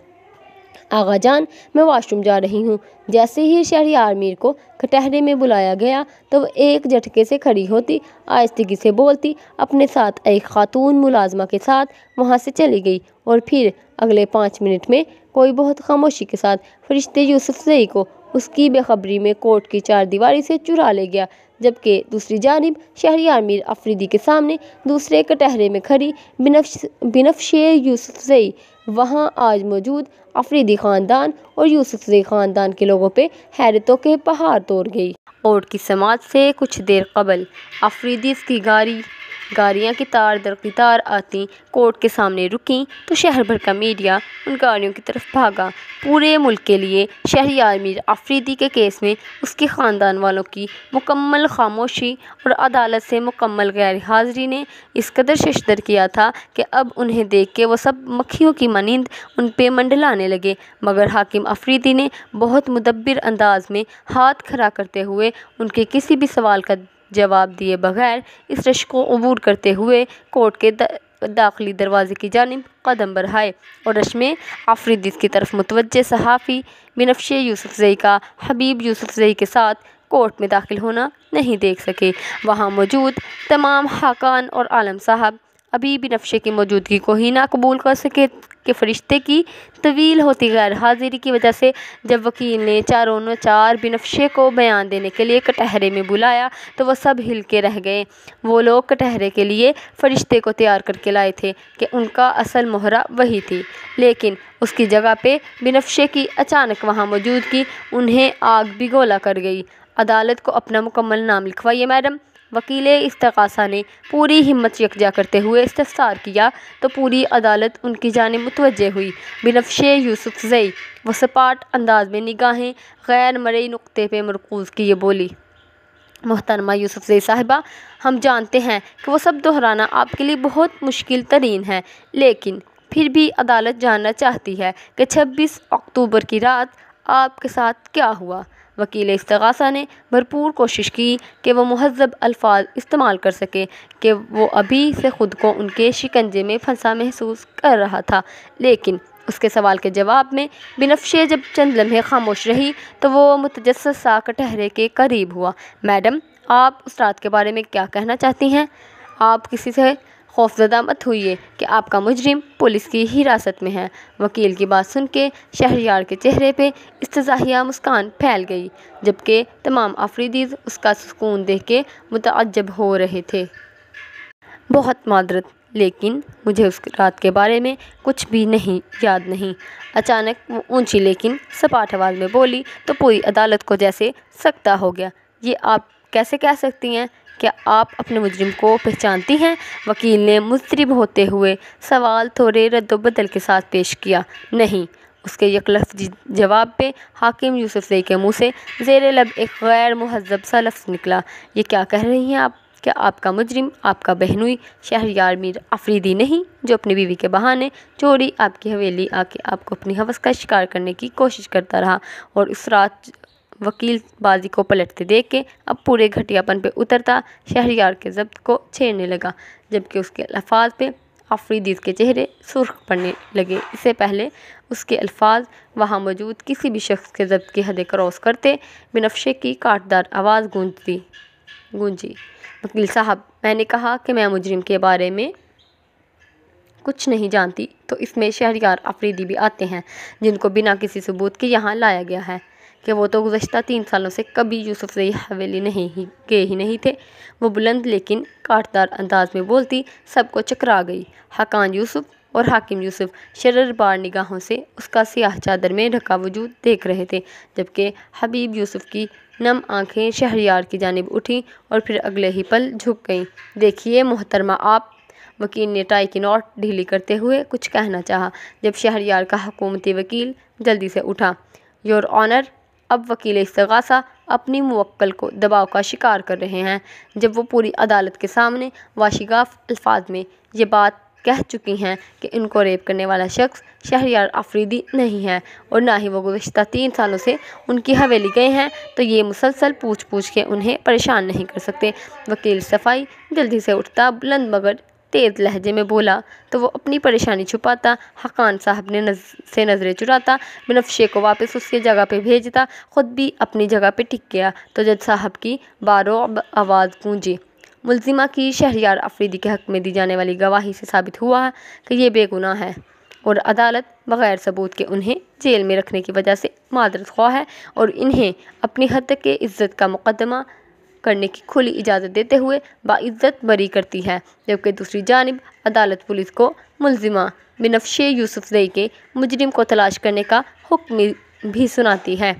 आगा जान मैं वॉशरूम जा रही हूँ जैसे ही शहरियार मीर को कटहरे में बुलाया गया तो वह एक झटके से खड़ी होती आयस्तगी से बोलती अपने साथ एक खातून मुलाजमा के साथ वहाँ से चली गई और फिर अगले पाँच मिनट में कोई बहुत खामोशी के साथ फरिश्ते यूसुफ सई को उसकी बेखबरी में कोर्ट की चार दीवारी से चुरा ले गया जबकि दूसरी जानब शहरी आमिर अफरीदी के सामने दूसरे कटहरे में खड़ी बिनफ बिनफशेर यूसुफ जई वहाँ आज मौजूद अफरीदी ख़ानदान और यूसुफी ख़ानदान के लोगों पर हैरतों के पहाड़ तोड़ गई ओट की समाज से कुछ देर कबल अफरीदी की गाड़ी गाड़ियाँ की तार दर की तार आती कोर्ट के सामने रुकी तो शहर भर का मीडिया उन गाड़ियों की तरफ भागा पूरे मुल्क के लिए शहरी मीर आफरीदी के केस में उसके ख़ानदान वालों की मुकम्मल खामोशी और अदालत से मुकम्मल गैर हाजिरी ने इस कदर शशदर किया था कि अब उन्हें देख के वह सब मक्खियों की मानंद उन पर मंडलाने लगे मगर हाकिम आफरीदी ने बहुत मुदबिर अंदाज में हाथ खड़ा करते हुए उनके किसी भी सवाल का जवाब दिए बगैर इस रश को अबूर करते हुए कोर्ट के दाखिली दरवाजे की जानब कदम बढ़ाए और रश में आफरीदीद की तरफ मुतवजह सहाफ़ी यूसुफ जई का हबीब यूसुफ जई के साथ कोर्ट में दाखिल होना नहीं देख सके वहाँ मौजूद तमाम हाकान और आलम साहब अभी भी नफ़े की मौजूदगी को ही ना कबूल कर सके कि फ़रिश्ते की तवील होती गैर हाजिरी की वजह से जब वकील ने चारों चार बिनफ़े को बयान देने के लिए कटहरे में बुलाया तो वह सब हिल के रह गए वो लोग कटहरे के लिए फ़रिश्ते को तैयार करके लाए थे कि उनका असल मोहरा वही थी लेकिन उसकी जगह पे बिनफ़े की अचानक वहाँ मौजूदगी उन्हें आग भी गोला कर गई अदालत को अपना मुकम्मल नाम लिखवाइए मैडम वकील इसतकासा ने पूरी हिम्मत यकजा करते हुए इस्तार किया तो पूरी अदालत उनकी जानब मुतवज हुई यूसुफ जई व सपाट अंदाज में निगाहें गैर मरई नुक़े पर मरकूज़ किए बोली मोहतरमा यूसुफ़ साहिबा हम जानते हैं कि वह सब दोहराना आपके लिए बहुत मुश्किल तरीन है लेकिन फिर भी अदालत जानना चाहती है कि छब्बीस अक्टूबर की रात आपके साथ क्या हुआ वकील इस्तगासा ने भरपूर कोशिश की कि वह महज़ब अल्फाज इस्तेमाल कर सके कि वो अभी से ख़ुद को उनके शिकंजे में फंसा महसूस कर रहा था लेकिन उसके सवाल के जवाब में बिनफे जब चंद लम्हे खामोश रही तो वो मुतजस साक ठहरे के करीब हुआ मैडम आप उस रात के बारे में क्या कहना चाहती हैं आप किसी से खौफजदा मत हुई कि आपका मुजरिम पुलिस की हिरासत में है वकील की बात सुन के शहरियार के चेहरे पर इस्तजाहिया मुस्कान फैल गई जबकि तमाम अफरीदीज उसका सुकून देख के मुतजब हो रहे थे बहुत मादरत लेकिन मुझे उस रात के बारे में कुछ भी नहीं याद नहीं अचानक वो ऊंची लेकिन सपाट आवाज़ में बोली तो पूरी अदालत को जैसे सकता हो गया ये आप कैसे कह सकती हैं क्या आप अपने मुजरिम को पहचानती हैं वकील ने मुजरिम होते हुए सवाल थोड़े रद्दबदल के साथ पेश किया नहीं उसके यकलफ जवाब पे हाकिम यूसुफ जई के मुँह से जेर लब एक गैर महजब सा लफ्ज़ निकला ये क्या कह रही हैं आप क्या आपका मुजरिम आपका बहनुई यार मीर अफरीदी नहीं जो अपनी बीवी के बहाने चोरी आपकी हवेली आके आपको अपनी हवस का शिकार करने की कोशिश करता रहा और उस रात वकील बाजी को पलटते देख के अब पूरे घटियापन पे उतरता शहरियार के जब्त को छेड़ने लगा जबकि उसके अल्फाज पे आफरीदीद के चेहरे सुर्ख पड़ने लगे इससे पहले उसके अल्फाज वहाँ मौजूद किसी भी शख्स के जब्त की हदें क्रॉस करते बिनफशे की काटदार आवाज़ गूंजती गूंजी वकील साहब मैंने कहा कि मैं मुजरिम के बारे में कुछ नहीं जानती तो इसमें शहरियार आफरीदी भी आते हैं जिनको बिना किसी सबूत के यहाँ लाया गया है कि वो तो गुज्त तीन सालों से कभी यूसुफ जई हवेली नहीं ही गए ही नहीं थे वो बुलंद लेकिन काटदार अंदाज में बोलती सबको चकरा गई हकान यूसुफ और हाकिम यूसुफ शरर बार निगाहों से उसका सियाह चादर में ढका वजूद देख रहे थे जबकि हबीब यूसुफ की नम आंखें शहरियार की जानब उठी और फिर अगले ही पल झुक गईं देखिए मोहतरमा आप वकील ने टाई की नोट ढीली करते हुए कुछ कहना चाहा जब शहरियार का हुकूमती वकील जल्दी से उठा योर ऑनर अब वकील इस्तगासा अपनी मुवक्ल को दबाव का शिकार कर रहे हैं जब वो पूरी अदालत के सामने वाशिगाफ अल्फाज में ये बात कह चुकी हैं कि इनको रेप करने वाला शख्स शहरियार आफरीदी नहीं है और ना ही वो गुज्त तीन सालों से उनकी हवेली गए हैं तो ये मुसलसल पूछ पूछ के उन्हें परेशान नहीं कर सकते वकील सफाई जल्दी से उठता बुलंद मगर तेज़ लहजे में बोला तो वो अपनी परेशानी छुपाता हकान साहब ने नज, से नज़रें चुराता मुनफशे को वापस उसके जगह पे भेजता ख़ुद भी अपनी जगह पे टिक गया तो जज साहब की बारो आवाज़ गूंजी मुलजिमा की शहरियार अफरीदी के हक़ में दी जाने वाली गवाही से साबित हुआ कि यह बेगुनाह है और अदालत बग़ैर सबूत के उन्हें जेल में रखने की वजह से मादरत ख्वा है और इन्हें अपनी हद के इज़्ज़त का मुकदमा करने की खुली इजाज़त देते हुए बाज़्ज़त बरी करती है जबकि दूसरी जानब अदालत पुलिस को मुलजिमा बिनफशे यूसुफजई के मुजरिम को तलाश करने का हुक्म भी सुनाती है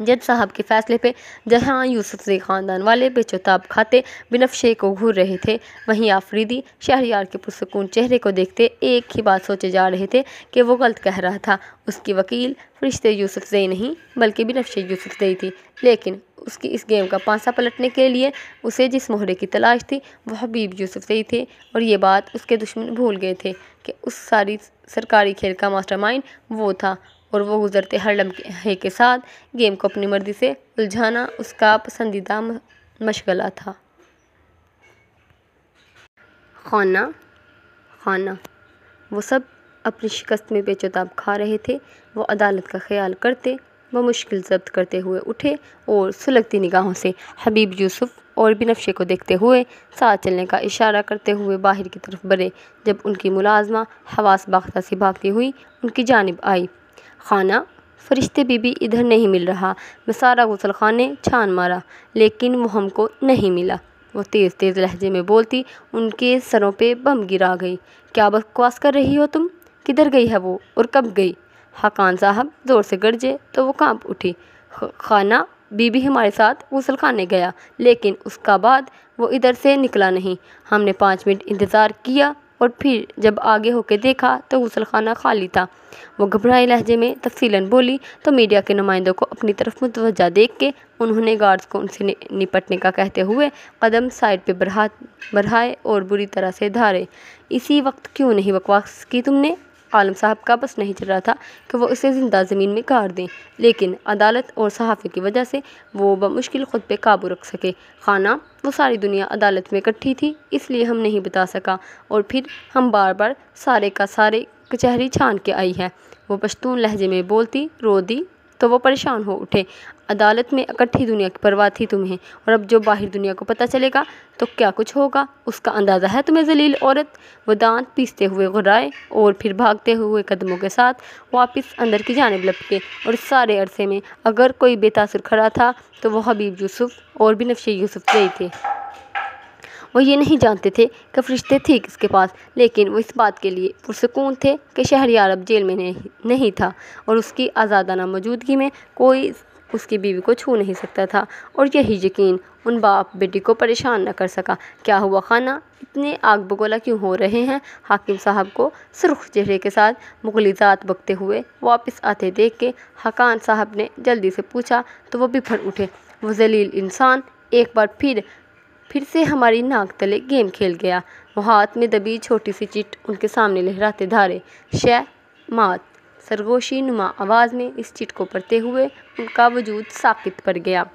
जज साहब के फैसले पे जहां यूसुफजई ख़ानदान वाले बेचौताब खाते बिनफशे को घूर रहे थे वहीं आफरीदी शहरियार के पुरसकून चेहरे को देखते एक ही बात सोचे जा रहे थे कि वो गलत कह रहा था उसकी वकील फरिश्ते यूसुफजई नहीं बल्कि बिनफशे यूसुफजई थी लेकिन उसकी इस गेम का पांसा पलटने के लिए उसे जिस मोहरे की तलाश थी वह हबीब यूसुफजई थे और ये बात उसके दुश्मन भूल गए थे कि उस सारी सरकारी खेल का मास्टर वो था और वो गुज़रते हर लम्हे के साथ गेम को अपनी मर्ज़ी से उलझाना उसका पसंदीदा मशगला था खाना खाना वो सब अपनी शिकस्त में बेचताब खा रहे थे वो अदालत का ख्याल करते वह मुश्किल जब्त करते हुए उठे और सुलगती निगाहों से हबीब यूसुफ और बिनफ्शे को देखते हुए साथ चलने का इशारा करते हुए बाहर की तरफ बढ़े जब उनकी मुलाजमा हवास बाख्ता से भागती हुई उनकी जानब आई खाना फ़रिश्ते बीबी इधर नहीं मिल रहा मैं सारा खाने छान मारा लेकिन वो हमको नहीं मिला वो तेज़ तेज़ लहजे में बोलती उनके सरों पे बम गिरा गई क्या बकवास कर रही हो तुम किधर गई है वो और कब गई हकान साहब ज़ोर से गरजे तो वो कांप उठी खाना बीबी हमारे साथ गसल खाने गया लेकिन उसका बाद वो इधर से निकला नहीं हमने पाँच मिनट इंतज़ार किया और फिर जब आगे होके देखा तो गुसलखाना खाली था वो घबराए लहजे में तफसीला बोली तो मीडिया के नुमाइंदों को अपनी तरफ मुतवजा देख के उन्होंने गार्ड्स को उनसे निपटने का कहते हुए कदम साइड पर बढ़ा बढ़ाए और बुरी तरह से धारे इसी वक्त क्यों नहीं बकवास की तुमने आलम साहब का बस नहीं चल रहा था कि वो इसे ज़िंदा ज़मीन में गाड़ दें लेकिन अदालत और सहाफ़ी की वजह से वो मुश्किल ख़ुद पे काबू रख सके खाना वो सारी दुनिया अदालत में इकट्ठी थी इसलिए हम नहीं बता सका और फिर हम बार बार सारे का सारे कचहरी छान के आई है वो पश्तून लहजे में बोलती रो दी तो वो परेशान हो उठे अदालत में इकट्ठी दुनिया की परवाह थी तुम्हें और अब जो बाहर दुनिया को पता चलेगा तो क्या कुछ होगा उसका अंदाज़ा है तुम्हें जलील औरत वो दांत पीसते हुए घुराए और फिर भागते हुए कदमों के साथ वापस अंदर की जानब लपके और इस सारे अरसे में अगर कोई बेतासर खड़ा था तो वह हबीब यूसुफ और भी नफशे यूसुफ गई थे वो ये नहीं जानते थे कि फरिश्ते थे किसके पास लेकिन वो इस बात के लिए पुरसकून थे कि शहर अरब जेल में नहीं था और उसकी आज़ादाना मौजूदगी में कोई उसकी बीवी को छू नहीं सकता था और यही यकीन उन बाप बेटी को परेशान न कर सका क्या हुआ खाना इतने आग बगोला क्यों हो रहे हैं हाकिम साहब को सुरख चेहरे के साथ मुगलिजात बकते हुए वापस आते देख के हकान साहब ने जल्दी से पूछा तो वह बिफर उठे वह जलील इंसान एक बार फिर फिर से हमारी नाक तले गेम खेल गया वो हाथ में दबी छोटी सी चिट उनके सामने लहराते धारे शह मात सरगोशी नुमा आवाज़ में इस चिट को पढ़ते हुए उनका वजूद साकित पड़ गया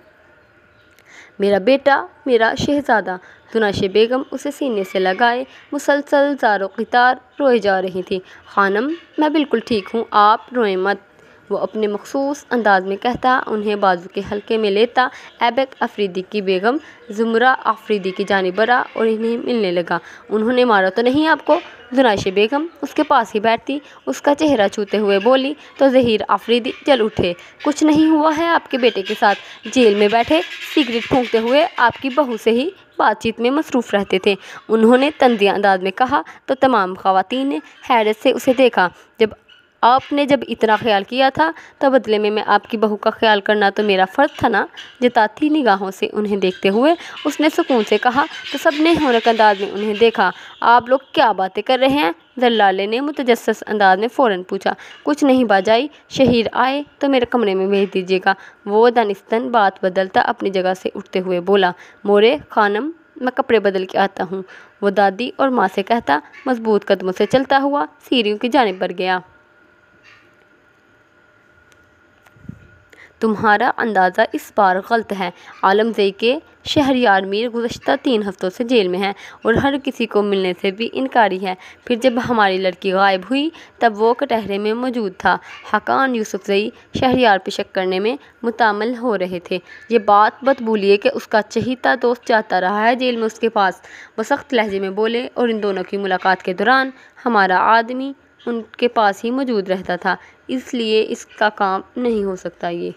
मेरा बेटा मेरा शहजादा दुनाशे बेगम उसे सीने से लगाए मुसलसल जारो कितार रोए जा रही थी खानम मैं बिल्कुल ठीक हूँ आप रोए मत वो अपने मखसूस अंदाज में कहता उन्हें बाजू के हल्के में लेता एबक अफरीदी की बेगम जुमरा अफरीदी की जानब बरा और इन्हें मिलने लगा उन्होंने मारा तो नहीं आपको जुनाइश बेगम उसके पास ही बैठती उसका चेहरा छूते हुए बोली तो जहीर आफरीदी जल उठे कुछ नहीं हुआ है आपके बेटे के साथ जेल में बैठे सिगरेट फूकते हुए आपकी बहू से ही बातचीत में मसरूफ़ रहते थे उन्होंने तंदिया अंदाज में कहा तो तमाम खातन ने हैरत से उसे देखा जब आपने जब इतना ख्याल किया था तो बदले में मैं आपकी बहू का ख्याल करना तो मेरा फ़र्ज था ना जताती निगाहों से उन्हें देखते हुए उसने सुकून से कहा तो सब ने होनक अंदाज में उन्हें देखा आप लोग क्या बातें कर रहे हैं दल्लाले ने मुतजस अंदाज में फ़ौर पूछा कुछ नहीं बाजाई शहीर आए तो मेरे कमरे में भेज दीजिएगा वो दानिस्तन बात बदलता अपनी जगह से उठते हुए बोला मोरे खानम मैं कपड़े बदल के आता हूँ वो दादी और माँ से कहता मजबूत कदमों से चलता हुआ सीढ़ियों की जानब पर गया तुम्हारा अंदाज़ा इस बार गलत है आलमजई के शहरियार मीर गुज्त तीन हफ्तों से जेल में है और हर किसी को मिलने से भी इनकारी है फिर जब हमारी लड़की गायब हुई तब वो कटहरे में मौजूद था हकान यूसुफजई शहरयार पर शक करने में मुतामल हो रहे थे ये बात बत भूलिए कि उसका चहीता दोस्त जाता रहा है जेल में उसके पास वह सख्त लहजे में बोले और इन दोनों की मुलाकात के दौरान हमारा आदमी उनके पास ही मौजूद रहता था इसलिए इसका काम नहीं हो सकता ये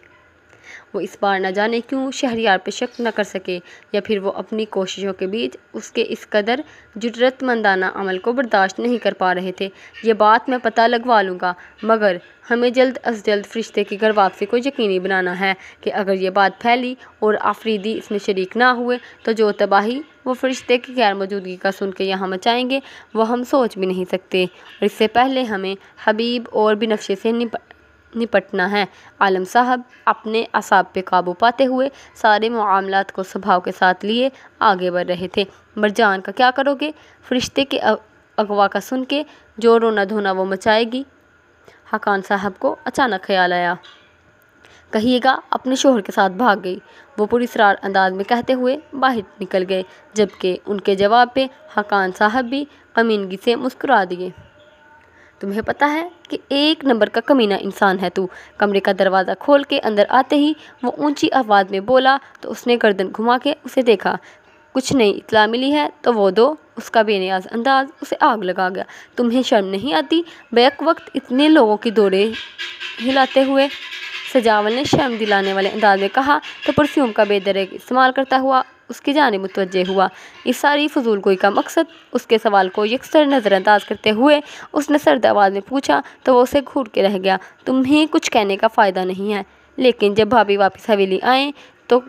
वो इस बार न जाने क्यों शहरियार पर शक न कर सके या फिर वो अपनी कोशिशों के बीच उसके इस कदर जरूरतमंदाना अमल को बर्दाश्त नहीं कर पा रहे थे ये बात मैं पता लगवा लूँगा मगर हमें जल्द अज जल्द फरिश्ते की घर वापसी को यकीनी बनाना है कि अगर ये बात फैली और आफरीदी इसमें शरीक ना हुए तो जो तबाही वो फरिश्ते की गैर मौजूदगी का सुन के यहाँ मचाएंगे वो हम सोच भी नहीं सकते और इससे पहले हमें हबीब और नक्शे से निप निपटना है आलम साहब अपने असाब पे काबू पाते हुए सारे मामलात को स्वभाव के साथ लिए आगे बढ़ रहे थे मरजान का क्या करोगे फरिश्ते के अगवा का सुन के जो रोना धोना वो मचाएगी हकान साहब को अचानक ख्याल आया कहिएगा अपने शोहर के साथ भाग गई वो पुरसरार अंदाज में कहते हुए बाहर निकल गए जबकि उनके जवाब पे हकान साहब भी अमीनगी से मुस्कुरा दिए तुम्हें पता है कि एक नंबर का कमीना इंसान है तू कमरे का दरवाज़ा खोल के अंदर आते ही वो ऊंची आवाज़ में बोला तो उसने गर्दन घुमा के उसे देखा कुछ नई इतला मिली है तो वो दो उसका बेनियाज अंदाज उसे आग लगा गया तुम्हें शर्म नहीं आती बैक वक्त इतने लोगों की दौड़े हिलाते हुए सजावल ने शर्म दिलाने वाले अंदाज में कहा तो परफ्यूम का बेदर इस्तेमाल करता हुआ उसकी जानब मुतवजह हुआ इस सारी फजूल गोई का मकसद उसके सवाल को यकसर नज़रअंदाज करते हुए उसने सर्द आवाज़ में पूछा तो वह उसे घूर के रह गया तुम्हें कुछ कहने का फ़ायदा नहीं है लेकिन जब भाभी वापस हवेली आए तो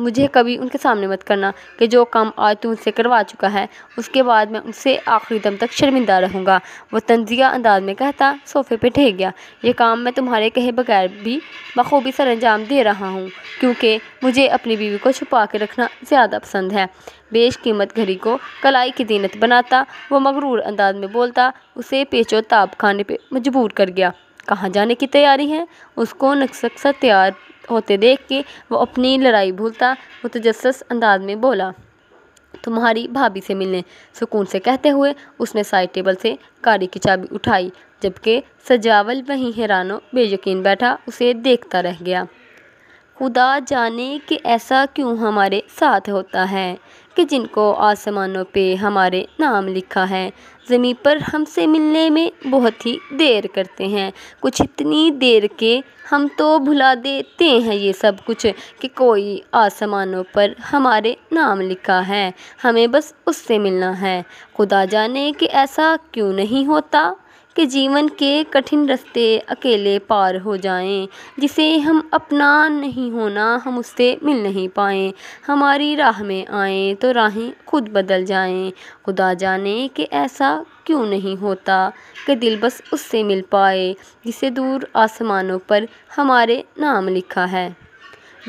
मुझे कभी उनके सामने मत करना कि जो काम आज तू उनसे करवा चुका है उसके बाद मैं उनसे आखिरी दम तक शर्मिंदा रहूँगा वह तंजिया अंदाज में कहता सोफ़े पर ठह गया ये काम मैं तुम्हारे कहे बगैर भी बखूबी सर अंजाम दे रहा हूँ क्योंकि मुझे अपनी बीवी को छुपा के रखना ज़्यादा पसंद है बेश कीमत घड़ी को कलाई की दीनत बनाता वो मगरूर अंदाज में बोलता उसे पेचो ताप खाने पर मजबूर कर गया कहाँ जाने की तैयारी है उसको नक्सक सा तैयार होते देख के वो अपनी लड़ाई भूलता वो तजस अंदाज में बोला तुम्हारी भाभी से मिलने सुकून से कहते हुए उसने साइड टेबल से गाड़ी की चाबी उठाई जबकि सजावल वहीं हैरानो बेयकीन बैठा उसे देखता रह गया खुदा जाने कि ऐसा क्यों हमारे साथ होता है कि जिनको आसमानों पे हमारे नाम लिखा है जमीन पर हमसे मिलने में बहुत ही देर करते हैं कुछ इतनी देर के हम तो भुला देते हैं ये सब कुछ कि कोई आसमानों पर हमारे नाम लिखा है हमें बस उससे मिलना है खुदा जाने कि ऐसा क्यों नहीं होता कि जीवन के कठिन रास्ते अकेले पार हो जाएं जिसे हम अपना नहीं होना हम उससे मिल नहीं पाए हमारी राह में आए तो राहें खुद बदल जाएं खुदा जाने कि ऐसा क्यों नहीं होता कि दिल बस उससे मिल पाए जिसे दूर आसमानों पर हमारे नाम लिखा है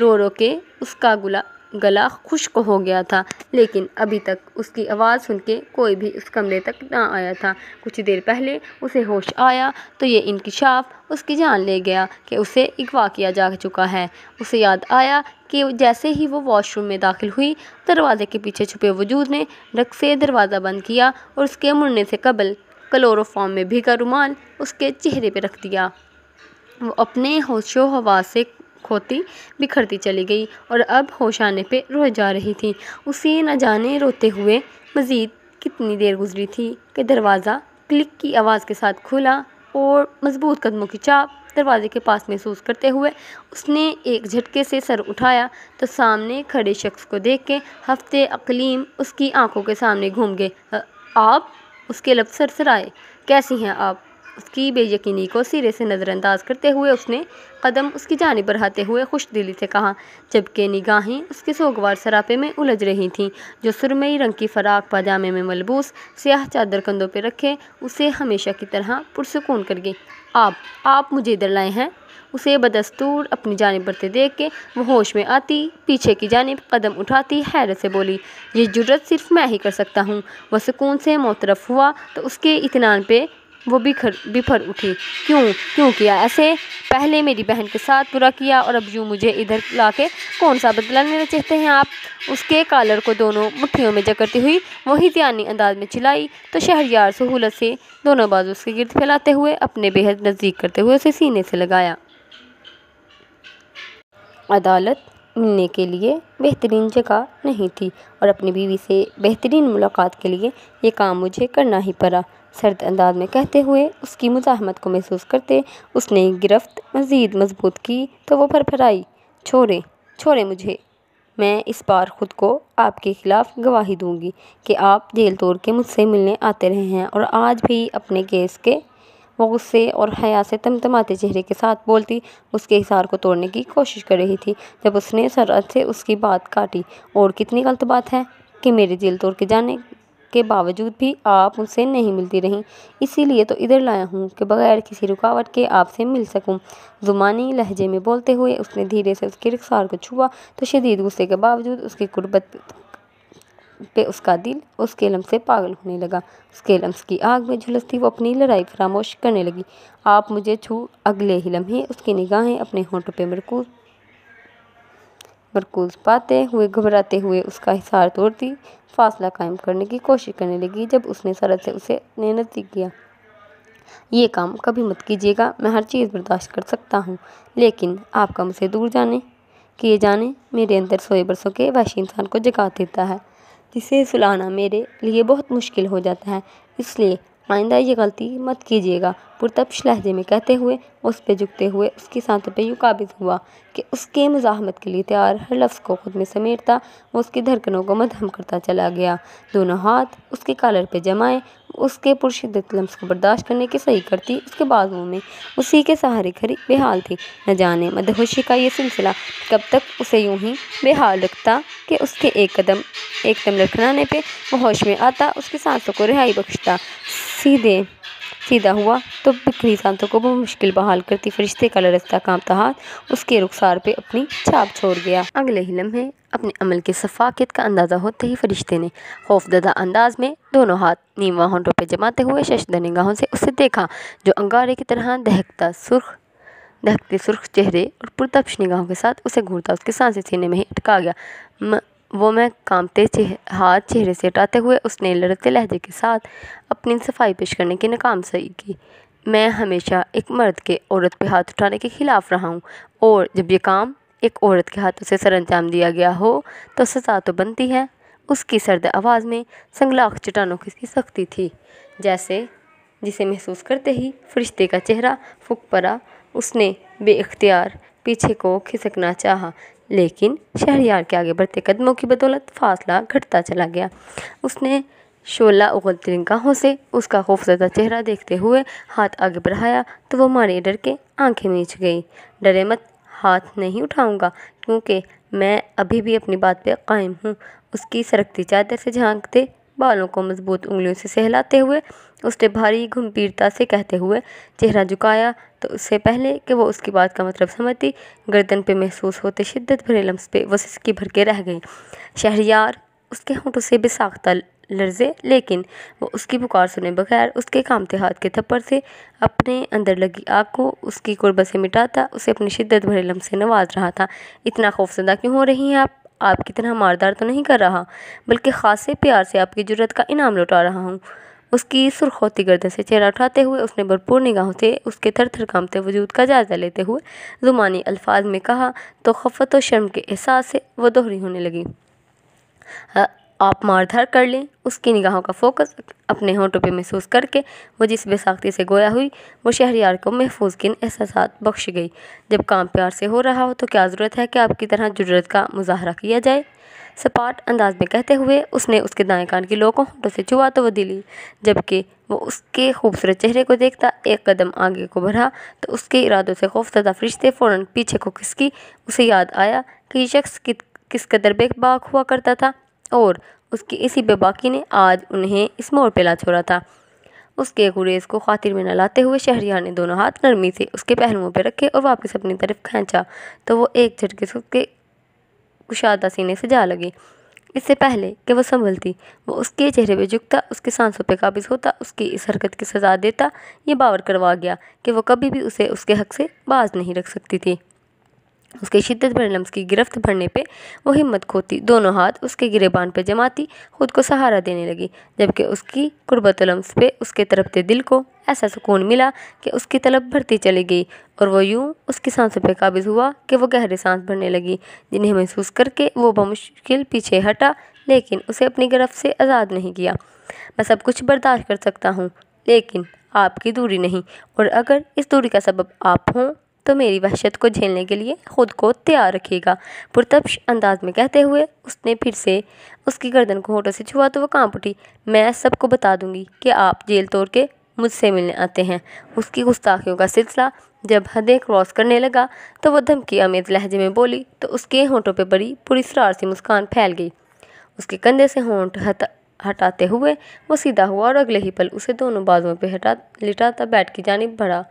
रो रो के उसका गुला गला खुश्क हो गया था लेकिन अभी तक उसकी आवाज़ सुन के कोई भी उस कमरे तक ना आया था कुछ देर पहले उसे होश आया तो ये इनकशाफ उसकी जान ले गया कि उसे अगवा किया जा चुका है उसे याद आया कि जैसे ही वो वॉशरूम में दाखिल हुई दरवाज़े के पीछे छुपे वजूद ने रख से दरवाज़ा बंद किया और उसके मुड़ने से कबल क्लोरोफॉर्म में भीगा रुमाल उसके चेहरे पर रख दिया वो अपने होशो हवा से खोती बिखरती चली गई और अब होश आने पे रो जा रही थी उसे न जाने रोते हुए मज़ीद कितनी देर गुजरी थी कि दरवाज़ा क्लिक की आवाज़ के साथ खुला और मज़बूत कदमों की चाप दरवाजे के पास महसूस करते हुए उसने एक झटके से सर उठाया तो सामने खड़े शख्स को देख के हफ्ते अकलीम उसकी आंखों के सामने घूम गए आप उसके लब सर सर आए कैसी हैं आप उसकी बेयकीनी को सिरे से नज़रअंदाज करते हुए उसने कदम उसकी जानब बढ़ाते हुए खुश दिली से कहा जबकि निगाहें उसके सोगवार सरापे में उलझ रही थीं जो सुरमई रंग की फराक पाजामे में मलबूस स्याह चादर कंधों पर रखे उसे हमेशा की तरह पुरसकून कर गई आप आप मुझे इधर लाए हैं उसे बदस्तूर अपनी जानब बढ़ते देख के वह होश में आती पीछे की जानब कदम उठाती हैरत से बोली ये जुर्रत सिर्फ मैं ही कर सकता हूँ वह सुकून से मोतरफ हुआ तो उसके इतनान पे वो बिखर बिफर उठी क्यों क्यों किया ऐसे पहले मेरी बहन के साथ बुरा किया और अब यूँ मुझे इधर ला के कौन सा बदला लेना चाहते हैं आप उसके कॉलर को दोनों मुट्ठियों में जकड़ती हुई वही त्यानी अंदाज में चिल्लाई तो शहरियार सहूलत से दोनों बाजू उसके गिरद फैलाते हुए अपने बेहद नज़दीक करते हुए उसे सीने से लगाया अदालत मिलने के लिए बेहतरीन जगह नहीं थी और अपनी बीवी से बेहतरीन मुलाकात के लिए ये काम मुझे करना ही पड़ा सर्द अंदाज में कहते हुए उसकी मुजाहमत को महसूस करते उसने गिरफ्त मज़ीद मजबूत की तो वो फरफराई छोड़े छोड़े मुझे मैं इस बार ख़ुद को आपके ख़िलाफ़ गवाही दूंगी कि आप जेल तोड़ के मुझसे मिलने आते रहे हैं और आज भी अपने केस के वो गुस्से और हया से तमतमाते चेहरे के साथ बोलती उसके हिसार को तोड़ने की कोशिश कर रही थी जब उसने सरहद से उसकी बात काटी और कितनी गलत बात है कि मेरे जेल तोड़ के जाने के बावजूद भी आप उनसे नहीं मिलती रहीं इसीलिए तो इधर लाया हूँ कि बग़ैर किसी रुकावट के आपसे मिल सकूँ ज़ुबानी लहजे में बोलते हुए उसने धीरे से उसके रखसार को छुआ तो शदीद गुस्से के बावजूद उसकी गुर्बत पे उसका दिल उसके लम्ब से पागल होने लगा उसके लम्स की आग में झुलसती वो अपनी लड़ाई फरामोश करने लगी आप मुझे छू अगले ही लम्हे उसकी निगाहें अपने होंठों पे मरकूज बरकूज पाते हुए घबराते हुए उसका हिसार तोड़ती फासला कायम करने की कोशिश करने लगी जब उसने सरद से उसे नती नजदीक किया ये काम कभी मत कीजिएगा मैं हर चीज़ बर्दाश्त कर सकता हूँ लेकिन आपका मुझसे दूर जाने किए जाने मेरे अंदर सोए बरसों के वैशी इंसान को जगा देता है जिसे सुलाना मेरे लिए बहुत मुश्किल हो जाता है इसलिए आइंदा ये गलती मत कीजिएगा पुरतपश लहजे में कहते हुए उस पर झुकते हुए उसकी सांतों पर यूँ काबिज़ हुआ कि उसके मुजाहमत के लिए तैयार हर लफ्ज़ को खुद में समेटता वो उसकी धड़कनों को मदहम करता चला गया दोनों हाथ उसके कालर पर जमाए उसके पुरशद लम्स को बर्दाश्त करने की सही करती उसके बाजुओं में उसी के सहारे खरी बेहाल थी न जाने मदहोशी का ये सिलसिला कब तक उसे यूं ही बेहाल रखता कि उसके एक कदम एक कदम रखनाने पे वो होश में आता उसकी सांसों को रिहाई बख्शता सीधे सीधा हुआ तो बिखरी सांतों को वो मुश्किल बहाल करती फरिश्ते का लड़कता कामता हाथ उसके रुखसार पे अपनी छाप छोड़ गया अगले ही लम्हे अपने अमल की सफाकत का अंदाज़ा होते ही फरिश्ते ने खौफदा अंदाज में दोनों हाथ नीवा होंटों पर जमाते हुए शशद निगाहों से उसे देखा जो अंगारे की तरह दहकता सुर्ख दहकते सुर्ख चेहरे और पुरतपश निगाहों के साथ उसे घूरता उसके सांसें सीने में ही अटका गया वो मैं कामते चेह हाथ चेहरे से हटाते हुए उसने लड़ते लहजे के साथ अपनी सफाई पेश करने की नाकाम सही की मैं हमेशा एक मर्द के औरत पे हाथ उठाने के ख़िलाफ़ रहा हूँ और जब ये काम एक औरत के हाथों से सर अंजाम दिया गया हो तो सज़ा तो बनती है उसकी सर्द आवाज़ में संगलाख चटानों की सख्ती थी जैसे जिसे महसूस करते ही फरिश्ते का चेहरा फुक पड़ा उसने बेख्तियार पीछे को खिसकना चाहा लेकिन शहरियार के आगे बढ़ते कदमों की बदौलत फासला घटता चला गया उसने शोला तिरंगा हो से उसका खौफजदा चेहरा देखते हुए हाथ आगे बढ़ाया तो वो मारे डर के आंखें मीच गई डरे मत हाथ नहीं उठाऊंगा क्योंकि मैं अभी भी अपनी बात पे कायम हूँ उसकी सरकती चादर से झांकते बालों को मजबूत उंगलियों से सहलाते हुए उसने भारी गंभीरता से कहते हुए चेहरा झुकाया तो उससे पहले कि वो उसकी बात का मतलब समझती गर्दन पे महसूस होते शिद्दत भरे लम्स पे वो सिसकी भर के रह गई शहरियार उसके होंठों से बेसाख्ता लर्जे लेकिन वो उसकी पुकार सुने बगैर उसके कामते हाथ के थप्पड़ से अपने अंदर लगी आग को उसकी कुर्बत से मिटाता उसे अपनी शिद्दत भरे लम्स से नवाज रहा था इतना खौफजदा क्यों हो रही हैं आप आपकी तरह मारदार तो नहीं कर रहा बल्कि ख़ासे प्यार से आपकी जरूरत का इनाम लौटा रहा हूँ उसकी सुरखौती गर्दन से चेहरा उठाते हुए उसने भरपूर निगाहों से उसके थर थर कामते वजूद का जायज़ा लेते हुए ज़ुबानी अल्फाज में कहा तो खफत और शर्म के एहसास से वह दोहरी होने लगी आप मारधार कर लें उसकी निगाहों का फोकस अपने होंठों पर महसूस करके वो जिस बेसाख्ती से गोया हुई वो शहरियार को महफूज किन एहसास बख्श गई जब काम प्यार से हो रहा हो तो क्या ज़रूरत है कि आपकी तरह जरूरत का मुजाहरा किया जाए सपाट अंदाज में कहते हुए उसने उसके दाएं कान की लोकों होंठों से छुआ तो वो दिली जबकि वो उसके खूबसूरत चेहरे को देखता एक कदम आगे को बढ़ा तो उसके इरादों से खौफजदा फरिश्ते फ़ौरन पीछे को खिसकी उसे याद आया कि ये शख्स कि, किस कदर बेबाक हुआ करता था और उसकी इसी बेबाकी ने आज उन्हें इस मोड़ पर ला छोड़ा था उसके गुरेज को खातिर में न लाते हुए शहरियार ने दोनों हाथ नरमी से उसके पहलुओं पर रखे और वापस अपनी तरफ खींचा तो वो एक झटके से उसके कुशादा सीने से जा लगे इससे पहले कि वो संभलती वो उसके चेहरे पर झुकता उसके सांसों पे काबिज होता उसकी इस हरकत की सज़ा देता ये बावर करवा गया कि वो कभी भी उसे उसके हक से बाज नहीं रख सकती थी उसके शिद्दत भरे लम्स की गिरफ्त भरने पे वो हिम्मत खोती दोनों हाथ उसके गिरेबान पे जमाती खुद को सहारा देने लगी जबकि उसकी कुर्बत लम्स पे उसके तरफते दिल को ऐसा सुकून मिला कि उसकी तलब भरती चली गई और वो यूं उसकी सांसों पर काबिज हुआ कि वो गहरे सांस भरने लगी जिन्हें महसूस करके वो बमुश्किल पीछे हटा लेकिन उसे अपनी गिरफ्त से आज़ाद नहीं किया मैं सब कुछ बर्दाश्त कर सकता हूँ लेकिन आपकी दूरी नहीं और अगर इस दूरी का सबब आप हों तो मेरी वहशत को झेलने के लिए ख़ुद को तैयार रखिएगा पुरतपश अंदाज में कहते हुए उसने फिर से उसकी गर्दन को होटों से छुआ तो वह कांप उठी मैं सबको बता दूंगी कि आप जेल तोड़ के मुझसे मिलने आते हैं उसकी गुस्ताखियों का सिलसिला जब हदें क्रॉस करने लगा तो वह धमकी अमित लहजे में बोली तो उसके होंठों पर बड़ी पूरी सरार सी मुस्कान फैल गई उसके कंधे से होंठ हटाते हुए वो सीधा हुआ और अगले ही पल उसे दोनों बाजुओं पे हटा लिटाता बैट की जानब बढ़ा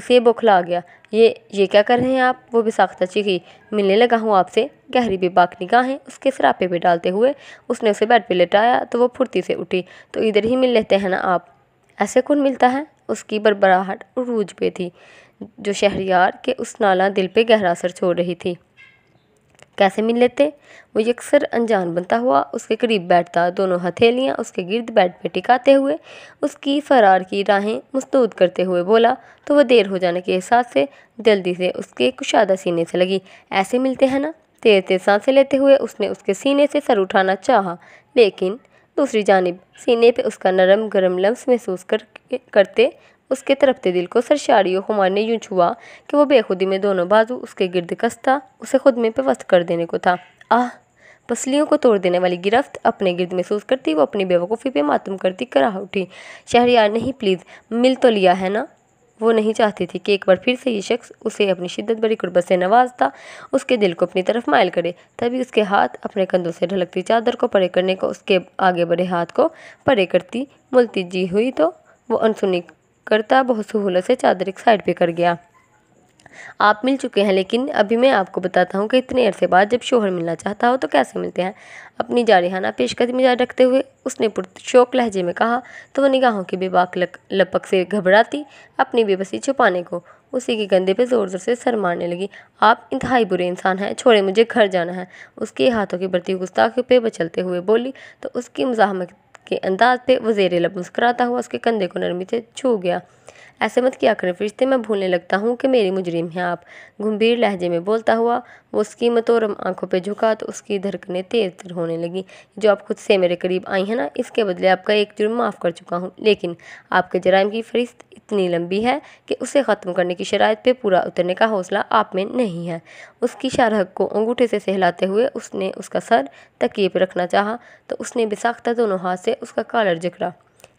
इसे बौखला गया ये ये क्या कर रहे हैं आप वो भी साख्ता चीखी मिलने लगा हूँ आपसे गहरी बाक निगाहें उसके सरापे पे डालते हुए उसने उसे बैठ पे लिटाया तो वो फुर्ती से उठी तो इधर ही मिल लेते हैं ना आप ऐसे कौन मिलता है उसकी बरबराहट उरूज पे थी जो शहरियार के उस नाला दिल पे गहरा असर छोड़ रही थी कैसे मिल लेते वो यकसर अनजान बनता हुआ उसके करीब बैठता दोनों हथेलियाँ उसके गिर्द बैट पर टिकाते हुए उसकी फरार की राहें मस्तूद करते हुए बोला तो वह देर हो जाने के एहसास से जल्दी से उसके कुशादा सीने से लगी ऐसे मिलते हैं ना तेज तेज सांसें लेते हुए उसने उसके सीने से सर उठाना चाहा लेकिन दूसरी जानब सीने पे उसका नरम गरम लम्स महसूस कर करते उसके तरफते दिल को सरशारी कुमार ने यूं छुआ कि वो बेखुदी में दोनों बाजू उसके गिरद कसता उसे खुद में पेवस्त कर देने को था आह पसलियों को तोड़ देने वाली गिरफ्त अपने गिरद महसूस करती वो अपनी बेवकूफ़ी पे मातम करती कराह उठी शहरियार नहीं प्लीज़ मिल तो लिया है ना वो नहीं चाहती थी कि एक बार फिर से ये शख्स उसे अपनी शिद्दत भरी कुर्बत से नवाजता उसके दिल को अपनी तरफ मायल करे तभी उसके हाथ अपने कंधों से ढलकती चादर को परे करने को उसके आगे बढ़े हाथ को परे करती मुलती जी हुई तो वो अनसुनी करता बहुत सहूलत से चादर एक साइड पे कर गया आप मिल चुके हैं लेकिन अभी मैं आपको बताता हूँ कि इतने अरसे बाद जब शोहर मिलना चाहता हो तो कैसे मिलते हैं अपनी जारिहाना पेशकश जारी रखते हुए उसने पुरशोक लहजे में कहा तो वह निगाहों की बेबाक लक, लपक से घबराती अपनी बेबसी छुपाने को उसी के गंदे पे ज़ोर ज़ोर से सर मारने लगी आप इंतहाई बुरे इंसान हैं छोड़े मुझे घर जाना है उसके हाथों के प्रति गुस्ताखे पे बचलते हुए बोली तो उसकी मजामत के अंदाज पे वो जेरे लब मुस्कुराता हुआ उसके कंधे को नरमी से छू गया ऐसे मत किया करें फरिश्ते मैं भूलने लगता हूँ कि मेरी मुजरिम हैं आप गंभीर लहजे में बोलता हुआ वो उसकी मतोरम आंखों पर झुका तो उसकी धड़कने तेज तर होने लगी जो आप खुद से मेरे करीब आई हैं ना इसके बदले आपका एक जुर्म माफ़ कर चुका हूँ लेकिन आपके जराइम की फहरिस्त इतनी लंबी है कि उसे ख़त्म करने की शरात पर पूरा उतरने का हौसला आप में नहीं है उसकी शारहक को अंगूठे से सहलाते हुए उसने उसका सर तकिए पर रखना चाहा तो उसने बेसाख्ता दोनों हाथ से उसका कॉलर जकड़ा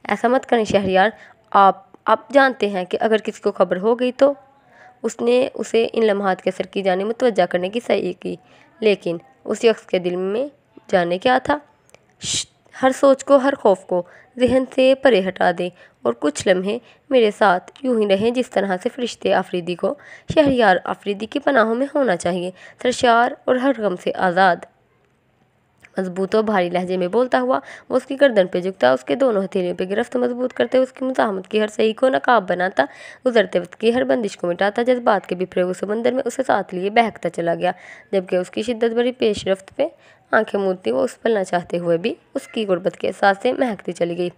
ऐसा मत करें शहरियार आप आप जानते हैं कि अगर किसी को खबर हो गई तो उसने उसे इन लम्हात के असर की जाने में करने की सही की लेकिन उस शख्स के दिल में जाने क्या था हर सोच को हर खौफ को जहन से परे हटा दें और कुछ लम्हे मेरे साथ यूं ही रहें जिस तरह से फरिश्ते आफरीदी को शहरियार आफरीदी की पनाहों में होना चाहिए सरशार और हर गम से आज़ाद मजबूत और भारी लहजे में बोलता हुआ वो उसकी गर्दन पे झुकता उसके दोनों हथेलियों पे गिरफ्त मजबूत करते उसकी मुजामत की हर सही को नकाब बनाता गुजरते वक्त की हर बंदिश को मिटाता जज्बात के बिफरे समंदर में उसे साथ लिए बहकता चला गया जबकि उसकी शिद्दत भरी पेश रफ्त पे आंखें मूदती वो उस पर चाहते हुए भी उसकी गुर्बत के एहसास से महकती चली गई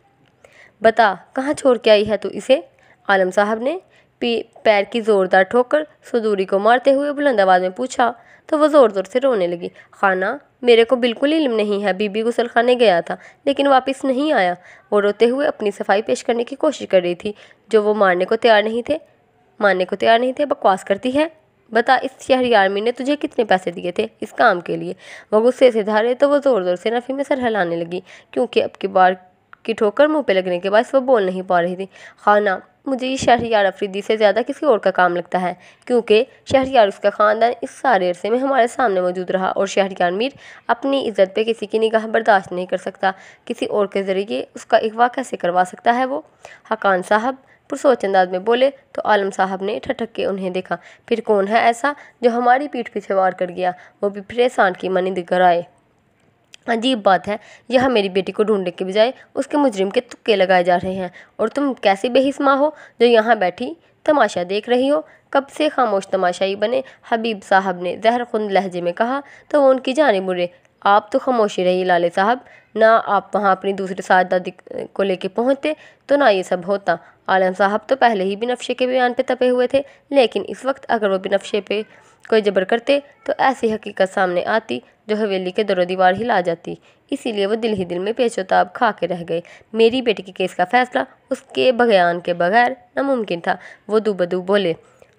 बता कहाँ छोड़ के आई है तो इसे आलम साहब ने पैर की ज़ोरदार ठोकर सुदूरी को मारते हुए बुलंद आवाज़ में पूछा तो वह ज़ोर ज़ोर से रोने लगी खाना मेरे को बिल्कुल इल्म नहीं है बीबी गुसल खाने गया था लेकिन वापस नहीं आया वो रोते हुए अपनी सफाई पेश करने की कोशिश कर रही थी जो वो मारने को तैयार नहीं थे मारने को तैयार नहीं थे बकवास करती है बता इस शहरी आर्मी ने तुझे कितने पैसे दिए थे इस काम के लिए वह गुस्से से धारे तो वो ज़ोर ज़ोर से नफ़ी में सर हिलाने लगी क्योंकि अब की बार की ठोकर मुँह पे लगने के बाद वह बोल नहीं पा रही थी खाना मुझे ये शहरियार अफरीदी से ज़्यादा किसी और का काम लगता है क्योंकि शहरियार उसका ख़ानदान इस सारे अरसे में हमारे सामने मौजूद रहा और शहरियार मीर अपनी इज़्ज़त पे किसी की निगाह बर्दाश्त नहीं कर सकता किसी और के ज़रिए उसका अगवा कैसे करवा सकता है वो हकान साहब पुरसोच अंदाज में बोले तो आलम साहब ने ठठक के उन्हें देखा फिर कौन है ऐसा जो हमारी पीठ पीछे वार कर गया वो भी परेशान की मनी दिख आए अजीब बात है यह मेरी बेटी को ढूंढने के बजाय उसके मुजरिम के तुक्के लगाए जा रहे हैं और तुम कैसी बेहिस माँ हो जो यहाँ बैठी तमाशा देख रही हो कब से खामोश तमाशाई बने हबीब साहब ने जहर खुंद लहजे में कहा तो वो उनकी जाने बुरे आप तो खामोशी रही लाले साहब ना आप वहाँ अपनी साथ दादी को लेके पहुँचते तो ना ये सब होता आलम साहब तो पहले ही बिनफ्शे के बयान पे तपे हुए थे लेकिन इस वक्त अगर वो बिनफ्शे पे कोई जबर करते तो ऐसी हकीकत सामने आती जो हवेली के दरो दीवार ही ला जाती इसीलिए वो दिल ही दिल में पेचोताब खा के रह गए मेरी बेटी के केस का फैसला उसके बयान के बगैर नामुमकिन था वो दुबदू बोले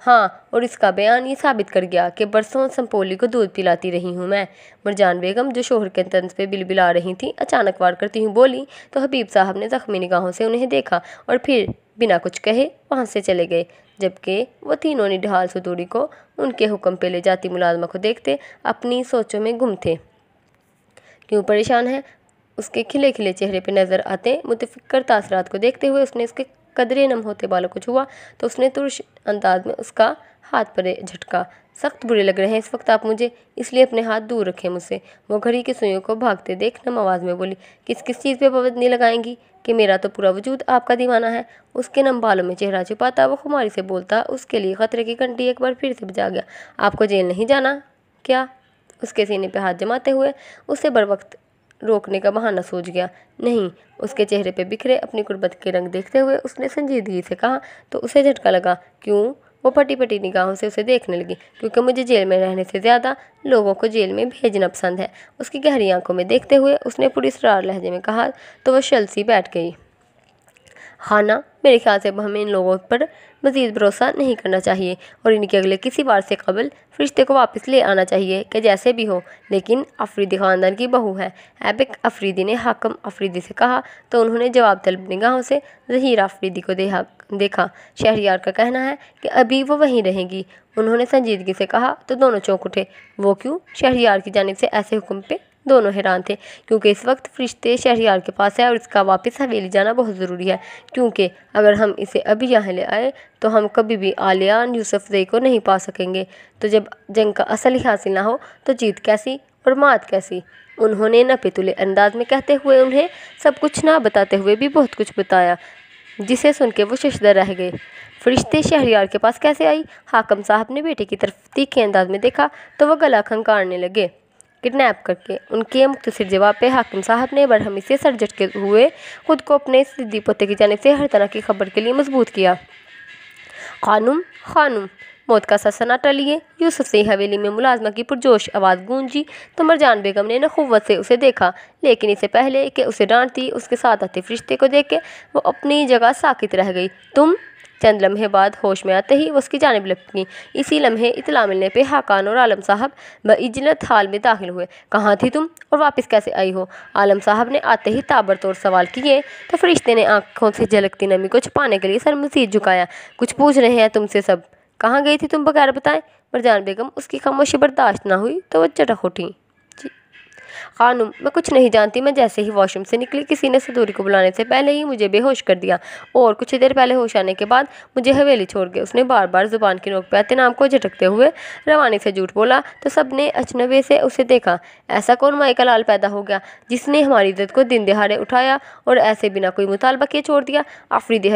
हाँ और इसका बयान ये साबित कर गया कि बरसों संपोली को दूध पिलाती रही हूँ मैं मरजान बेगम जो शोहर के तंज पे बिलबिला रही थी अचानक वार करती हूँ बोली तो हबीब साहब ने ज़ख्मी निगाहों से उन्हें देखा और फिर बिना कुछ कहे वहाँ से चले गए जबकि वह तीनों निढाल सुदूरी को उनके हुक्म पे ले जाती मुलाजमा को देखते अपनी सोचों में गुम थे क्यों परेशान है उसके खिले खिले चेहरे पर नज़र आते मुतफिकर तसरात को देखते हुए उसने उसके कदरे नम होते बालों को छुआ तो उसने तुरश अंदाज में उसका हाथ पर झटका सख्त बुरे लग रहे हैं इस वक्त आप मुझे इसलिए अपने हाथ दूर रखें मुझसे वो घड़ी की सुइयों को भागते देख नम आवाज़ में बोली किस किस चीज़ पे पाबंदी लगाएंगी कि मेरा तो पूरा वजूद आपका दीवाना है उसके नम बालों में चेहरा छुपाता वो खुमारी से बोलता उसके लिए ख़तरे की घंटी एक बार फिर से बजा गया आपको जेल नहीं जाना क्या उसके सीने पर हाथ जमाते हुए उसे बर वक्त रोकने का बहाना सोच गया नहीं उसके चेहरे पे बिखरे अपनी गुर्बत के रंग देखते हुए उसने संजीदगी से कहा तो उसे झटका लगा क्यों वो फटी फटी निगाहों से उसे देखने लगी क्योंकि मुझे जेल में रहने से ज़्यादा लोगों को जेल में भेजना पसंद है उसकी गहरी आंखों में देखते हुए उसने रार लहजे में कहा तो वह शलसी बैठ गई हाँ ना मेरे ख्याल से अब हमें इन लोगों पर मज़ीद भरोसा नहीं करना चाहिए और इनके अगले किसी वार से कबल फरिश्ते को वापस ले आना चाहिए कि जैसे भी हो लेकिन अफरीदी ख़ानदान की बहू है एबिक अफरीदी ने हाकम अफरीदी से कहा तो उन्होंने जवाब तलब निगाहों से जहीर अफरीदी को देहा देखा शहरियार का कहना है कि अभी वो वहीं रहेंगी उन्होंने संजीदगी से कहा तो दोनों चौंक उठे वो क्यों शहरियार की जानब से ऐसे हुक्म पे दोनों हैरान थे क्योंकि इस वक्त फरिश्ते शहरियार के पास है और इसका वापस हवेली जाना बहुत ज़रूरी है क्योंकि अगर हम इसे अभी यहाँ ले आए तो हम कभी भी यूसुफ जई को नहीं पा सकेंगे तो जब जंग का असल ही हासिल ना हो तो जीत कैसी और मात कैसी उन्होंने न पितुले अंदाज में कहते हुए उन्हें सब कुछ ना बताते हुए भी बहुत कुछ बताया जिसे सुन के वो शशदर रह गए फरिश्ते शहरियार के पास कैसे आई हाकम साहब ने बेटे की तरफ तीखे अंदाज में देखा तो वह गला खंकारने लगे किडनैप करके उनके मुक्त जवाब पे हाकिम साहब ने बरहमी से सर झटके हुए खुद को अपने सिद्दी पोते की जाने से हर तरह की खबर के लिए मजबूत किया खानुम खानुम मौत का सनाटा लिए यूसुफ से हवेली में मुलाजमा की पुरजोश आवाज़ गूंजी तो मरजान बेगम ने नखुवत से उसे देखा लेकिन इससे पहले कि उसे डांटती उसके साथ आते फरिश्ते को देख के वो अपनी जगह साकित रह गई तुम चंद लम्हे बाद होश में आते ही उसकी जानब लपकी इसी लम्हे इतला मिलने पर हाकान और आलम साहब बजनत हाल में दाखिल हुए कहाँ थी तुम और वापस कैसे आई हो आलम साहब ने आते ही ताबड़तोड़ सवाल किए तो फरिश्ते ने आँखों से झलकती नमी को छुपाने के लिए सर मजीद झुकाया कुछ पूछ रहे हैं तुमसे सब कहाँ गई थी तुम बगैर बताएं मरजान बेगम उसकी खामोशी बर्दाश्त ना हुई तो वह चटक उठी खानुम मैं कुछ नहीं जानती मैं जैसे ही वॉशरूम से निकली किसी ने सदूरी को बुलाने से पहले ही मुझे बेहोश कर दिया और कुछ देर पहले होश आने के बाद मुझे हवेली छोड़ गए उसने बार बार जुबान की नोक पर आते नाम को झटकते हुए रवानी से झूठ बोला तो सब ने अचनबे से उसे देखा ऐसा कौन माई का लाल पैदा हो गया जिसने हमारी इज्जत को दिन दिहाड़े उठाया और ऐसे बिना कोई मुतालबा किए छोड़ दिया आफरीदी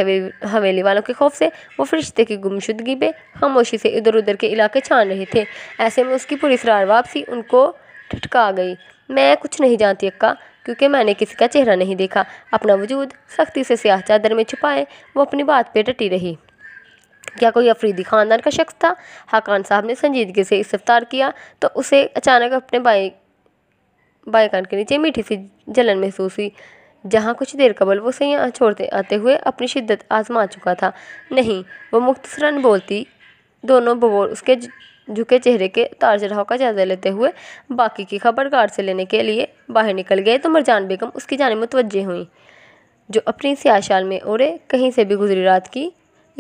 हवेली वालों के खौफ से वो फरिश्ते की गुमशुदगी पे खामोशी से इधर उधर के इलाके छान रहे थे ऐसे में उसकी पूरी सरार वापसी उनको ठटका गई मैं कुछ नहीं जानती अक्का क्योंकि मैंने किसी का चेहरा नहीं देखा अपना वजूद सख्ती से स्याह चादर में छुपाए वो अपनी बात पर डटी रही क्या कोई अफरीदी ख़ानदान का शख्स था हाकान साहब ने संजीदगी से इस्तफ़ार किया तो उसे अचानक अपने बाएँ बाएँ कान के नीचे मीठी सी जलन महसूस हुई जहाँ कुछ देर कबल वो उसे यहाँ छोड़ते आते हुए अपनी शिद्दत आजमा चुका था नहीं वो मुख्तसरन बोलती दोनों बबोर उसके झुके चेहरे के तार चढ़ाव का जायजा लेते हुए बाकी की खबर गार्ड से लेने के लिए बाहर निकल गए तो मरजान बेगम उसकी जाने मुतवजह हुई जो अपनी सियाशाल में ओढ़े कहीं से भी गुजरी रात की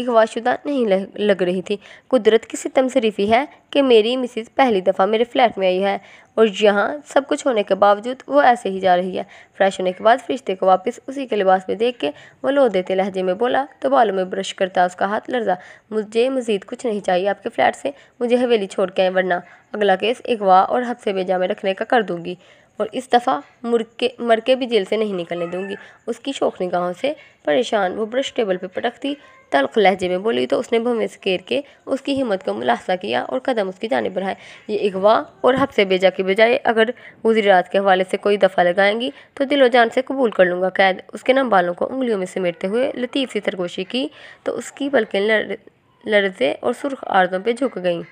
एक वाशुदा नहीं लग रही थी कुदरत की सितम से रिफी है कि मेरी मिसिज पहली दफ़ा मेरे फ्लैट में आई है और यहाँ सब कुछ होने के बावजूद वो ऐसे ही जा रही है फ्रेश होने के बाद फरिश्ते को वापस उसी के लिबास में देख के वो लो देते लहजे में बोला तो बालों में ब्रश करता उसका हाथ लर्जा मुझे मज़ीद कुछ नहीं चाहिए आपके फ्लैट से मुझे हवेली छोड़ के आए वरना अगला केस अगवा और हफ्से बेजा में रखने का कर दूंगी और इस दफ़ा मुरके मर के भी जेल से नहीं निकलने दूंगी उसकी शौक निगाहों से परेशान वो ब्रश टेबल पर पटकती तलख लहजे में बोली तो उसने से केर के उसकी हिम्मत का मुलासा किया और कदम उसकी जानब बढ़ाए ये अगवा और हफ्से बेजा के बजाय अगर वजीर रात के हवाले से कोई दफ़ा लगाएंगी तो दिलो जान से कबूल कर लूँगा कैद उसके नम बालों को उंगलियों में समेटते हुए लतीफ़ सी तरगोशी की तो उसकी बल्कि लड़ लर्जे और सुर्ख आर्दों पर झुक गईं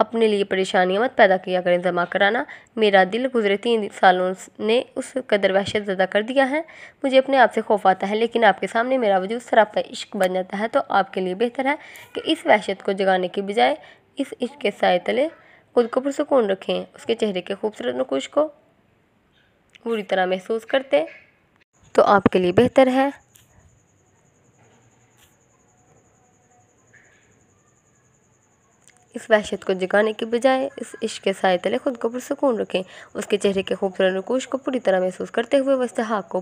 अपने लिए परेशानियाँ मत पैदा किया करें जमा कराना मेरा दिल गुज़रे तीन सालों ने उस कदर वहशत ज़दा कर दिया है मुझे अपने आप से खौफ आता है लेकिन आपके सामने मेरा वजूद सरापा इश्क बन जाता है तो आपके लिए बेहतर है कि इस वहशत को जगाने के बजाय इस इश्क के साय तले खुद को पुरसकून रखें उसके चेहरे के खूबसूरत नकुश को पूरी तरह महसूस करते तो आपके लिए बेहतर है इस वहशत को जगाने के बजाय इस इश्क के साय तले खुद को पुरसकून रखें उसके चेहरे के खूबसूरत रुकूश को पूरी तरह महसूस करते हुए वह इस्तेहाक को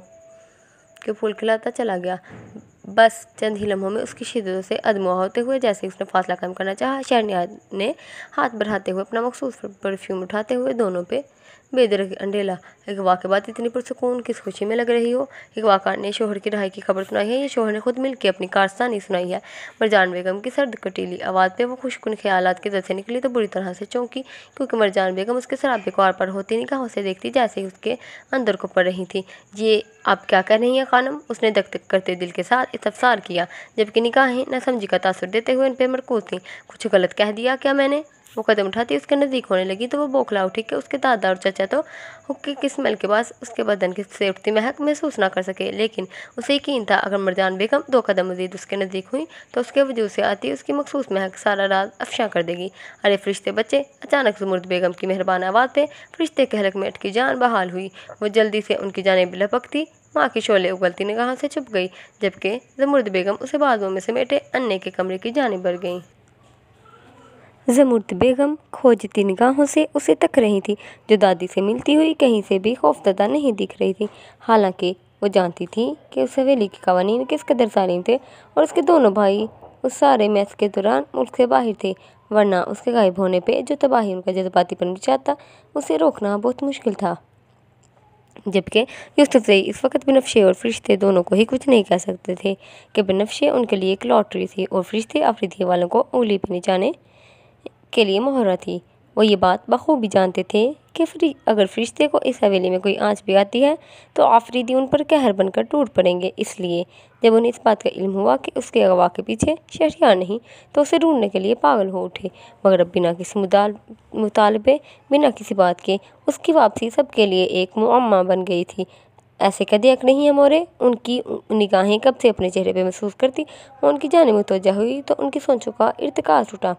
के फूल खिलाता चला गया बस चंद ही लम्हों में उसकी शिदतों से अदमुआ होते हुए जैसे उसने फासला कम करना चाहा शहनिया ने हाथ बढ़ाते हुए अपना मखसूस परफ्यूम उठाते हुए दोनों पे बेदर अंडेला एक वाक़ बात इतनी पुरसकून किस खुशी में लग रही हो एक वाक़ा ने शोहर की रहाई की खबर सुनाई है ये शोहर ने खुद मिल के अपनी कारस्तानी सुनाई है मरजान बेगम की सर्द कटीली आवाज़ पे वो खुशकुन ख्याल के जैसे निकली तो बुरी तरह से चौंकी क्योंकि मरजान बेगम उसके सराबे को पर होती निगाहों से देखती जैसे उसके अंदर को पड़ रही थी ये आप क्या कह रही हैं खानम उसने दख करते दिल के साथ इतफसार किया जबकि निकाहें न समझी का तासर देते हुए उन पर मरकूज थी कुछ गलत कह दिया क्या मैंने वो कदम उठाती उसके नज़दीक होने लगी तो वो बौखला उठी कि उसके दादा और चाचा तो हुक्के की स्मेल के पास उसके बदन की से उठती महक महसूस ना कर सके लेकिन उसे यकीन था अगर मरजान बेगम दो कदम मजीद उसके नज़दीक हुई तो उसके वजूद से आती उसकी मखसूस महक सारा रात अफशा कर देगी अरे फरिश्ते बच्चे अचानक जुमरद बेगम की मेहरबान आवाज़ पे फरिश्ते कहलक में अटकी जान बहाल हुई वो जल्दी से उनकी जानब लपकती माँ की शोले उगलती निगाह से छुप गई जबकि जमुर्द बेगम उसे बादलों में समेटे अन्य के कमरे की जानब बढ़ गई जमूर्त बेगम खोजती निगाहों से उसे तक रही थी जो दादी से मिलती हुई कहीं से भी खौफजदा नहीं दिख रही थी हालांकि वो जानती थी कि उस हवेली के कवानीन किस कदर सारे थे और उसके दोनों भाई उस सारे मैच के दौरान मुल्क से बाहर थे वरना उसके गायब होने पे जो तबाही उनका जज्बाती पर चाहता उसे रोकना बहुत मुश्किल था जबकि यूसुफ इस वक्त बनफशे और फरिश्ते दोनों को ही कुछ नहीं कह सकते थे कि बनफशे उनके लिए एक लॉटरी थी और फरिश्ते अफ्रीदी वालों को उंगली पर निचाने के लिए मोहरा थी वो ये बात बखूबी जानते थे कि फ्री अगर फरिश्ते को इस हवेली में कोई आँच भी आती है तो आफरीदी उन पर कहर बनकर टूट पड़ेंगे इसलिए जब उन्हें इस बात का इल्म हुआ कि उसके अगवा के पीछे शहरिया नहीं तो उसे ढूंढने के लिए पागल हो उठे मगर अब बिना किसी मुतालबे बिना किसी बात के उसकी वापसी सबके लिए एक मम्मा बन गई थी ऐसे अक नहीं है मोरे उनकी निगाहें कब से अपने चेहरे पर महसूस करती उनकी जाने मुतवजा हुई तो उनकी सोचों का इरतकाज टूटा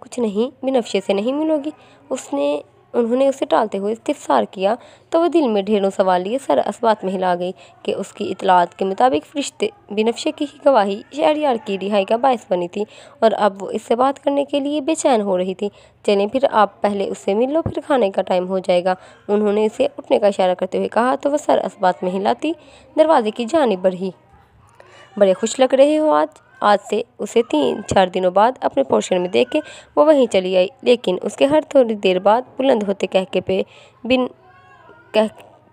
कुछ नहीं बिनफ्शे से नहीं मिलोगी उसने उन्होंने उसे टालते हुए इस्तार किया तो वह दिल में ढेरों सवाल लिए सर असबात में हिला गई कि उसकी इतलात के मुताबिक फरिश्ते बिनफ्शे की ही गवाही शहरियार की रिहाई का बायस बनी थी और अब वो इससे बात करने के लिए बेचैन हो रही थी चलें फिर आप पहले उससे मिल लो फिर खाने का टाइम हो जाएगा उन्होंने इसे उठने का इशारा करते हुए कहा तो वह सर असबात में हिलाती दरवाजे की जानब बढ़ी बड़े खुश लग रहे हो आज आज से उसे तीन चार दिनों बाद अपने पोर्शन में देख के वो वहीं चली आई लेकिन उसके हर थोड़ी देर बाद बुलंद होते कहके पे बिन कह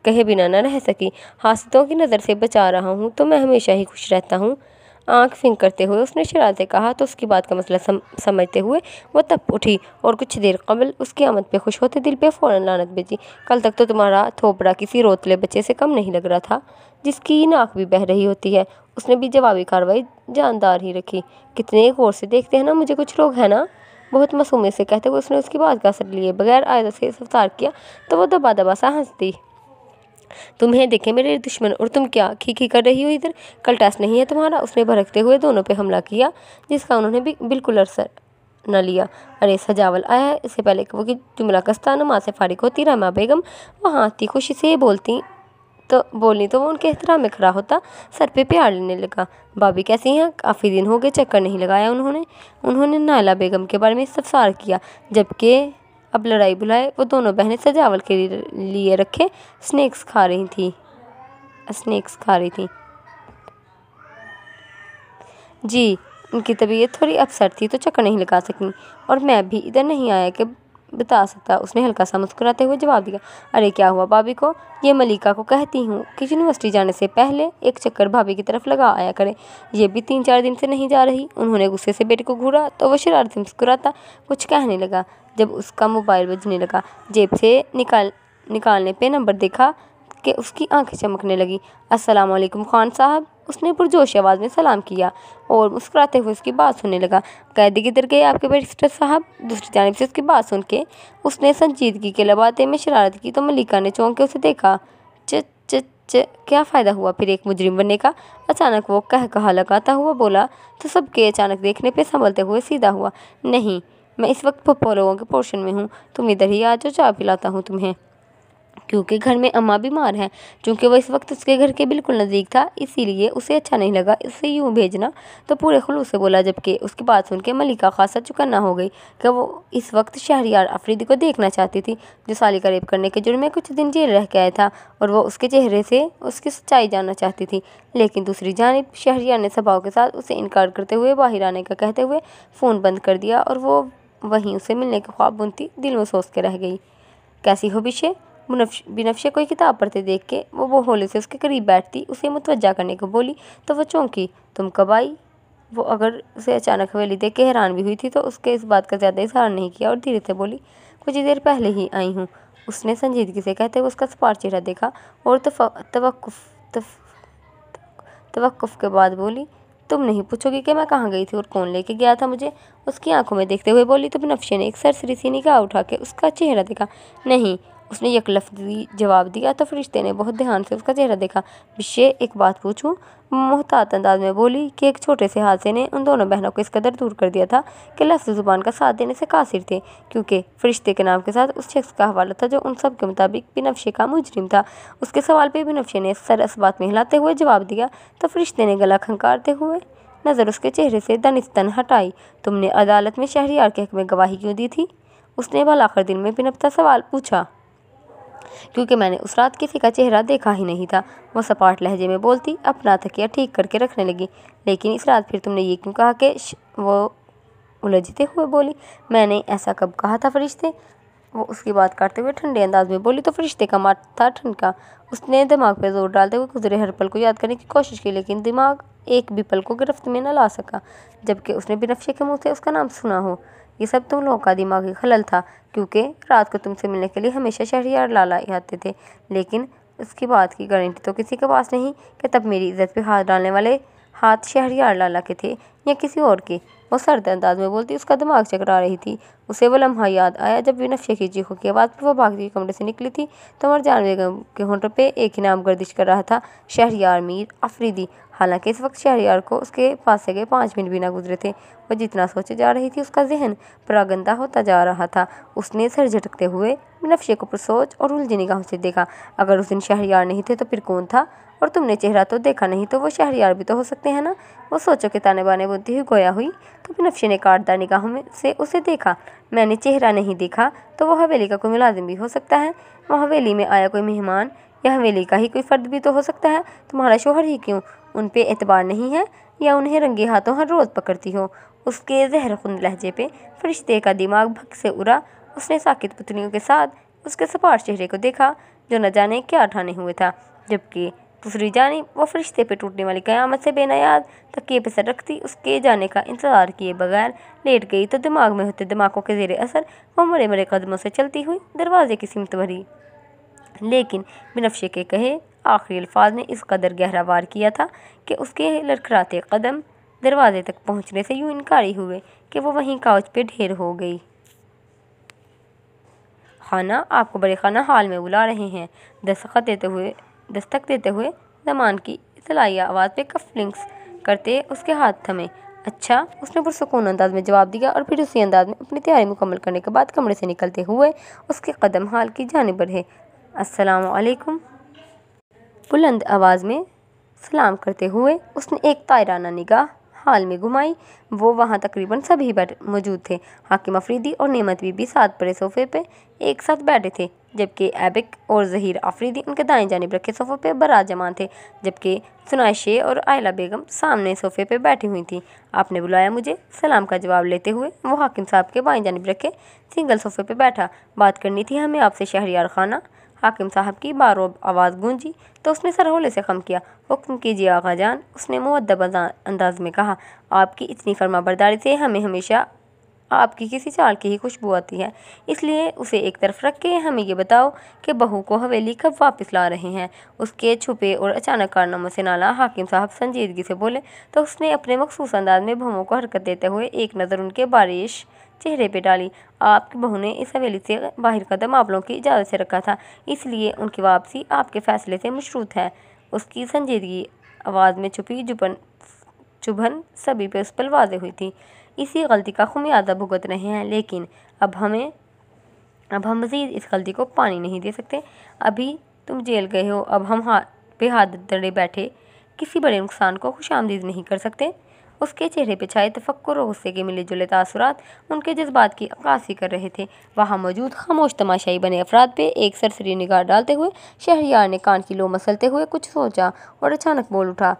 कहे बिना ना रह सकी हादसों की नज़र से बचा रहा हूँ तो मैं हमेशा ही खुश रहता हूँ आँख सिंह करते हुए उसने शरारते कहा तो उसकी बात का मसला सम, समझते हुए वो तब उठी और कुछ देर कबल उसकी आमद पे खुश होते दिल पे फ़ौर लानत भेजी कल तक तो तुम्हारा थोपड़ा किसी रोतले बच्चे से कम नहीं लग रहा था जिसकी नाक भी बह रही होती है उसने भी जवाबी कार्रवाई जानदार ही रखी कितने एक और से देखते हैं ना मुझे कुछ लोग हैं ना बहुत मसूमे से कहते हुए उसने उसकी बात का असर लिए बगैर आयदा से इफ्तार किया तो वह दबा दबा सा हंस दी तुम्हें देखे मेरे दुश्मन और तुम क्या खीखी कर रही हो इधर कल टेस्ट नहीं है तुम्हारा उसने भड़कते हुए दोनों पर हमला किया जिसका उन्होंने भी बिल्कुल असर न लिया अरे सजावल आया है इससे पहले वो कि जुमला कस्ता नमाज से फारिक होती रामा बेगम वहाँ आती खुशी से बोलती तो बोलनी तो वो उनके एहतराम में खड़ा होता सर पे प्यार लेने लगा भाभी कैसी हैं काफ़ी दिन हो गए चक्कर नहीं लगाया उन्होंने उन्होंने नायला बेगम के बारे में सफसार किया जबकि अब लड़ाई बुलाए वो दोनों बहनें सजावल के लिए रखे स्नैक्स खा रही थी स्नैक्स खा रही थी जी उनकी तबीयत थोड़ी अपसेट थी तो चक्कर नहीं लगा सकी और मैं भी इधर नहीं आया कि बता सकता उसने हल्का सा मुस्कुराते हुए जवाब दिया अरे क्या हुआ भाभी को ये मलिका को कहती हूँ कि यूनिवर्सिटी जाने से पहले एक चक्कर भाभी की तरफ लगा आया करे ये भी तीन चार दिन से नहीं जा रही उन्होंने गुस्से से बेटे को घूरा तो वह शरारती मुस्कुराता कुछ कहने लगा जब उसका मोबाइल बजने लगा जेब से निकाल निकालने पर नंबर देखा कि उसकी आँखें चमकने लगी अस्सलाम खान साहब उसने पुरजोश आवाज़ में सलाम किया और मुस्कुराते हुए उसकी बात सुनने लगा कैदी किधर गए आपके बैरिस्टर साहब दूसरी जानब से उसकी बात सुन के उसने संजीदगी के लबाते में शरारत की तो मलिका ने चौंक के उसे देखा च च च क्या फ़ायदा हुआ फिर एक मुजरिम बनने का अचानक वो कह कहा लगाता हुआ बोला तो सबके अचानक देखने पर संभलते हुए सीधा हुआ नहीं मैं इस वक्त पप्पो लोगों के पोर्शन में हूँ तुम इधर ही आ जाओ चाय पिलाता हूँ तुम्हें क्योंकि घर में अम्मा बीमार हैं चूँकि वह इस वक्त उसके घर के बिल्कुल नज़दीक था इसीलिए उसे अच्छा नहीं लगा उसे यूँ भेजना तो पूरे खलूस से बोला जबकि उसकी बात सुन के मलिका खासा चुकन्ना हो गई कि वो इस वक्त शहरियार अफरीदी को देखना चाहती थी जो साली रेप करने के जुर्मे कुछ दिन जेल रह के आया था और वह उसके चेहरे से उसकी सच्चाई जानना चाहती थी लेकिन दूसरी जानब शहरियार ने स्वभाव के साथ उसे इनकार करते हुए बाहर आने का कहते हुए फ़ोन बंद कर दिया और वो वहीं उसे मिलने के ख्वाब बुनती दिल में सोच के रह गई कैसी हो बिशे बिनफ्शिया कोई किताब पढ़ते देख के वो होले से उसके करीब बैठती उसे मुतवजा करने को बोली तो वह चौंकी तुम कब आई वो अगर उसे अचानक हवेली देख के हैरान भी हुई थी तो उसके इस बात का ज़्यादा इजहार नहीं किया और धीरे से बोली कुछ देर पहले ही आई हूँ उसने संजीदगी से कहते हुए उसका सपाट चेहरा देखा और तवक्फ के बाद बोली तुम नहीं पूछोगी कि मैं कहाँ गई थी और कौन लेके गया था मुझे उसकी आंखों में देखते हुए बोली तो नफ्शे ने एक सरसरी सी निगाह उठा के उसका चेहरा देखा नहीं उसने लफ्जी जवाब दिया तो फ़रिश्ते ने बहुत ध्यान से उसका चेहरा देखा बिश्शे एक बात पूछूं मोहतात अंदाज में बोली कि एक छोटे से हादसे ने उन दोनों बहनों को इस कदर दूर कर दिया था कि लफ्ज़ ज़ुबान का साथ देने से कासिर थे क्योंकि फ़रिश्ते के नाम के साथ उस शख्स का हवाला था जो उन सब के मुताबिक बिनफशे का मुजरिम था उसके सवाल पर बिनफ्शे ने सर असबात में हिलाते हुए जवाब दिया तो फ़रिश्ते ने गला खंकारते हुए नज़र उसके चेहरे से दनिस्तन हटाई तुमने अदालत में शहरियार के हक में गवाही क्यों दी थी उसने भला आखिर दिन में बिनपता सवाल पूछा क्योंकि मैंने उस रात किसी का चेहरा देखा ही नहीं था वो सपाट लहजे में बोलती अपना थकिया ठीक करके रखने लगी लेकिन इस रात फिर तुमने ये क्यों कहा कि वो उलझते हुए बोली मैंने ऐसा कब कहा था फरिश्ते वो उसकी बात करते हुए ठंडे अंदाज में बोली तो फरिश्ते का था ठंड का उसने दिमाग पर जोर डालते हुए गुजरे हर पल को याद करने की कोशिश की लेकिन दिमाग एक भी पल को गिरफ्त में न ला सका जबकि उसने नफ्शे के मुँह से उसका नाम सुना हो ये सब तुम लोगों का दिमागी खलल था क्योंकि रात को तुमसे मिलने के लिए हमेशा शहरियार लाला आते थे लेकिन उसकी बात की गारंटी तो किसी के पास नहीं कि तब मेरी इज्जत पे हाथ डालने वाले हाथ शहरियार लाला के थे या किसी और के वो सर्द अंदाज में बोलती उसका दिमाग चकरा रही थी उसे वो लम्हा याद आया जब यूनफशे की चीखों की आवाज़ पर वो भागती कमरे से निकली थी तो जान बेगम के होटल पे एक ही नाम गर्दिश कर रहा था शहरियार मीर अफरीदी हालांकि इस वक्त शहरियार को उसके पास से गए पाँच मिनट भी ना गुजरे थे वह जितना सोचे जा रही थी उसका जहन परागंदा होता जा रहा था उसने सर झटकते हुए नफशे को पुरसोच और उलझी निगाहों से देखा अगर उस दिन शहरियार नहीं थे तो फिर कौन था और तुमने चेहरा तो देखा नहीं तो वो शहरियार भी तो हो सकते हैं ना वो सोचो के ताने बाने बोलती हुई गोया हुई तो नफशे ने काटदार निगाहों में से उसे देखा मैंने चेहरा नहीं देखा तो वह हवेली का कोई मुलाजिम भी हो सकता है वह हवेली में आया कोई मेहमान या हवेली का ही कोई फ़र्द भी तो हो सकता है तुम्हारा शोहर ही क्यों उन पर एतबार नहीं है या उन्हें रंगे हाथों हर रोज़ पकड़ती हो उसके जहर खुंद लहजे पे फरिश्ते का दिमाग भक से उड़ा उसने साकित पुतलियों के साथ उसके सपाट चेहरे को देखा जो न जाने क्या ठाने हुए था जबकि दूसरी जानी वह फरिश्ते पे टूटने वाली क़यामत से बेनायाद तकिए पे सर रखती उसके जाने का इंतज़ार किए बगैर लेट गई तो दिमाग में होते दिमागों के जेर असर वह मरे मरे कदमों से चलती हुई दरवाजे की सिमत भरी लेकिन बिनफशे के कहे आखिरी अल्फाज ने इस कदर गहरा वार किया था कि उसके लड़खड़ाते कदम दरवाजे तक पहुँचने से यूं इनकारी हुए कि वो वहीं काउच पर ढेर हो गई खाना आपको बड़े खाना हाल में बुला रहे हैं दस्तखत देते हुए दस्तक देते हुए जमान की इतलाई आवाज़ पे कफ लिंक्स करते उसके हाथ थमे अच्छा उसने पुरसकून अंदाज में जवाब दिया और फिर उसी अंदाज में अपनी तैयारी मुकम्मल करने के बाद कमरे से निकलते हुए उसके कदम हाल की जानब बढ़े असलकुम बुलंद आवाज़ में सलाम करते हुए उसने एक तायराना निगाह हाल में घुमाई वो वहाँ तकरीबन सभी मौजूद थे हाकिम अफरीदी और नेमत भी सात बड़े सोफे पे एक साथ बैठे थे जबकि एबिक और जहीर अफरीदी उनके दाएं जानब रखे सोफे पे बराजमा थे जबकि सुनाशे और आयला बेगम सामने सोफ़े पे बैठी हुई थी आपने बुलाया मुझे सलाम का जवाब लेते हुए वो हाकिम साहब के बाएं जानब रखे सिंगल सोफ़े पे बैठा बात करनी थी हमें आपसे शहरियार खाना हाकिम साहब की बारो आवाज़ गूंजी तो उसने सरहोले से खम किया हुक्म कीजिए आगा जान उसने मुद्दब अंदाज में कहा आपकी इतनी फर्माबरदारी से हमें हमेशा आपकी किसी चाल की ही खुशबू आती है इसलिए उसे एक तरफ रख के हमें ये बताओ कि बहू को हवेली कब वापस ला रहे हैं उसके छुपे और अचानक कारनामों से नाला हाकिम साहब संजीदगी से बोले तो उसने अपने मखसूस अंदाज में बहुओं को हरकत देते हुए एक नज़र उनके बारिश चेहरे पर डाली आपकी बहू ने इस हवेली से बाहर कदम आप लोगों की इजाज़त से रखा था इसलिए उनकी वापसी आपके फैसले से मशरूत है उसकी संजीदगी आवाज़ में छुपी जुबन चुभन सभी पे उस पर वाजे हुई थी इसी गलती का खुमियाजा भुगत रहे हैं लेकिन अब हमें अब हम मज़ीद इस गलती को पानी नहीं दे सकते अभी तुम जेल गए हो अब हम हाथ पे हाथ दड़े बैठे किसी बड़े नुकसान को खुश आमदीद नहीं कर सकते उसके चेहरे पर छाए तफक्र और गुस्से के मिले जुले तसरत उनके जज्बात की अक्सी कर रहे थे वहाँ मौजूद खामोश तमाशाई बने अफराद पर एक सरसरी निगाह डालते हुए शहरियार ने कान की लो मसलते हुए कुछ सोचा और अचानक बोल उठा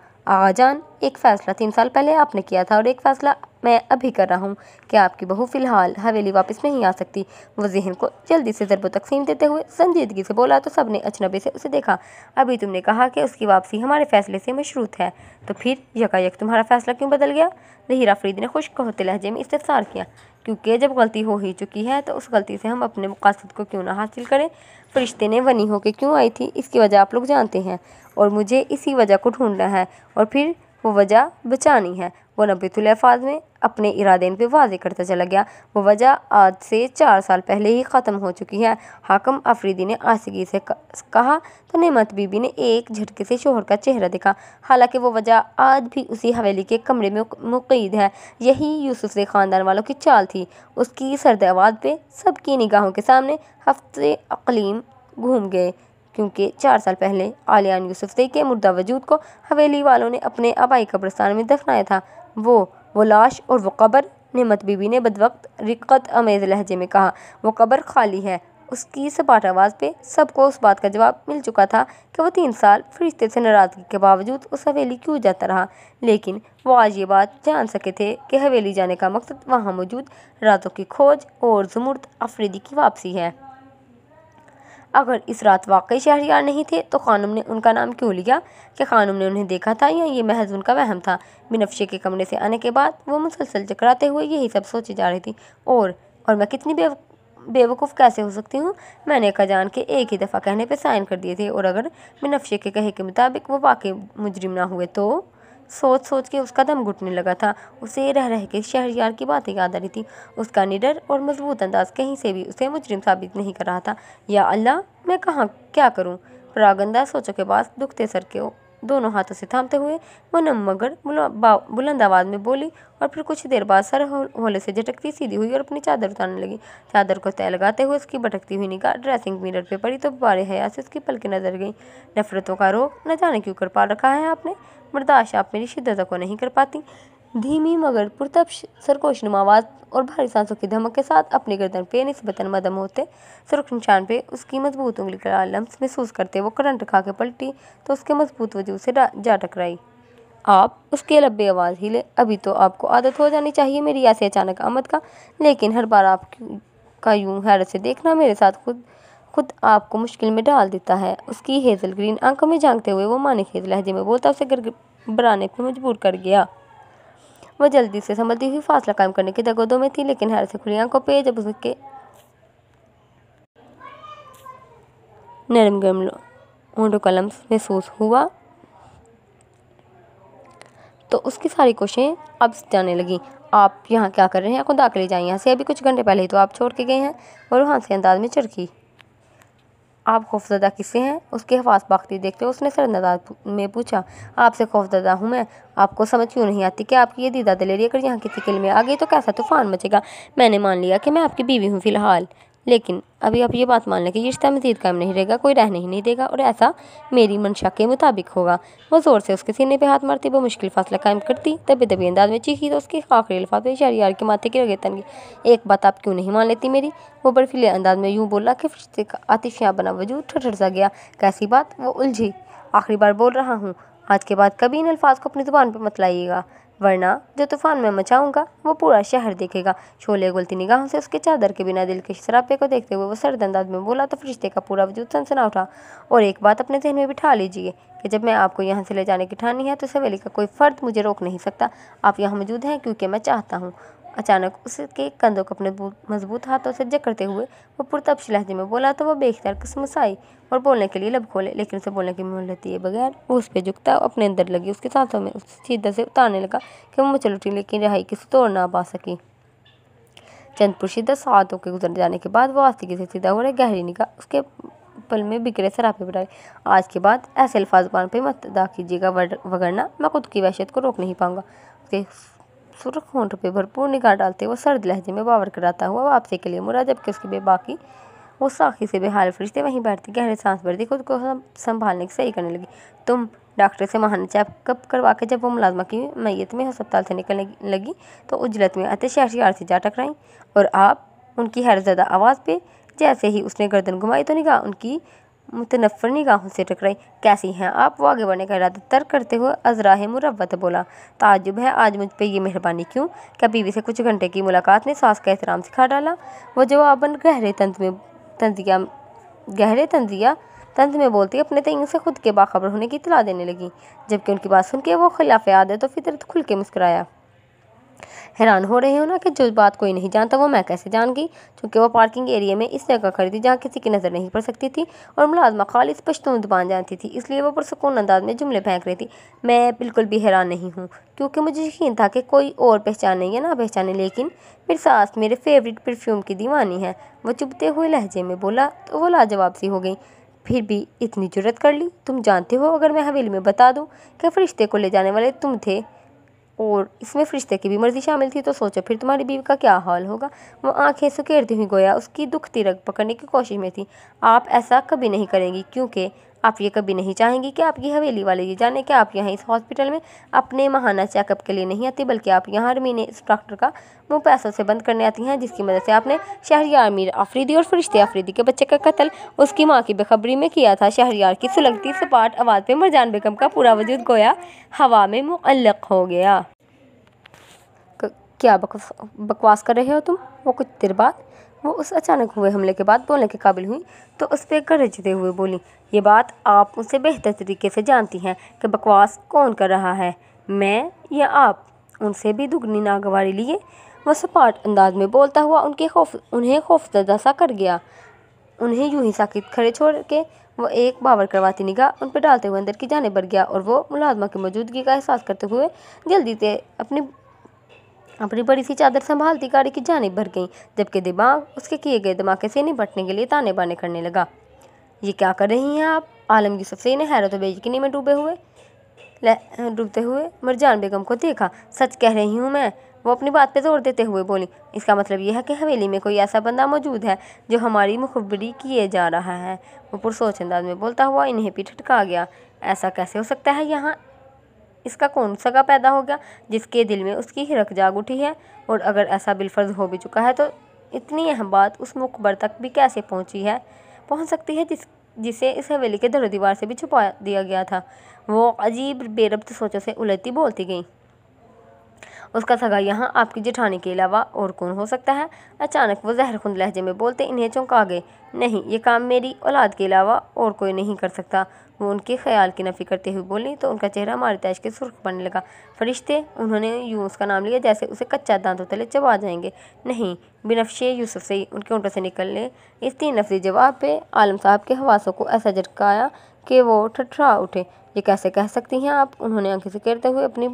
जान एक फ़ैसला तीन साल पहले आपने किया था और एक फ़ैसला मैं अभी कर रहा हूँ क्या आपकी बहू फ़िलहाल हवेली वापस नहीं आ सकती वो जहन को जल्दी से ज़रबो तकसीम देते हुए संजीदगी से बोला तो सब ने अजनबी से उसे देखा अभी तुमने कहा कि उसकी वापसी हमारे फैसले से मशरूत है तो फिर यकायक तुम्हारा फैसला क्यों बदल गया जहीरा फरीद ने खुश होते लहजे में इस्तेसार किया क्योंकि जब गलती हो ही चुकी है तो उस गलती से हम अपने मकासद को क्यों ना हासिल करें फरिश्ते ने वनी होकर क्यों आई थी इसकी वजह आप लोग जानते हैं और मुझे इसी वजह को ढूंढना है और फिर वो वजह बचानी है वो नबीतुल अल्फाज में अपने इरादे पर वाजे करता चला गया वो वजह आज से चार साल पहले ही ख़त्म हो चुकी है हाकम अफरीदी ने आसगी से कहा तो नमत बीबी ने एक झटके से शोहर का चेहरा देखा हालांकि वो वजह आज भी उसी हवेली के कमरे में मुकैद है यही यूसुफ से ख़ानदान वालों की चाल थी उसकी सर्द आवाज़ पर सबकी निगाहों के सामने हफ्ते अकलीम घूम गए क्योंकि चार साल पहले आलियान यूसुफ के मुर्दा वजूद को हवेली वालों ने अपने आबाई कब्रस्तान में दफनाया था वो वो लाश और वो कब्र नमत बीबी ने बदवक्त रिक्कत अमेज लहजे में कहा वो कब्र खाली है उसकी सपाट आवाज़ पे सबको उस बात का जवाब मिल चुका था कि वो तीन साल फरिश्ते से नाराज़गी के बावजूद उस हवेली क्यों जाता रहा लेकिन वो आज ये बात जान सके थे कि हवेली जाने का मकसद वहाँ मौजूद रातों की खोज और जमूर्त अफरीदी की वापसी है अगर इस रात वाकई शहरियार नहीं थे तो खानुम ने उनका नाम क्यों लिया कि खानुम ने उन्हें देखा था या ये महज उनका वहम था बिनफ्शे के कमरे से आने के बाद वो मुसलसल चकराते हुए यही सब सोचे जा रही थी और और मैं कितनी बेव बेवकूफ़ कैसे हो सकती हूँ मैंने खजान के एक ही दफ़ा कहने पर साइन कर दिए थे और अगर बिनफ्शे के कहे के मुताबिक वो वाकई मुजरिम ना हुए तो सोच सोच के उसका दम घुटने लगा था उसे रह रह के शहरियार की बातें याद आ रही थी उसका निडर और मजबूत अंदाज कहीं से भी उसे मुजरिम साबित नहीं कर रहा था या अल्लाह मैं कहाँ क्या करूँ परागंदा सोचों के पास दुखते सर के दोनों हाथों से थामते हुए वह मगर बुलंद आवाज़ में बोली और फिर कुछ देर बाद सर होले से झटकती सीधी हुई और अपनी चादर उतारने लगी चादर को तय लगाते हुए उसकी भटकती हुई निगाह ड्रेसिंग मिरर पे पड़ी तो बारे हया से उसकी पलके नजर गई नफरतों का रोग न जाने क्यों कर पा रखा है आपने बर्दाश्त आप मेरी शिद्दतों को नहीं कर पाती धीमी मगर पुरतप सरकोशन आवाज़ और भारी सांसों की धमक के साथ अपने गर्दन पे नस्बता मदम होते सुरक्ष निशान पे उसकी मजबूत उंगली का लम्स महसूस करते वो करंट खा के पलटी तो उसके मजबूत वजूद से जा टकराई आप उसके लब्बे आवाज़ हिले अभी तो आपको आदत हो जानी चाहिए मेरी ऐसे अचानक आमद का लेकिन हर बार आप का यूं हैरत से देखना मेरे साथ खुद खुद आपको मुश्किल में डाल देता है उसकी हेजल ग्रीन आंखों में झांकते हुए वो मानिक लहजे में बोलता उसे घर बनाने पर मजबूर कर गया वह जल्दी से संभलती हुई फासला कायम करने की दगोदों में थी लेकिन हैरत से खुली आंखों पर जब उसके नरम गर्म होंडो कलम महसूस हुआ तो उसकी सारी कोशें अब जाने लगी आप यहाँ क्या कर रहे हैं खुदा के लिए जाइए यहाँ से अभी कुछ घंटे पहले ही तो आप छोड़ के गए हैं और वहाँ से अंदाज में चढ़की आप खौफजदा किससे हैं उसकी हवास बाखती देखते उसने सरनदाज में पूछा आपसे खौफजदा हूँ मैं आपको समझ क्यों नहीं आती कि आपकी ये दीदा दलेरी अगर यहाँ किसी किल में आ गई तो कैसा तूफान मचेगा मैंने मान लिया कि मैं आपकी बीवी हूँ फ़िलहाल लेकिन अभी आप ये बात मान लें कि ये रिश्ता मजीद कायम नहीं रहेगा कोई रहने ही नहीं देगा और ऐसा मेरी मंशा के मुताबिक होगा वो ज़ोर से उसके सीने पे हाथ मारती वो मुश्किल फासला कायम करती तभी तभी अंदाज में चीखी तो उसके आखिरी अल्फाज में यार के माथे गिर गए तनगी एक बात आप क्यों नहीं मान लेती मेरी वो बर्फीले अंदाज में यूँ बोला कि रिश्ते का आतिशियाँ बना वजूद ठर सा गया कैसी बात वो उलझी आखिरी बार बोल रहा हूँ आज के बाद कभी इन अल्फाज को अपनी ज़ुबान पर मत लाइएगा वरना जो तूफान मैं मचाऊंगा वो पूरा शहर देखेगा छोले गुलती निगाहों से उसके चादर के बिना दिल के शराबे को देखते हुए वो सर्द अंदाज में बोला तो फरिश्ते का पूरा वजूद सनसना उठा और एक बात अपने जहन में बिठा लीजिए कि जब मैं आपको यहाँ से ले जाने की ठानी है तो सवेली का कोई फ़र्द मुझे रोक नहीं सकता आप यहाँ मौजूद हैं क्योंकि मैं चाहता हूँ अचानक उसके कंधों को अपने मजबूत हाथों से जकड़ते हुए वो पुरतपश लहजे में बोला तो वो बेख्तियार कसमस आई और बोलने के लिए लब खोले लेकिन उसे बोलने की मोहलत है बगैर वो उस पर झुकता और अपने अंदर लगी उसके साथों में उस सीधा से उतारने लगा कि वो मचल उठी लेकिन रिहाई किसी तोड़ ना पा सकी चंदपुर सीधा सातों के गुजर जाने के बाद वो आस्तिकी से सीधा हो रहे गहरी निगाह उसके पल में बिखरे सरापे बढ़ाए आज के बाद ऐसे अल्फाज बान पर मत अदा कीजिएगा वगरना मैं खुद की वहशत को रोक नहीं पाऊंगा सुरख होंठों पे भरपूर निगाह डालते हुए सर्द लहजे में बावर कराता हुआ वापसी के लिए मुड़ा जबकि उसकी बेबाकी वो साखी से बेहाल फरिश्ते वहीं बैठती गहरे सांस भरती खुद को संभालने की सही करने लगी तुम डॉक्टर से महाना चेकअप करवा के जब वो मुलाजमा की मैयत में अस्पताल से निकलने लगी तो उजलत में अति शहर से जा टकराई और आप उनकी हैरजदा आवाज़ पे जैसे ही उसने गर्दन घुमाई तो निगाह उनकी मुतनफ़र निगाहों से टकराई कैसी हैं आप वो आगे बढ़ने का इरादा तर्क करते हुए अजरा मुरवत बोला ताजुब है आज मुझ पर यह मेहरबानी क्यों क्या बीवी से कुछ घंटे की मुलाकात ने सास का एहतराम सिखा डाला वो जवाबन गहरे तंत में तंजिया गहरे तंजिया तंत में बोलती अपने तयों से खुद के बाखबर होने की इतला देने लगी जबकि उनकी बात सुन के वो खिलाफ आदत तो फितरत खुल के मुस्कराया हैरान हो रहे हो ना कि जो बात कोई नहीं जानता वो मैं कैसे जान गई चूँकि वो पार्किंग एरिया में इस जगह खड़ी थी जहाँ किसी की नज़र नहीं पड़ सकती थी और मुलाजमा खाली पश्तून दुबान जानती थी इसलिए वो पुरसकून अंदाज में जुमले फेंक रही थी मैं बिल्कुल भी हैरान नहीं हूँ क्योंकि मुझे यकीन था कि कोई और पहचाने या ना पहचाने लेकिन मेरी सास मेरे फेवरेट परफ्यूम की दीवानी है वो चुभते हुए लहजे में बोला तो वो लाजवाब सी हो गई फिर भी इतनी ज़रूरत कर ली तुम जानते हो अगर मैं हवेली में बता दूँ कि फरिश्ते को ले जाने वाले तुम थे और इसमें फरिश्ते की भी मर्जी शामिल थी तो सोचो फिर तुम्हारी बीवी का क्या हाल होगा वो आंखें सुकेरती हुई गोया उसकी दुख तिरक पकड़ने की कोशिश में थी आप ऐसा कभी नहीं करेंगी क्योंकि आप ये कभी नहीं चाहेंगी कि आपकी हवेली वाले ये जाने कि आप यहाँ इस हॉस्पिटल में अपने महाना चेकअप के लिए नहीं आती बल्कि आप यहाँ महीने इस डॉक्टर का मुँह पैसों से बंद करने आती हैं जिसकी मदद से आपने शहरियार मीर आफरीदी और फरिश्ते आफरीदी के बच्चे का कत्ल उसकी माँ की बेखबरी में किया था शहरियार की सुलगती सपाट आवाज़ पर मरजान बेगम का पूरा वजूद गोया हवा में मुअल्लक हो गया क्या बकवास कर रहे हो तुम वो कुछ देर बाद वो उस अचानक हुए हमले के बाद बोलने के काबिल हुई तो उस पर गरजते हुए बोली ये बात आप उसे बेहतर तरीके से जानती हैं कि बकवास कौन कर रहा है मैं या आप उनसे भी दुगनी नागवारी लिए वह सपाट अंदाज में बोलता हुआ उनके खौफ उन्हें खौफजदा सा कर गया उन्हें यूं ही साकित खड़े छोड़ के वो एक बावर करवाती निगाह उन पर डालते हुए अंदर की जाने बढ़ गया और वो मुलाजमा की मौजूदगी का एहसास करते हुए जल्दी से अपनी अपनी बड़ी सी चादर संभालती गाड़ी की जानब भर गई जबकि दिमाग उसके किए गए धमाके से निपटने के लिए ताने बाने करने लगा ये क्या कर रही हैं आप आलम यूसुफ से इन्हें हैरत बेयकीनी में डूबे हुए डूबते हुए मरजान बेगम को देखा सच कह रही हूँ मैं वो अपनी बात पे जोर देते हुए बोली इसका मतलब यह है कि हवेली में कोई ऐसा बंदा मौजूद है जो हमारी मुखबरी किए जा रहा है वो पुरसोच अंदाज में बोलता हुआ इन्हें भी ठटका गया ऐसा कैसे हो सकता है यहाँ इसका कौन सा का पैदा हो गया जिसके दिल में उसकी हिरक जाग उठी है और अगर ऐसा बिलफर्ज हो भी चुका है तो इतनी अहम बात उस मुखबर तक भी कैसे पहुंची है पहुंच सकती है जिस जिसे इस हवेली के दरों दीवार से भी छुपा दिया गया था वो अजीब बेरब्त सोचों से उलझती बोलती गई उसका सगा यहाँ आपकी जिठाने के अलावा और कौन हो सकता है अचानक वो जहरखुंद लहजे में बोलते इन्हें चौंका गए नहीं ये काम मेरी औलाद के अलावा और कोई नहीं कर सकता वो उनके ख्याल की नफ़ी करते हुए बोली तो उनका चेहरा हमारे तैश के सुर्ख पड़ने लगा फरिश्ते उन्होंने यूँ उसका नाम लिया जैसे उसे कच्चा दांतों तले चबा जाएंगे नहीं बिनफशे यूसुफ से उनके ऊँटों से निकलने इस तीन नफरी जवाब पे आलम साहब के हवासों को ऐसा झटकाया कि वो ठठरा उठे ये कैसे कह सकती हैं आप उन्होंने आंखें से करते हुए अपनी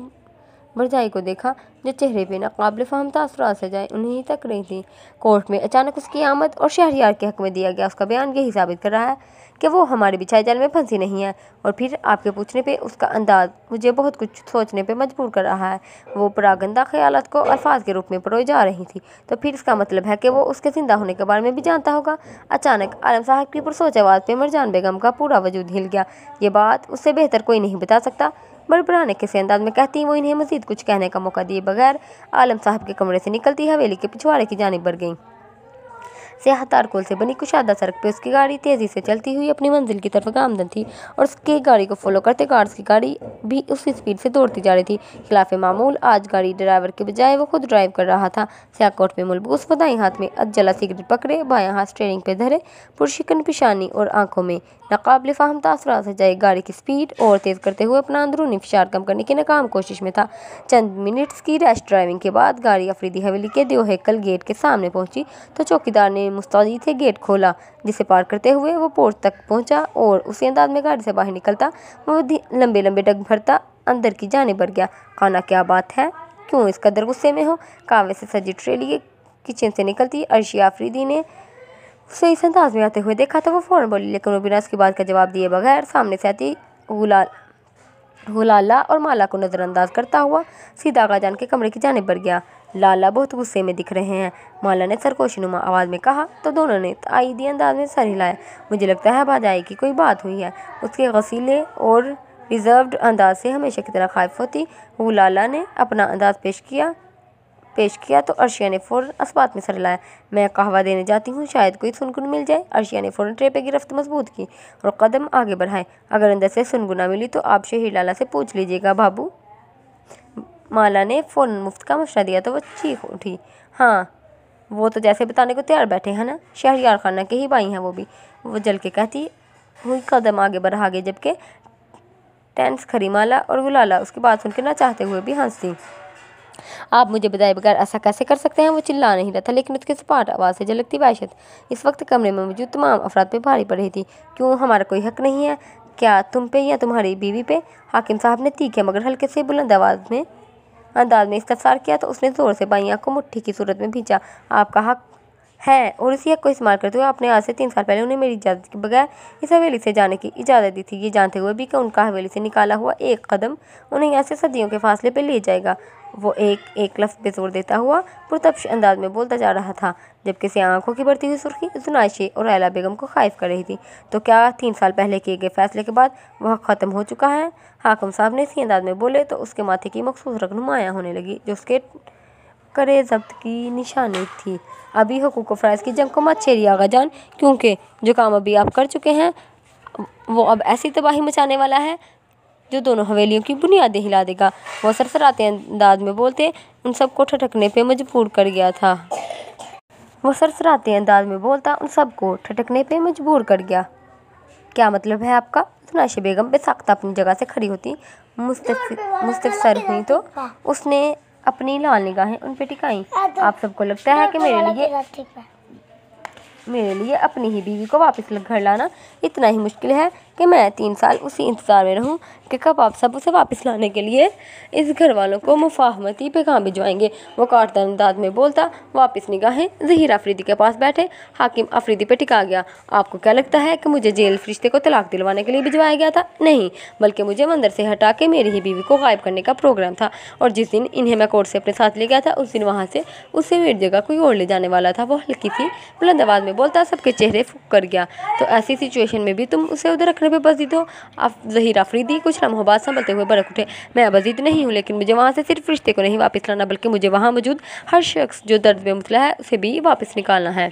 भरजाई को देखा जो चेहरे पर नाकबले फहम तासरा से जाए उन्हें तक रही थी कोर्ट में अचानक उसकी आमद और शहरियार के हक में दिया गया उसका बयान यही साबित कर रहा है कि वो हमारे बिछाए जाल में फंसी नहीं है और फिर आपके पूछने पे उसका अंदाज मुझे बहुत कुछ सोचने पे मजबूर कर रहा है वो परागंदा ख्याल को अल्फाज के रूप में परोई जा रही थी तो फिर इसका मतलब है कि वो उसके जिंदा होने के बारे में भी जानता होगा अचानक आलम साहब की पुरसोच आवाज़ पर मरजान बेगम का पूरा वजूद हिल गया ये बात उससे बेहतर कोई नहीं बता सकता बड़बड़ाने किसे अंदाज में कहती वो इन्हें मजीद कुछ कहने का मौका दिए बगैर आलम साहब के कमरे से निकलती हवेली के पिछवाड़े की जानब बढ़ गईं स्याह तारकोल से बनी कुशादा सड़क पर उसकी गाड़ी तेज़ी से चलती हुई अपनी मंजिल की तरफ आमदन थी और उसकी गाड़ी को फॉलो करते गार्ड्स की गाड़ी भी उसी स्पीड से दौड़ती जा रही थी खिलाफ मामूल आज गाड़ी ड्राइवर के बजाय वो खुद ड्राइव कर रहा था सियाकोट में मुलबूस बदाएं हाथ में अजला सिगरेट पकड़े बाया हाथ स्टेयरिंग पे धरे पुरशिकन पिशानी और आंखों में नाकबले फाहम तासरा से जाए गाड़ी की स्पीड और तेज़ करते हुए अपना अंदरूनी फिशार कम करने की नाकाम कोशिश में था चंद मिनट्स की रैश ड्राइविंग के बाद गाड़ी अफरीदी हवेली के द्योहेकल गेट के सामने पहुंची तो चौकीदार ने में मुस्तौदी थे गेट खोला जिसे पार करते हुए वो पोर्च तक पहुंचा और उसी अंदाज में गाड़ी से बाहर निकलता वो लंबे लंबे डग भरता अंदर की जाने बढ़ गया खाना क्या बात है क्यों इस कदर गुस्से में हो कावे से सजी ट्रे लिए किचन से निकलती अर्शिया आफरीदी ने उसे इस अंदाज में आते हुए देखा था तो वो फ़ौरन बोली लेकिन वो बिना उसकी बात का जवाब दिए बगैर सामने से आती गुलाल हुलाला और माला को नज़रअंदाज करता हुआ सीधा आगा जान के कमरे की जाने पर गया लाला बहुत गुस्से में दिख रहे हैं माला ने सरकोशनुमा आवाज़ में कहा तो दोनों ने तो आईदी अंदाज में सर हिलाया मुझे लगता है बाजाई की कोई बात हुई है उसके गसीले और रिज़र्व अंदाज से हमेशा की तरह खाइफ होती वो लाला ने अपना अंदाज पेश किया पेश किया तो अर्शिया ने फ़ौरन अस्पात में सर लाया मैं कहवा देने जाती हूँ शायद कोई सुनगुन मिल जाए अर्शिया ने फ़ौरन ट्रे पे गिरफ्त मजबूत की और कदम आगे बढ़ाए अगर अंदर से सुनगुना मिली तो आप शहीद लाला से पूछ लीजिएगा बाबू माला ने फ़ौरन मुफ्त का मशा दिया तो वह चीख उठी हाँ वो तो जैसे बताने को तैयार बैठे हैं ना यार खाना के ही भाई हैं वो भी वो जल के कहती हुई कदम आगे बढ़ा गए जबकि टेंस खरी माला और गुलाला उसकी बात सुनकर ना चाहते हुए भी हंसती आप मुझे बताए बगैर ऐसा कैसे कर सकते हैं वो चिल्ला नहीं रहा था लेकिन उसके सपाट आवाज़ से झलकती वहशत इस वक्त कमरे में मौजूद तमाम अफराद पर भारी पड़ रही थी क्यों हमारा कोई हक नहीं है क्या तुम पे या तुम्हारी बीवी पे हाकिम साहब ने तीखे मगर हल्के से बुलंद आवाज़ में अंदाज में इस्तफ़सार किया तो उसने ज़ोर से बाइया को मुट्ठी की सूरत में भेजा आपका हक है और इसी हक को इस्तेमाल करते हुए अपने आज से तीन साल पहले उन्हें मेरी इजाज़त के बगैर इस हवेली से जाने की इजाज़त दी थी ये जानते हुए भी कि उनका हवेली से निकाला हुआ एक कदम उन्हें यहाँ से सदियों के फासले पर ले जाएगा वो एक एक लफ्ज़ पे जोर देता हुआ पुरतपश अंदाज में बोलता जा रहा था जबकि से आंखों की बढ़ती हुई सुर्खी जुनाइशी और अला बेगम को खाइफ कर रही थी तो क्या तीन साल पहले किए गए फैसले के बाद वह ख़त्म हो चुका है हाकम साहब ने इसी अंदाज में बोले तो उसके माथे की मखसूस रख नुमाया होने लगी जो उसके करे जब्त की निशानी थी अभी हकूक फ़राज़ की जंग को मत आगा जान क्योंकि जो काम अभी आप कर चुके हैं वो अब ऐसी तबाही मचाने वाला है जो दोनों हवेलियों की बुनियादें हिला देगा वह सरसराते अंदाज में बोलते उन सबको ठटकने पर मजबूर कर गया था वह सरसराते अंदाज में बोलता उन सबको ठटकने पर मजबूर कर गया क्या मतलब है आपका नाशे बेगम बेसाख्ता अपनी जगह से खड़ी होती मुस्तफ सर हुई तो उसने अपनी लाल निगाहें उन पर टिकाई आप सबको लगता है कि मेरे लिए मेरे लिए अपनी ही बीवी को वापस घर लाना इतना ही मुश्किल है कि मैं तीन साल उसी इंतज़ार में रहूँ कि कब आप सब उसे वापस लाने के लिए इस घर वालों को मुफाहमती कहाँ भिजवाएंगे वो काटता अंदाज में बोलता वापस निगाहें जहीर अफरीदी के पास बैठे हाकिम अफरीदी पर टिका गया आपको क्या लगता है कि मुझे जेल फरिश्ते को तलाक दिलवाने के लिए भिजवाया गया था नहीं बल्कि मुझे मंदिर से हटा के मेरी ही बीवी को गायब करने का प्रोग्राम था और जिस दिन इन्हें मैं कोर्ट से अपने साथ ले गया था उस दिन वहाँ से उसे मेरी जगह कोई और ले जाने वाला था वो हल्की सी बुलंद आवाज़ में बोलता सबके चेहरे फूक कर गया तो ऐसी सिचुएशन में भी तुम उसे उधर रखने रुपये बस दी दो आप जहीर आफरीदी कुछ लम्हों बाद संभलते हुए बरक उठे मैं अबजीत नहीं हूँ लेकिन मुझे वहाँ से सिर्फ रिश्ते को नहीं वापस लाना बल्कि मुझे वहाँ मौजूद हर शख्स जो दर्द में मुतला है उसे भी वापस निकालना है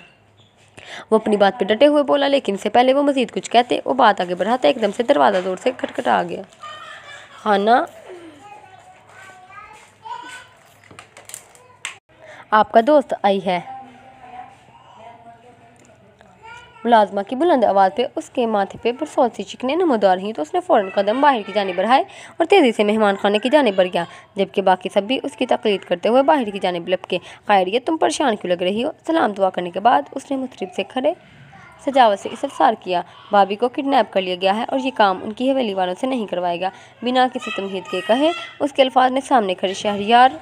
वो अपनी बात पर डटे हुए बोला लेकिन इससे पहले वो मज़ीद कुछ कहते वो बात आगे बढ़ाते एकदम से दरवाज़ा ज़ोर से खटखटा गया खाना हाँ आपका दोस्त आई है मुलाजमा की बुलंद आवाज़ पर उसके माथे पे बरसौत सी चिकने नमोदार हुई तो उसने फ़ौरन कदम बाहर की जानब बढ़ाए और तेज़ी से मेहमान खाने की जानब बढ़ गया जबकि बाकी सब भी उसकी तकलीद करते हुए बाहर की जानब लपके खैर तुम परेशान क्यों लग रही हो सलाम दुआ करने के बाद उसने मुतरब से खड़े सजावट से इसफसार किया भाभी को किडनैप कर लिया गया है और ये काम उनकी हवेली वालों से नहीं करवाएगा बिना किसी तमहीद के कहे उसके अल्फाज ने सामने खड़े शहरियार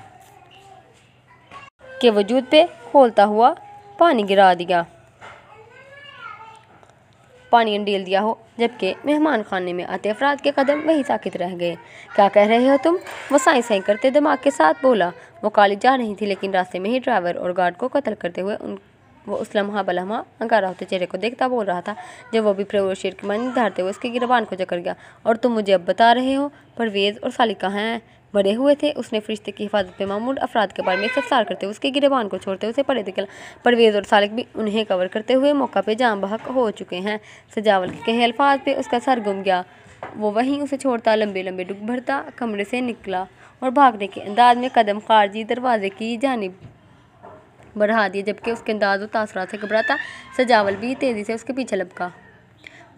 के वजूद पे खोलता हुआ पानी गिरा दिया पानी डील दिया हो जबकि मेहमान खाने में आते अफराद के कदम वही साकित रह गए क्या कह रहे हो तुम वो साई साई करते दिमाग के साथ बोला वो काली जा रही थी लेकिन रास्ते में ही ड्राइवर और गार्ड को कत्ल करते हुए उन वो उस लम्हा बलहमा अंगारा होते चेहरे को देखता बोल रहा था जब वो भी प्रवर शेर की मन धारते हुए उसकी गिरबान को जकड़ गया और तुम मुझे अब बता रहे हो परवेज़ और सालिका हैं भरे हुए थे उसने फरिश्ते की हिफाजत पर मामूल अफराद के बारे में इस्तफसार करते हुए उसके गिरबान को छोड़ते उसे पड़े दिखला परवेज़ और सालिक भी उन्हें कवर करते हुए मौका पर जाम बहक हो चुके हैं सजावल के कहे अल्फाज पे उसका सर गुम गया वो वहीं उसे छोड़ता लंबे लंबे डुब भरता कमरे से निकला और भागने के अंदाज में कदम खारजी दरवाजे की जानब बढ़ा दिए जबकि उसके अंदाज व तासरा से घबराता सजावल भी तेज़ी से उसके पीछे लपका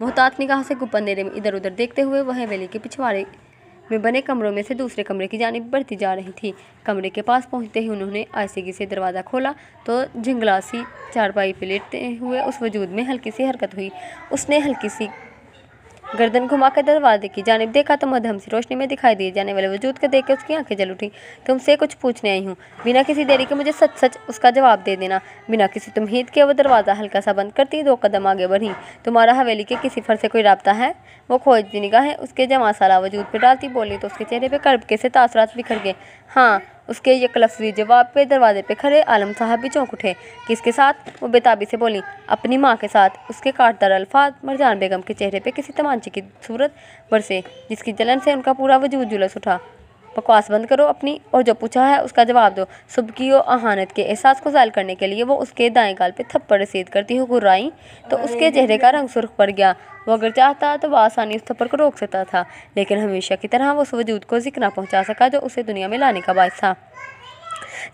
मोहतात निगाह से गुप देने में इधर उधर देखते हुए वह वेली के पिछवाड़े में बने कमरों में से दूसरे कमरे की जानब बढ़ती जा रही थी कमरे के पास पहुंचते ही उन्होंने आशिकी से दरवाज़ा खोला तो झिंगलासी चारपाई पे लेटते हुए उस वजूद में हल्की सी हरकत हुई उसने हल्की सी गर्दन घुमाकर दरवाजे की जानब देखा तो मधम सी रोशनी में दिखाई दिए जाने वाले वजूद को देखकर उसकी आंखें जल उठी तुमसे कुछ पूछने आई हूँ बिना किसी देरी के मुझे सच सच उसका जवाब दे देना बिना किसी तुम्हीद के वो दरवाज़ा हल्का सा बंद करती दो कदम आगे बढ़ी तुम्हारा हवेली के किसी फर से कोई रबता है वो खोज खोजती निगाहें उसके जमा सारा वजूद पर डालती बोली तो उसके चेहरे पर कर्ब के से तासरात बिखर गए हाँ उसके ये लफ्ज़ जवाब पे दरवाजे पे खड़े आलम साहब भी चौंक उठे किसके साथ वो बेताबी से बोली अपनी माँ के साथ उसके काटदार अल्फाज मरजान बेगम के चेहरे पे किसी तमांचे की सूरत बरसे जिसकी जलन से उनका पूरा वजूद जुलस उठा बकवास बंद करो अपनी और जो पूछा है उसका जवाब दो की और अहानत के एहसास को जायल करने के लिए वो उसके दाएं गाल पे थप्पड़ रसीद करती हुई गुर्राई तो उसके चेहरे का रंग सुर्ख पड़ गया वो अगर चाहता तो वह आसानी उस थप्पड़ को रोक सकता था लेकिन हमेशा की तरह वो उस वजूद को जिक्र ना पहुँचा सका जो उसे दुनिया में लाने का बायस था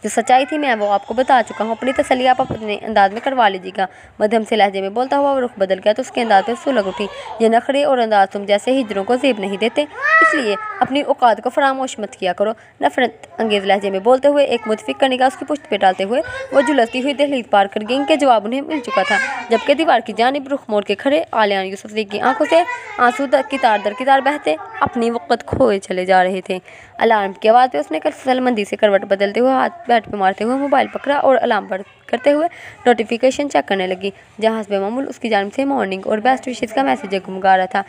जो सच्चाई थी मैं वो आपको बता चुका हूँ अपनी तसली आप अपने अंदाज में करवा लीजिएगा मध्यम से लहजे में बोलता हुआ वो रुख बदल गया तो उसके अंदाज पर सुलग उठी ये नखरे और अंदाज तुम जैसे हिजरों को जेब नहीं देते इसलिए अपनी औकात को फरामोश मत किया करो नफरत अंगेज लहजे में बोलते हुए एक मुतफिक का निगाह उसकी पुश्त पे डालते हुए वो झुलसती हुई दहलीज पार कर गई के जवाब उन्हें मिल चुका था जबकि दीवार की जानब रुख मोड़ के खड़े आलियान यूसुफ की आंखों से आंसू की दर कितार बहते अपनी वक़्त खोए चले जा रहे थे अलार्म की आवाज़ पर उसने सलमंदी से करवट बदलते हुए हाथ बैठ पर मारते हुए मोबाइल पकड़ा और अलार्म पर करते हुए नोटिफिकेशन चेक करने लगी जहाज बेमूल उसकी जानब से मॉर्निंग और बेस्ट विशेष का मैसेज गुमगा रहा था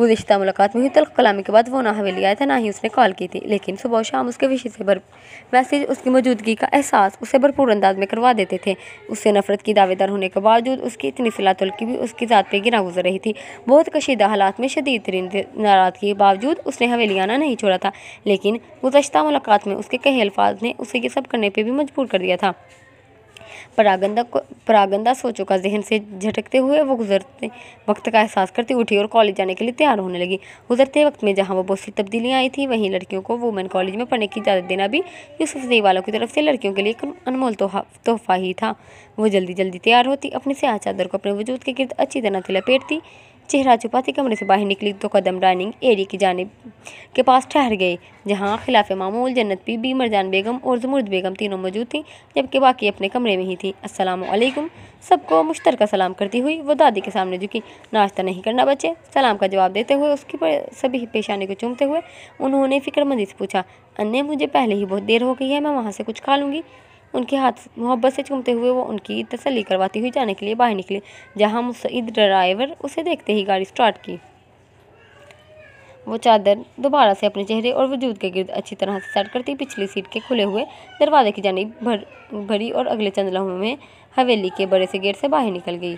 गुजशत मुलाकात में हुई तल्ख कलामी के बाद वो ना हवेली आया था ना ही उसने कॉल की थी लेकिन सुबह और शाम उसके विषय से भर मैसेज उसकी मौजूदगी का एहसास उसे भरपूर अंदाज में करवा देते थे उससे नफरत की दावेदार होने के बावजूद उसकी इतनी की भी उसकी ज़ात पर गिरा गुजर रही थी बहुत कशीदा हालात में शदीद तरीन नाराज़गी के बावजूद उसने हवेली आना नहीं छोड़ा था लेकिन गुजशत मुलाकात में उसके कई अल्फाज ने उसे ये सब करने पर भी मजबूर कर दिया था परागंदा को परागंदा सोचों का जहन से झटकते हुए वो गुजरते वक्त का एहसास करती उठी और कॉलेज जाने के लिए तैयार होने लगी गुजरते वक्त में जहाँ वो बहुत सी तब्दीलियाँ आई थी वहीं लड़कियों को वुमेन कॉलेज में पढ़ने की इजाज़त देना भी यूसुफ जई वालों की तरफ से लड़कियों के लिए एक अनमोल तोहफा ही था वो जल्दी जल्दी तैयार होती अपने स्याह चादर को अपने वजूद के गिरद अच्छी तरह से लपेटती चेहरा छुपाते कमरे से बाहर निकली तो कदम डाइनिंग एरी की जानब के पास ठहर गए जहाँ खिलाफ मामूल जन्नत पी बी मरजान बेगम और जमुर्द बेगम तीनों मौजूद थी जबकि बाकी अपने कमरे में ही थी असलम सबको मुश्तरका सलाम करती हुई वो दादी के सामने झुकी नाश्ता नहीं करना बच्चे सलाम का जवाब देते हुए उसकी सभी पेशानी को चूमते हुए उन्होंने फिक्रमंदी से पूछा अन्य मुझे पहले ही बहुत देर हो गई है मैं वहाँ से कुछ खा लूँगी उनके हाथ मोहब्बत से चूमते हुए वो उनकी तसली करवाती हुई जाने के लिए बाहर निकली जहाँ मुसैद ड्राइवर उसे देखते ही गाड़ी स्टार्ट की वो चादर दोबारा से अपने चेहरे और वजूद के गिर्द अच्छी तरह से सेट करती पिछली सीट के खुले हुए दरवाजे की जानी भर भरी और अगले चंद लम्हों में हवेली के बड़े से गेट से बाहर निकल गई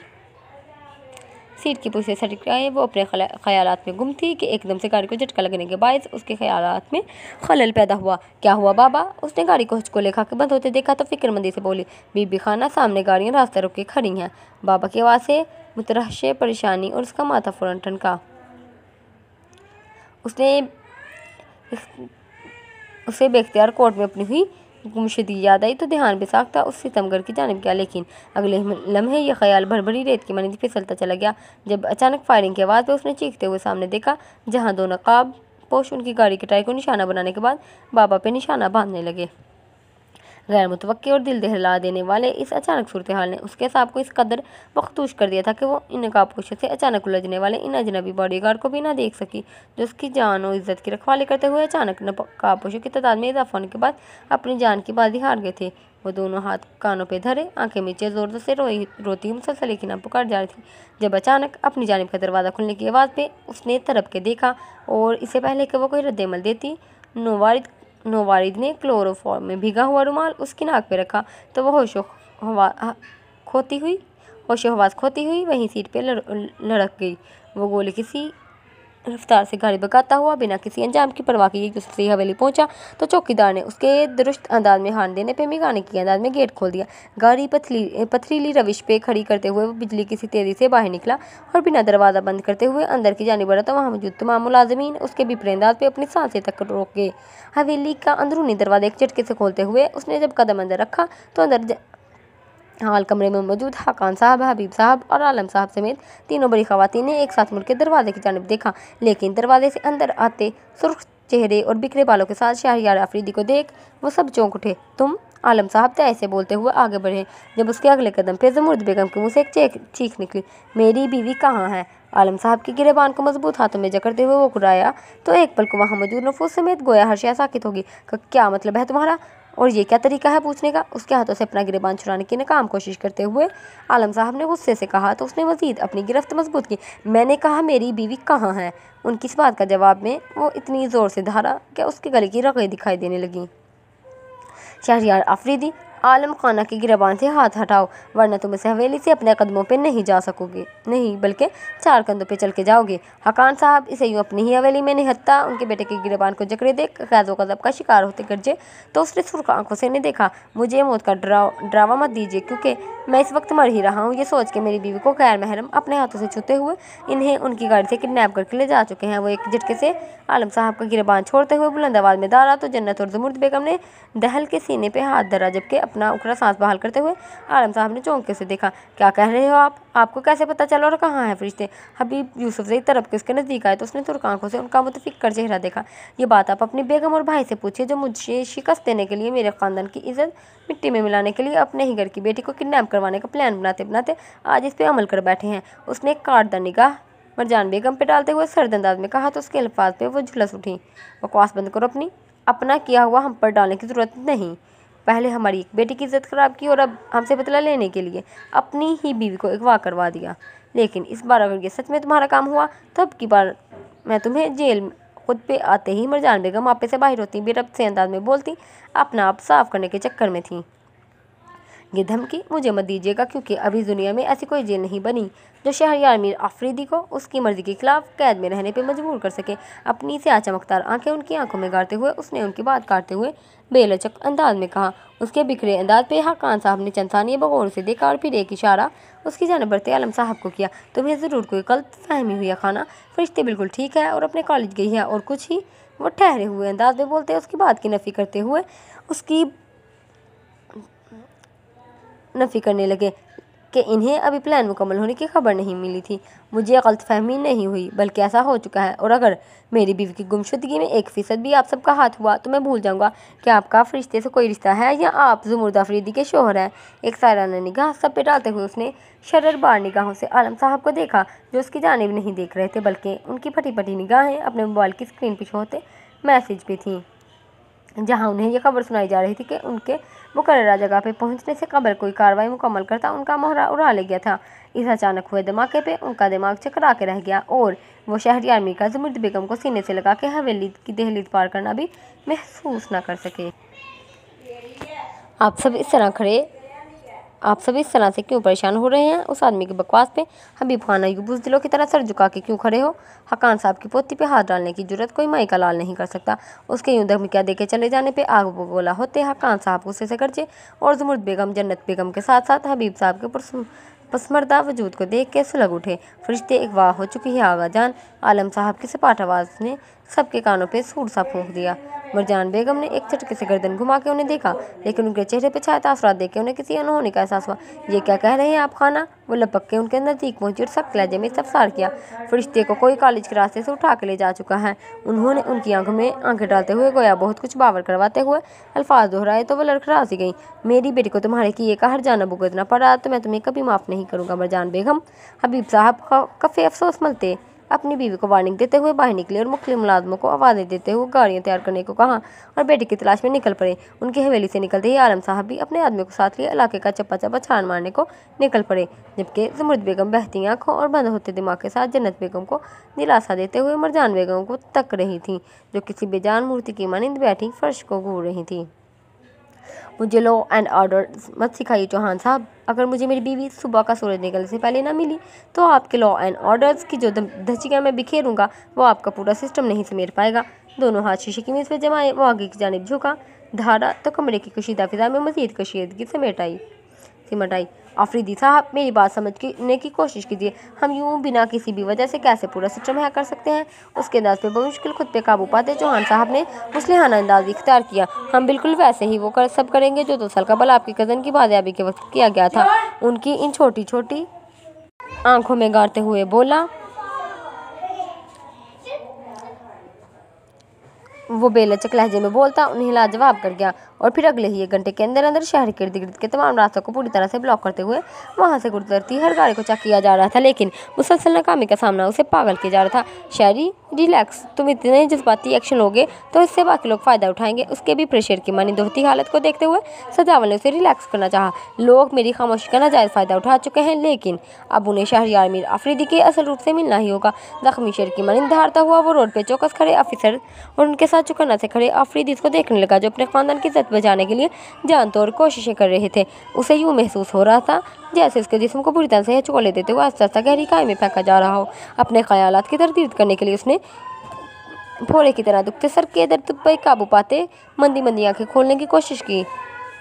सीट की पोजीशन सटीक आए वो अपने ख्याल में गुम थी कि एकदम से गाड़ी को झटका लगने के बायस उसके ख्याल में खलल पैदा हुआ क्या हुआ बाबा उसने गाड़ी को हचको लेखा के बंद होते देखा तो फिक्रमंदी से बोली बीबी खाना सामने गाड़ियाँ रास्ता रुक के खड़ी हैं बाबा की आवाज़ से मुतरहशे परेशानी और उसका माथा फ़ौरन ठनका उसने उसे बेख्तियार कोर्ट में अपनी हुई हुक्म शदी याद आई तो ध्यान भी था उस सितमगढ़ की जानब गया लेकिन अगले लम्हे यह ख्याल भरभरी रेत की मनी फिसलता चला गया जब अचानक फायरिंग की आवाज़ पर उसने चीखते हुए सामने देखा जहाँ दो नकाब पोश उनकी गाड़ी के टायर को निशाना बनाने के बाद बाबा पे निशाना बांधने लगे गैर मुतवक़ और दिल दहला देने वाले इस अचानक सूरत हाल ने उसके साहब को इस कदर मखदूश कर दिया था कि वो इन कापोशों से अचानक उलझने वाले इन अजनबी बॉडी गार्ड को भी ना देख सकी जो उसकी जान और इज्जत की रखवाली करते हुए अचानक कापोशों की तादाद में इजाफा होने के बाद अपनी जान की बाजी हार गए थे वो दोनों हाथ कानों पे धरे आंखें नीचे जोर जोर से रोई रोती हुई मुसलसल की नाम पुकार जा रही थी जब अचानक अपनी जानब का दरवाज़ा खुलने की आवाज़ पे उसने तरफ के देखा और इससे पहले कि वो कोई रद्दमल देती नोवारिद नोवारिद ने क्लोरोफॉर्म में भिगा हुआ रुमाल उसकी नाक पर रखा तो वह होशो हवा खोती हुई होशो हवास खोती हुई वहीं सीट पर लड़क गई वो गोली किसी रफ्तार से गाड़ी भगाता हुआ बिना किसी अंजाम की परवाह किए एक हवेली पहुंचा तो चौकीदार ने उसके दुरुस्त अंदाज में हान देने पर मिगाने के अंदाज में गेट खोल दिया गाड़ी पथली पथरीली रविश पे खड़ी करते हुए वो बिजली किसी तेज़ी से बाहर निकला और बिना दरवाज़ा बंद करते हुए अंदर की जानी बढ़ा तो वहाँ मौजूद तमाम मुलाजमीन उसके बिपरे अंदाज पर अपनी सांसें तक रोक गए हवेली का अंदरूनी दरवाज़ा एक झटके से खोलते हुए उसने जब कदम अंदर रखा तो अंदर हाल कमरे में मौजूद हकान साहब हबीब साहब और आलम साहब समेत तीनों बड़ी खातन ने एक साथ मुड़के दरवाजे की जानब देखा लेकिन दरवाजे से अंदर आते सुर्ख चेहरे और बिखरे बालों के साथ शाहरियार आफरीदी को देख वो सब चौंक उठे तुम आलम साहब तो ऐसे बोलते हुए आगे बढ़े जब उसके अगले कदम पे जमुर्द बेगम के मुँह से एक चीख निकली मेरी बीवी कहाँ है आलम साहब की गिरेबान को मजबूत हाथों में जकड़ते हुए वो घुराया तो एक पल को वहाँ मौजूद नफूस समेत गोया हर्षिया साकित होगी क्या मतलब है तुम्हारा और ये क्या तरीका है पूछने का उसके हाथों से अपना गिरबान छुड़ाने की नाकाम कोशिश करते हुए आलम साहब ने गुस्से से कहा तो उसने मजीद अपनी गिरफ्त मजबूत की मैंने कहा मेरी बीवी कहाँ है उनकी इस बात का जवाब में वो इतनी ज़ोर से धारा कि उसके गले की रगड़ें दिखाई देने लगी शहरियार आफरीदी आलम खाना की गिरबान से हाथ हटाओ वरना तुम इस हवेली से अपने कदमों पर नहीं जा सकोगे नहीं बल्कि चार कंधों पर चल के जाओगे हकान साहब इसे यूँ अपनी ही हवेली में निहत्ता उनके बेटे की गिरबान को जकड़े देख कैदो कदब का शिकार होते गरजे तो उसने सुरख आंखों से नहीं देखा मुझे मौत का ड्राव ड्रामा मत दीजिए क्योंकि मैं इस वक्त मर ही रहा हूँ ये सोच के मेरी बीवी को गैर महरम अपने हाथों से छूते हुए इन्हें उनकी गाड़ी से किडनैप करके ले जा चुके हैं वो एक झटके से आलम साहब का गिरबान छोड़ते हुए बुलंदाबाद में दारा तो जन्नत और जमुर्द बेगम ने दहल के सीने पर हाथ धरा जबकि अपना उखड़ा सांस बहाल करते हुए आलम साहब ने चौंके से देखा क्या कह रहे हो आप आपको कैसे पता चला और कहाँ है फरिश्ते हबीब यूसुफ जई तरफ के उसके नज़दीक आए तो उसने तुर्क आंखों से उनका मुतफिक कर चेहरा देखा ये बात आप अपनी बेगम और भाई से पूछिए जो मुझे शिकस्त देने के लिए मेरे ख़ानदान की इज्जत मिट्टी में मिलाने के लिए अपने ही घर की बेटी को किडनैप करवाने का प्लान बनाते बनाते आज इस पर अमल कर बैठे हैं उसने एक कारदा निगाह मरजान बेगम पे डालते हुए सर्द अंदाज में कहा तो उसके अल्फाज पे वो झुलस उठी बकवास बंद करो अपनी अपना किया हुआ हम पर डालने की ज़रूरत नहीं पहले हमारी एक बेटी की इज़्ज़त ख़राब की और अब हमसे बदला लेने के लिए अपनी ही बीवी को अगवा करवा दिया लेकिन इस बार अगर ये सच में तुम्हारा काम हुआ तो अब की बार मैं तुम्हें जेल खुद पे आते ही मरजान बेगम आपे से बाहर होती बेरब से अंदाज में बोलती अपना आप साफ करने के चक्कर में थी ये धमकी मुझे मत दीजिएगा क्योंकि अभी दुनिया में ऐसी कोई जेल नहीं बनी जो शहर मीर आफरीदी को उसकी मर्जी के खिलाफ कैद में रहने पर मजबूर कर सके अपनी से चमकदार आँखें उनकी आंखों में गाड़ते हुए उसने उनकी बात काटते हुए बेलचक अंदाज में कहा उसके बिखरे अंदाज पे हाकान साहब ने चंदानी बगौर से देखा और फिर एक इशारा उसकी जानब आलम साहब को किया तुम्हें ज़रूर कोई गलत फहमी हुई है खाना फरिश्ते बिल्कुल ठीक है और अपने कॉलेज गई है और कुछ ही वो ठहरे हुए अंदाज में बोलते उसकी बात की नफ़ी करते हुए उसकी नफ़ी करने लगे कि इन्हें अभी प्लान मुकम्मल होने की खबर नहीं मिली थी मुझे गलत फहमी नहीं हुई बल्कि ऐसा हो चुका है और अगर मेरी बीवी की गुमशुदगी में एक फ़ीसद भी आप सबका हाथ हुआ तो मैं भूल जाऊंगा कि आपका फरिश्ते से कोई रिश्ता है या आप जुमरदा फरीदी के शोहर हैं एक सायराना निगाह सब पे डालते हुए उसने शरर बार निगाहों से आलम साहब को देखा जो उसकी जानब नहीं देख रहे थे बल्कि उनकी फटी फटी निगाहें अपने मोबाइल की स्क्रीन पर होते मैसेज पर थी जहाँ उन्हें यह खबर सुनाई जा रही थी कि उनके मुकर्रा जगह पर पहुँचने से कबल कोई कार्रवाई मुकम्मल करता उनका मोहरा उड़ा ले गया था इस अचानक हुए धमाके पे उनका दिमाग चकरा के रह गया और वो आर्मी का जमुर्द बेगम को सीने से लगा के हवेली की दहलीज पार करना भी महसूस ना कर सके आप सब इस तरह खड़े आप सभी इस तरह से क्यों परेशान हो रहे हैं उस आदमी की बकवास पे हबीब खान अयूब दिलों की तरह सर झुका के क्यों खड़े हो हकान साहब की पोती पे हाथ डालने की जरूरत कोई माई का लाल नहीं कर सकता उसके यूं क्या देके चले जाने पे आग बोला होते हकान साहब गुस्से से करजे और जमुर्द बेगम जन्नत बेगम के साथ साथ हबीब साहब के पसमरदा वजूद को देख के सुलग उठे फरिश्ते एक वाह हो चुकी है आगा जान आलम साहब की सपाट आवाज़ ने सबके कानों पे सूर सा फूक दिया मरजान बेगम ने एक छटके से गर्दन घुमा के उन्हें देखा लेकिन उनके चेहरे पर छाया तासरात देख के उन्हें किसी अनहोने का एहसास हुआ ये क्या कह रहे हैं आप खाना वो लपक के उनके नज़दीक पहुंची और सख्त लहजे में इस्तफसार किया फरिश्ते को कोई कॉलेज के रास्ते से उठा के ले जा चुका है उन्होंने उनकी आंखों में आंखें डालते हुए गोया बहुत कुछ बावर करवाते हुए अल्फाज दोहराए तो वह लड़खड़ा सी गई मेरी बेटी को तुम्हारे किए का हर जाना भुगतना पड़ा तो मैं तुम्हें कभी माफ़ नहीं करूँगा मरजान बेगम हबीब साहब कफ़े अफसोस मलते अपनी बीवी को वार्निंग देते हुए बाहर निकले और मुख्य मुलाजमों को आवाज़ें देते हुए गाड़ियाँ तैयार करने को कहा और बेटे की तलाश में निकल पड़े उनकी हवेली से निकलते ही आलम साहब भी अपने आदमी को साथ लिए इलाके का चप्पा चप्पा छान मारने को निकल पड़े जबकि जमृत बेगम बहती आंखों और बंद होते दिमाग के साथ जन्नत बेगम को दिलासा देते हुए मरजान बेगम को तक रही थी जो किसी बेजान मूर्ति की मानिंद बैठी फर्श को घूर रही थी मुझे लो एंड ऑर्डर मत सिखाइए चौहान साहब अगर मुझे मेरी बीवी सुबह का सूरज निकलने से पहले ना मिली तो आपके लॉ एंड ऑर्डर्स की जो धचिका मैं बिखेरूंगा वो आपका पूरा सिस्टम नहीं समेट पाएगा दोनों हाथ शीशे की मेज़ पर जमाए वो आगे की जानब झुका धारा तो कमरे की कशीदा फिजा में मजीद कशीदगी समेट आई सिमट आई आफरीदी साहब मेरी बात समझने की कोशिश कीजिए हम यूं बिना किसी भी वजह से कैसे पूरा सिस्टम है कर सकते हैं उसके अंदाज पर बमुश्किल खुद पे काबू पाते चौहान साहब ने मुसलहाना अंदाज इख्तियार किया हम बिल्कुल वैसे ही वो कर सब करेंगे जो दो साल का बल कज़न की बाजियाबी के वक्त किया गया था उनकी इन छोटी छोटी आंखों में गाड़ते हुए बोला वो बेलचक लहजे में बोलता उन्हें लाजवाब कर गया और फिर अगले ही एक घंटे के अंदर अंदर शहर के इर्द गिर्द के तमाम रास्तों को पूरी तरह से ब्लॉक करते हुए वहाँ से गुजरती हर गाड़ी को चेक किया जा रहा था लेकिन मुसलसल नाकामी का सामना उसे पागल किया जा रहा था शहरी रिलैक्स तुम इतने जज्बाती एक्शन लोगे तो इससे बाकी लोग फ़ायदा उठाएंगे उसके भी प्रेशर की मानी दोहती हालत को देखते हुए सजावल ने उसे रिलैक्स करना चाहा लोग मेरी खामोशी का नाजायज़ फ़ायदा उठा चुके हैं लेकिन अब उन्हें शहरी आर्मी आफरीदी के असल रूप से मिलना ही होगा जख्मी शेर की मानी धारता हुआ वो रोड पर चौकस खड़े अफिसर और उनके साथ चुकाना से खड़े आफरीदी को देखने लगा जो अपने खानदान की इज्जत हाथ बचाने के लिए जान तोर कोशिशें कर रहे थे उसे यूँ महसूस हो रहा था जैसे उसके जिसम को बुरी तरह से ले देते हुए आस्ता आस्ता गहरी काय में फेंका जा रहा हो अपने ख्याल की तरदीद करने के लिए उसने भोरे की तरह दुखते सर के दर्द पर काबू पाते मंदी मंदी आँखें खोलने की कोशिश की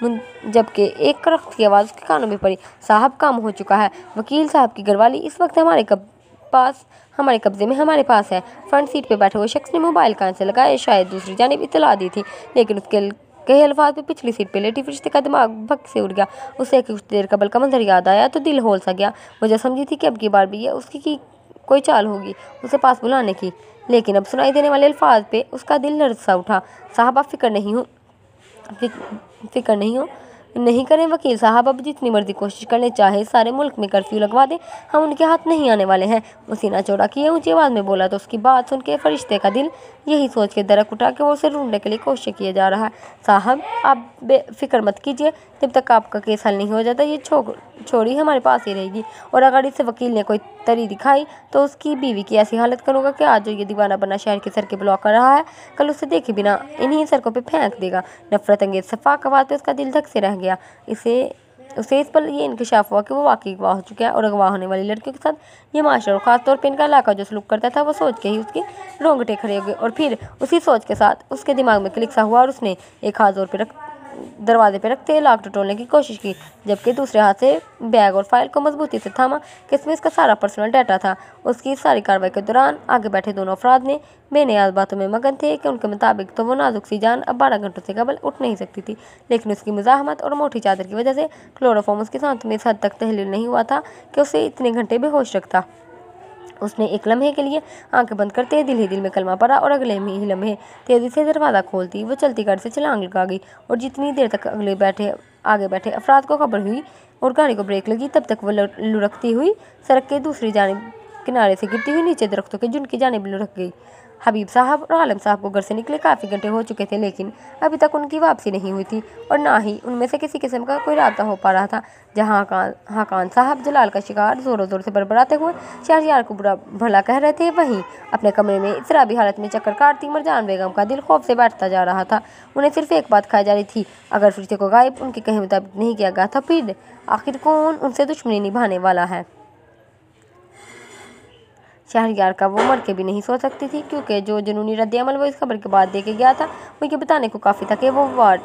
जबकि एक करख्त की आवाज़ उसके कानों में पड़ी साहब काम हो चुका है वकील साहब की घरवाली इस वक्त हमारे कब पास हमारे कब्जे में हमारे पास है फ्रंट सीट पर बैठे हुए शख्स ने मोबाइल कान से लगाया शायद दूसरी जानब इतला दी थी लेकिन उसके कहे अल्फाज पे पिछली सीट पर लेटी फिर का दिमाग भक्त से उड़ गया उसे कुछ देर का बल्कि मंजर याद आया तो दिल होल सा गया वजह समझी थी कि अब की बार भी है उसकी की कोई चाल होगी उसे पास बुलाने की लेकिन अब सुनाई देने वाले अल्फाज पे उसका दिल नर्द सा उठा साहब आप फिक्र नहीं हो फिक्र नहीं हो नहीं करें वकील साहब अब जितनी मर्जी कोशिश कर लें चाहे सारे मुल्क में कर्फ्यू लगवा दें हम उनके हाथ नहीं आने वाले हैं मसीना चौड़ा किए ऊँची आवाज़ में बोला तो उसकी बात सुन के फरिश्ते का दिल यही सोच के दरक उठा के वो उसे ढूंढने के लिए कोशिश किया जा रहा है साहब आप बेफिक्र मत कीजिए जब तक आपका केस हल नहीं हो जाता ये छो छोड़ी हमारे पास ही रहेगी और अगर इस वकील ने कोई तरी दिखाई तो उसकी बीवी की ऐसी हालत करूँगा कि आज जो ये दीवाना बना शहर के सर के ब्लॉक कर रहा है कल उसे देखे बिना इन्हीं सड़कों पर फेंक देगा नफरत अंगेज सफाक आवाज़ पर उसका दिल धक से रह गया इसे उसे इस पर यह इंकशाफ हुआ कि वो वाकई अगवा हो चुका है और अगवा होने वाली लड़कियों के साथ ये माशा और ख़ासतौर पर इनका इलाका जो सलूक करता था वो सोच के ही उसके रोंगटे खड़े हो गए और फिर उसी सोच के साथ उसके दिमाग में क्लिक सा हुआ और उसने एक हाथ जोर पर रख दरवाजे पर रखते हुए लॉक टटोलने की कोशिश की जबकि दूसरे हाथ से बैग और फाइल को मजबूती से थामा किसमें इसका सारा पर्सनल डाटा था उसकी सारी कार्रवाई के दौरान आगे बैठे दोनों अफराद ने बेनियाज बातों में मगन थे कि उनके मुताबिक तो वो नाजुक सी जान अब बारह घंटों से कबल उठ नहीं सकती थी लेकिन उसकी मुजाहमत और मोटी चादर की वजह से क्लोरोफॉम उसके साथ में इस हद तक तहलील नहीं हुआ था कि उसे इतने घंटे बेहोश रखता उसने एक लम्हे के लिए आंखें बंद करते दिल ही दिल में कलमा पड़ा और अगले ही लम्हे तेजी से दरवाज़ा खोलती वो चलती गाड़ी से छलांग लगा गई और जितनी देर तक अगले बैठे आगे बैठे अफराद को खबर हुई और गाड़ी को ब्रेक लगी तब तक वो लुढ़कती हुई सड़क के दूसरी जानब किनारे से गिरती हुई नीचे दरख्तों के झुंड की जानब लुढ़क गई हबीब साहब और आलम साहब को घर से निकले काफ़ी घंटे हो चुके थे लेकिन अभी तक उनकी वापसी नहीं हुई थी और ना ही उनमें से किसी किस्म का कोई रबता हो पा रहा था जहाँ हाकान साहब जलाल का शिकार ज़ोरों ज़ोर से बड़बड़ाते हुए शाहरियार को बुरा भला कह रहे थे वहीं अपने कमरे में भी हालत में चक्कर काटती मरजान बेगम का दिल खौफ से बैठता जा रहा था उन्हें सिर्फ एक बात खाई जा रही थी अगर फिर को गायब उनके कहे मुताबिक नहीं किया गया था फिर आखिर कौन उनसे दुश्मनी निभाने वाला है शहरयार का वो मर के भी नहीं सो सकती थी क्योंकि जो जुनूनी रद्दमल वो इस खबर के बाद देखे गया था वो ये बताने को काफ़ी था कि वो वार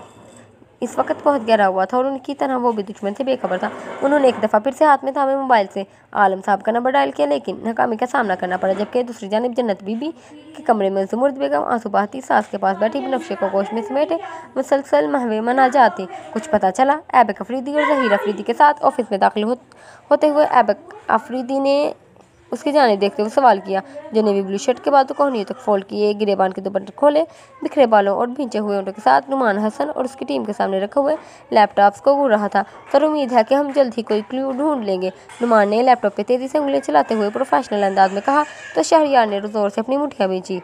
इस वक्त बहुत गहरा हुआ था और उनकी तरह वो भी दुश्मन से बेखबर था उन्होंने एक दफ़ा फिर से हाथ में थामे मोबाइल से आलम साहब का नंबर डायल किया लेकिन नाकामी का सामना करना पड़ा जबकि दूसरी जानब जन्नत बीबी के कमरे में जुमर्द बेगम आंसू बहाती सास के पास बैठी नक्शे को गोश में समेटे मुसलसल महवे मना जाते कुछ पता चला ऐबक अफरीदी और जहीर अफरीदी के साथ ऑफिस में दाखिल होते हुए ऐबक अफरीदी ने उसकी जाने देखते हुए सवाल किया जो नेवी ब्लू शर्ट के बाद को तक फोल्ड किए गिरेबान के दुपट्टे खोले बिखरे बालों और भींचे हुए उनके साथ नुमान हसन और उसकी टीम के सामने रखे हुए लैपटॉप्स को घूर रहा था सर उम्मीद है कि हम जल्द ही कोई क्लू ढूंढ लेंगे नुमान ने लैपटॉप पर तेज़ी से उंगलियाँ चलाते हुए प्रोफेशनल अंदाज में कहा तो शहरियार ने जोर से अपनी मुठियाँ बेची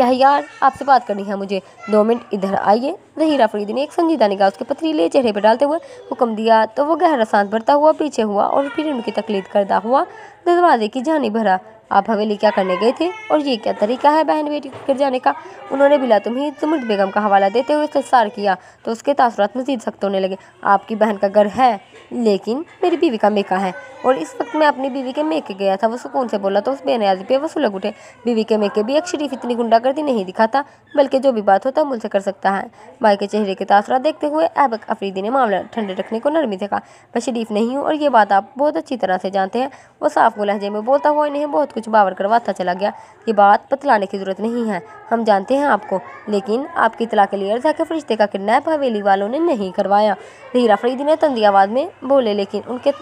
यार आपसे बात करनी है मुझे दो मिनट इधर आइए जहीर अफरीदी ने एक संजीदा निगाह उसके पथरीले चेहरे पर डालते हुए हुक्म दिया तो वह गहरा सांस भरता हुआ पीछे हुआ और फिर उनकी तकलीफ करता हुआ दरवाजे की जानी भरा आप हवेली क्या करने गए थे और ये क्या तरीका है बहन बेटी को गिर जाने का उन्होंने बिला तुम्हें तुम बेगम का हवाला देते हुए संसार किया तो उसके तासरत मजीद सख्त होने लगे आपकी बहन का घर है लेकिन मेरी बीवी का मेका है और इस वक्त मैं अपनी बीवी के मेके गया था वो सुकून से बोला तो उस बेनियाजी पे वसूल सुलग उठे बीवी के मेके भी एक शरीफ इतनी गुंडागर्दी नहीं दिखाता बल्कि जो भी बात होता मुझसे कर सकता है माई के चेहरे के तासरा देखते हुए ऐबक अफरीदी ने मामला ठंडे रखने को नरमी से कहा मैं शरीफ नहीं हूँ और ये बात आप बहुत अच्छी तरह से जानते हैं वो साफ लहजे में बोलता हुआ इन्हें बहुत कुछ बावर करवाता चला गया ये बात बतलाने की ज़रूरत नहीं है हम जानते हैं आपको लेकिन आपकी इतला के लिए अर्ज के फरिश्ते का किडनैप हवेली वालों ने नहीं करवाया हीरा फरीदी ने तंजी आवाज़ में बोले लेकिन उनके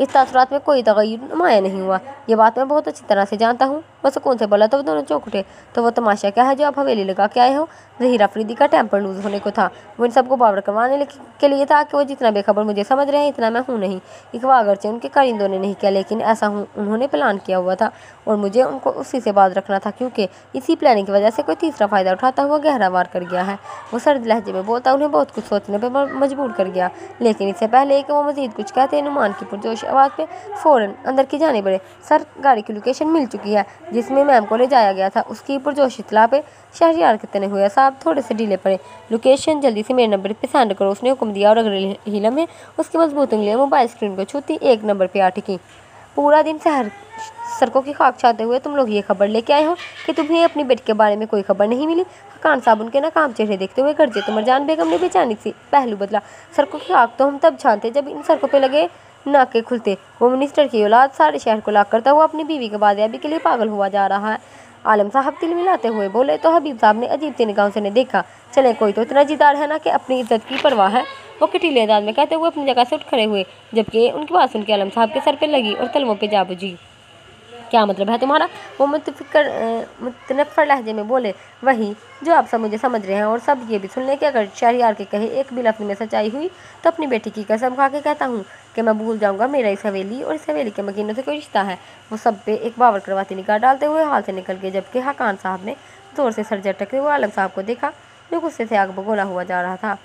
इस तासरात में कोई तगैर नुमाया नहीं हुआ ये बात मैं बहुत अच्छी तरह से जानता हूँ बस कौन से बोला तो वो दोनों चौंक उठे तो वो तमाशा क्या है जो आप हवेली लगा के आए हो जहीर अफरीदी का टेम्पर लूज होने को था वो इन सबको बावर करवाने के लिए था कि वो जितना बेखबर मुझे समझ रहे हैं इतना मैं हूँ नहीं इकवा से उनके कारिंदों ने नहीं किया लेकिन ऐसा हूँ उन्होंने प्लान किया हुआ था और मुझे उनको उसी से बात रखना था क्योंकि इसी प्लानिंग की वजह से कोई तीसरा फ़ायदा उठाता हुआ गहरा वार कर गया है वो सर्द लहजे में बोलता उन्हें बहुत कुछ सोचने पर मजबूर कर गया लेकिन इससे पहले कि वो मजीद कुछ कहते नुमान की पुरजोश आवाज़ पर फ़ौरन अंदर की जाने पड़े सर गाड़ी की लोकेशन मिल चुकी है जिसमें मैम को ले जाया गया था उसके ऊपर जो शितला पे शहरियार कितने हुए साहब थोड़े से ढीले पड़े लोकेशन जल्दी से मेरे नंबर पे सेंड करो उसने हुक्म दिया और अगर हिलम है उसकी मजबूत उंगलियाँ मोबाइल स्क्रीन को छूती एक नंबर पे आठ की पूरा दिन शहर सड़कों की खाक छाते हुए तुम लोग ये खबर लेके आए हो कि तुम्हें अपनी बेटी के बारे में कोई खबर नहीं मिली खान साहब उनके नाकाम चेहरे देखते हुए गर्जे जान बेगम ने बेचानी सी पहलू बदला सड़कों की खाक तो हम तब छानते जब इन सड़कों पर लगे न के खुलते वो मिनिस्टर की औलाद सारे शहर को लाग करता हुआ अपनी बीवी के बाजियाबी के लिए पागल हुआ जा रहा है आलम साहब तिल मिलाते हुए बोले तो हबीब साहब ने अजीब सी निगाहों से ने देखा चले कोई तो इतना जीदार है ना कि अपनी इज्जत की परवाह है वो किटीले अंदाज में कहते हुए अपनी जगह से उठ खड़े हुए जबकि उनकी बात सुनकर आलम साहब के सर पर लगी और तलवों पर जा बुझी क्या मतलब है तुम्हारा वो मुतफिकर मुतनफ़र लहजे में बोले वही जो आप सब मुझे समझ रहे हैं और सब ये भी सुन लें कि अगर शहरियार के कहे एक भी लफ्ज़ में सच्चाई हुई तो अपनी बेटी की कसम खा के कहता हूँ कि मैं भूल जाऊँगा मेरा इस हवेली और इस हवेली के मकीनों से कोई रिश्ता है वो सब पे एक बावर करवाती निकाह डालते हुए हाल से निकल गए जबकि हकान साहब ने ज़ोर से सर झटकते हुए आलम साहब को देखा जो गुस्से से आग बगोला हुआ जा रहा था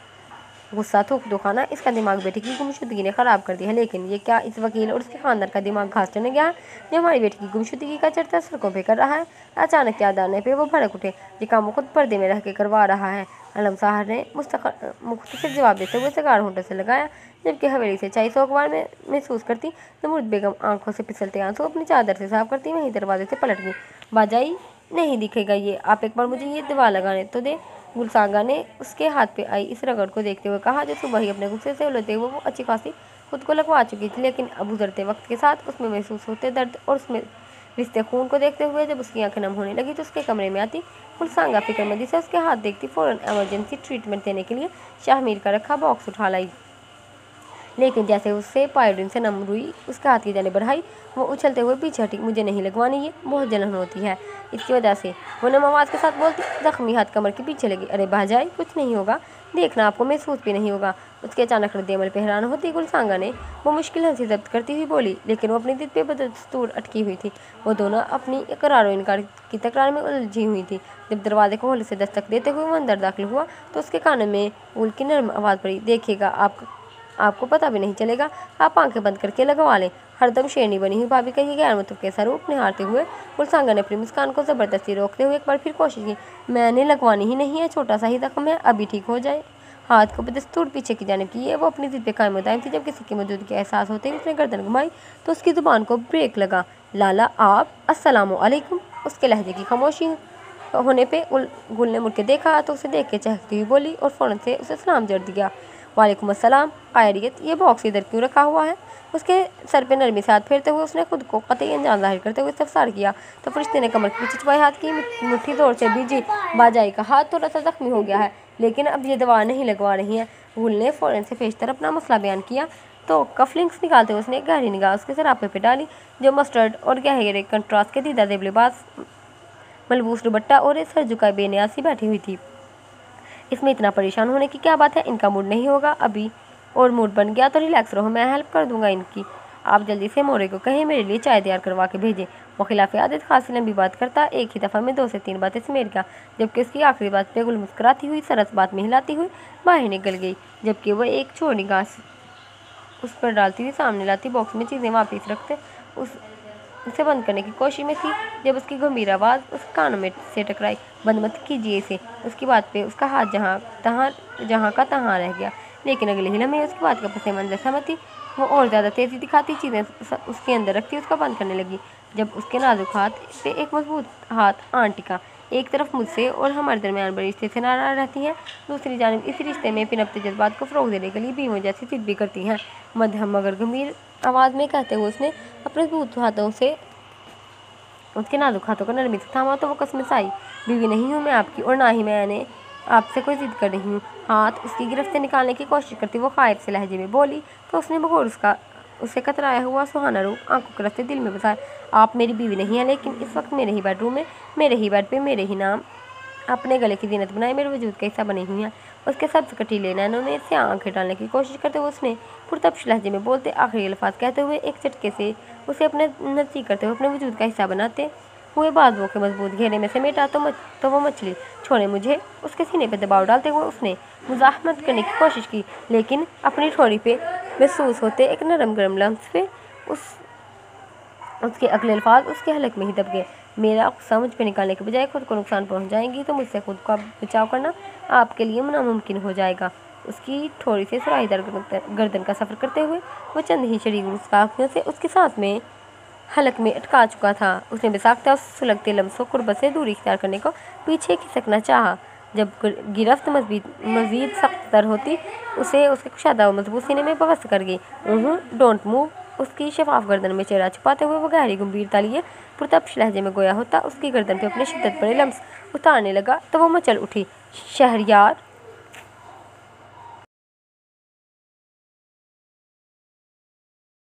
गुस्सा थूक दो खाना इसका दिमाग बेटी की गुमशुदगी ने ख़राब कर दिया है लेकिन ये क्या इस वकील और उसके खानदान का दिमाग घास चढ़ने गया जो हमारी बेटी की गुमशुदगी का चर्चा सड़कों पर कर रहा है अचानक याद आने पर वो भड़क उठे ये काम खुद पर्दे में रह के करवा रहा है अलम साहर ने मुख्तर जवाब देते हुए सगार होटल से लगाया जबकि हवेली से चाय अखबार में महसूस करती नमरूद बेगम आंखों से पिसलते आंसू अपनी चादर से साफ करती वहीं दरवाजे से पलट गई बाजाई नहीं दिखेगा ये आप एक बार मुझे ये दवा लगाने तो दे गुलसांगा ने उसके हाथ पे आई इस रगड़ को देखते हुए कहा जो सुबह ही अपने गुस्से से उलझते हुए वो अच्छी खासी खुद को लगवा चुकी थी लेकिन अब गुजरते वक्त के साथ उसमें महसूस होते दर्द और उसमें रिश्ते खून को देखते हुए जब उसकी आंखें नम होने लगी तो उसके कमरे में आती गुलसांगा फिक्रमंदी से उसके हाथ देखती फ़ौरन एमरजेंसी ट्रीटमेंट देने के लिए शाहमीर का रखा बॉक्स उठा लाई लेकिन जैसे उससे पायोडीन से नम रुई उसके हाथ की जाने बढ़ाई वो उछलते हुए पीछे हटी मुझे नहीं लगवानी ये बहुत जलन होती है इसकी वजह से वो नम आवाज़ के साथ बोलती जख्मी हाथ कमर के पीछे लगी अरे जाए कुछ नहीं होगा देखना आपको महसूस भी नहीं होगा उसके अचानक रद्दमल पर हैरान होती गुलसांगा ने वो मुश्किल हंसी जब्त करती हुई बोली लेकिन वो अपनी दिल पे बदस्तूर अटकी हुई थी वो दोनों अपनी करार इनकार की तकरार में उलझी हुई थी जब दरवाजे को हौले से दस्तक देते हुए वो अंदर दाखिल हुआ तो उसके कानों में उल की नरम आवाज़ पड़ी देखिएगा आप आपको पता भी नहीं चलेगा आप आंखें बंद करके लगवा लें हरदम शेरनी बनी हुई भाभी कहीं ज्ञान मतलब के स्वरूप निहारते हुए गुलसांगा ने अपनी मुस्कान को ज़बरदस्ती रोकते हुए एक बार फिर कोशिश की मैंने लगवानी ही नहीं है छोटा सा ही जख्म है अभी ठीक हो जाए हाथ को बदस्तूर पीछे की जाने की है वो अपनी जिद पर कायम मुदायम थी जब किसी की मौजूदगी का एहसास होते ही उसने गर्दन घुमाई तो उसकी ज़ुबान को ब्रेक लगा लाला आप असलम उसके लहजे की खामोशी होने पे गुल ने मुड़ के देखा तो उसे देख के चहकती हुई बोली और फ़ौरन से उसे सलाम जड़ दिया वालेकुम असलम खैरियत ये बॉक्स इधर क्यों रखा हुआ है उसके सर पे नरमी से हाथ फेरते हुए उसने खुद को कतई अंजाम जाहिर करते हुए इस्तफसार किया तो फरिश्ते ने कमर के पीछे हाथ की मुट्ठी जोर से भी जी बाजाई का हाथ थोड़ा सा जख्मी हो गया है लेकिन अब ये दवा नहीं लगवा रही है भूल ने फ़ौरन से फेस अपना मसला बयान किया तो कफलिंग्स निकालते हुए उसने गहरी निगाह उसके सरापे पर डाली जो मस्टर्ड और गहरे कंट्रास्ट के दीदा देव लिबास मलबूस दुबट्टा और सर झुकाए बेनियासी बैठी हुई थी इसमें इतना परेशान होने की क्या बात है इनका मूड नहीं होगा अभी और मूड बन गया तो रिलैक्स रहो मैं हेल्प कर दूंगा इनकी आप जल्दी से मोरे को कहें मेरे लिए चाय तैयार करवा के भेजें वो खिलाफ आदत खासी लंबी बात करता एक ही दफ़ा में दो से तीन बातें समेट गया जबकि उसकी आखिरी बात पे गुल मुस्कुराती हुई सरस बात में हिलाती हुई बाहर निकल गई जबकि वह एक छोटी घास उस पर डालती हुई सामने लाती बॉक्स में चीज़ें वापस रखते उस उसे बंद करने की कोशिश में थी जब उसकी गंभीर आवाज़ उस कानों में से टकराई बंद मत कीजिए इसे उसकी बात पे उसका हाथ जहाँ तहाँ जहाँ का तहाँ रह गया लेकिन अगले ही लम्हे उसकी बात का पसेमंद रसम थी वो और ज़्यादा तेज़ी दिखाती चीज़ें उसके अंदर रखती उसका बंद करने लगी जब उसके नाजुक हाथ पे एक मजबूत हाथ आंटी का एक तरफ मुझसे और हमारे दरमियान बड़े रिश्ते से नाराज रहती हैं दूसरी जानब इस रिश्ते में पिनपते जज्बात को फ़रोग देने के लिए बीमों जैसी जिद भी करती हैं मध्यम मगर गंभीर आवाज़ में कहते हुए उसने अपने दूध हाथों से उसके नाजुक हाथों का नरमी से थामा तो वो कसम आई बीवी नहीं हूँ मैं आपकी और ना ही मैंने आपसे कोई जिद कर रही हूँ हाथ उसकी गिरफ्त से निकालने की कोशिश करती वो खायब से लहजे में बोली तो उसने बगौर उसका उसे कतराया हुआ सुहाना रूप आंखों के रस्ते दिल में बसाए आप मेरी बीवी नहीं है लेकिन इस वक्त मेरे ही बेडरूम में मेरे ही बेड पे मेरे ही नाम अपने गले की जीनत बनाए मेरे वजूद का हिस्सा बनी हुई है उसके सब्ज कटीले नैनों ने से आंखें डालने की कोशिश करते हुए उसने पुरतपश लहजे में बोलते आखिरी अल्फाज कहते हुए एक चटके से उसे अपने नजदीक करते हुए अपने वजूद का हिस्सा बनाते हुए बाजुओं के मजबूत घेरे में समेटा तो मच तो वो मछली छोड़े मुझे उसके सीने पर दबाव डालते हुए उसने मुजामत करने की कोशिश की लेकिन अपनी ठोड़ी पे महसूस होते एक नरम गरम लम्स पे उस उसके अगले अल्फाज उसके हलक में ही दब गए मेरा गुस्सा मुझ पर निकालने के बजाय खुद को नुकसान जाएंगी तो मुझसे खुद का बचाव करना आपके लिए नामुमकिन हो जाएगा उसकी ठोड़ी से सराहीदार गर्दन का सफ़र करते हुए वो चंद ही शरीर मुस्काखियों से उसके साथ में हलक में अटका चुका था उसने बेसाखता सुलगते लम्सों कुर्बत से दूरी इख्तियार करने को पीछे खिसकना चाहा जब गिरफ्त मजीद मज़ीद सख्त तर होती उसे उसके कुशादा व मजबूत सीने में पवस्त कर गई उन्हों डोंट मूव उसकी शफाफ गर्दन में चेहरा छुपाते हुए वह गहरी गंभीर तालिए पुरतप्श लहजे में गोया होता उसकी गर्दन पे अपने शिद्दत भरे लम्स उतारने लगा तो वह मचल उठी शहरियार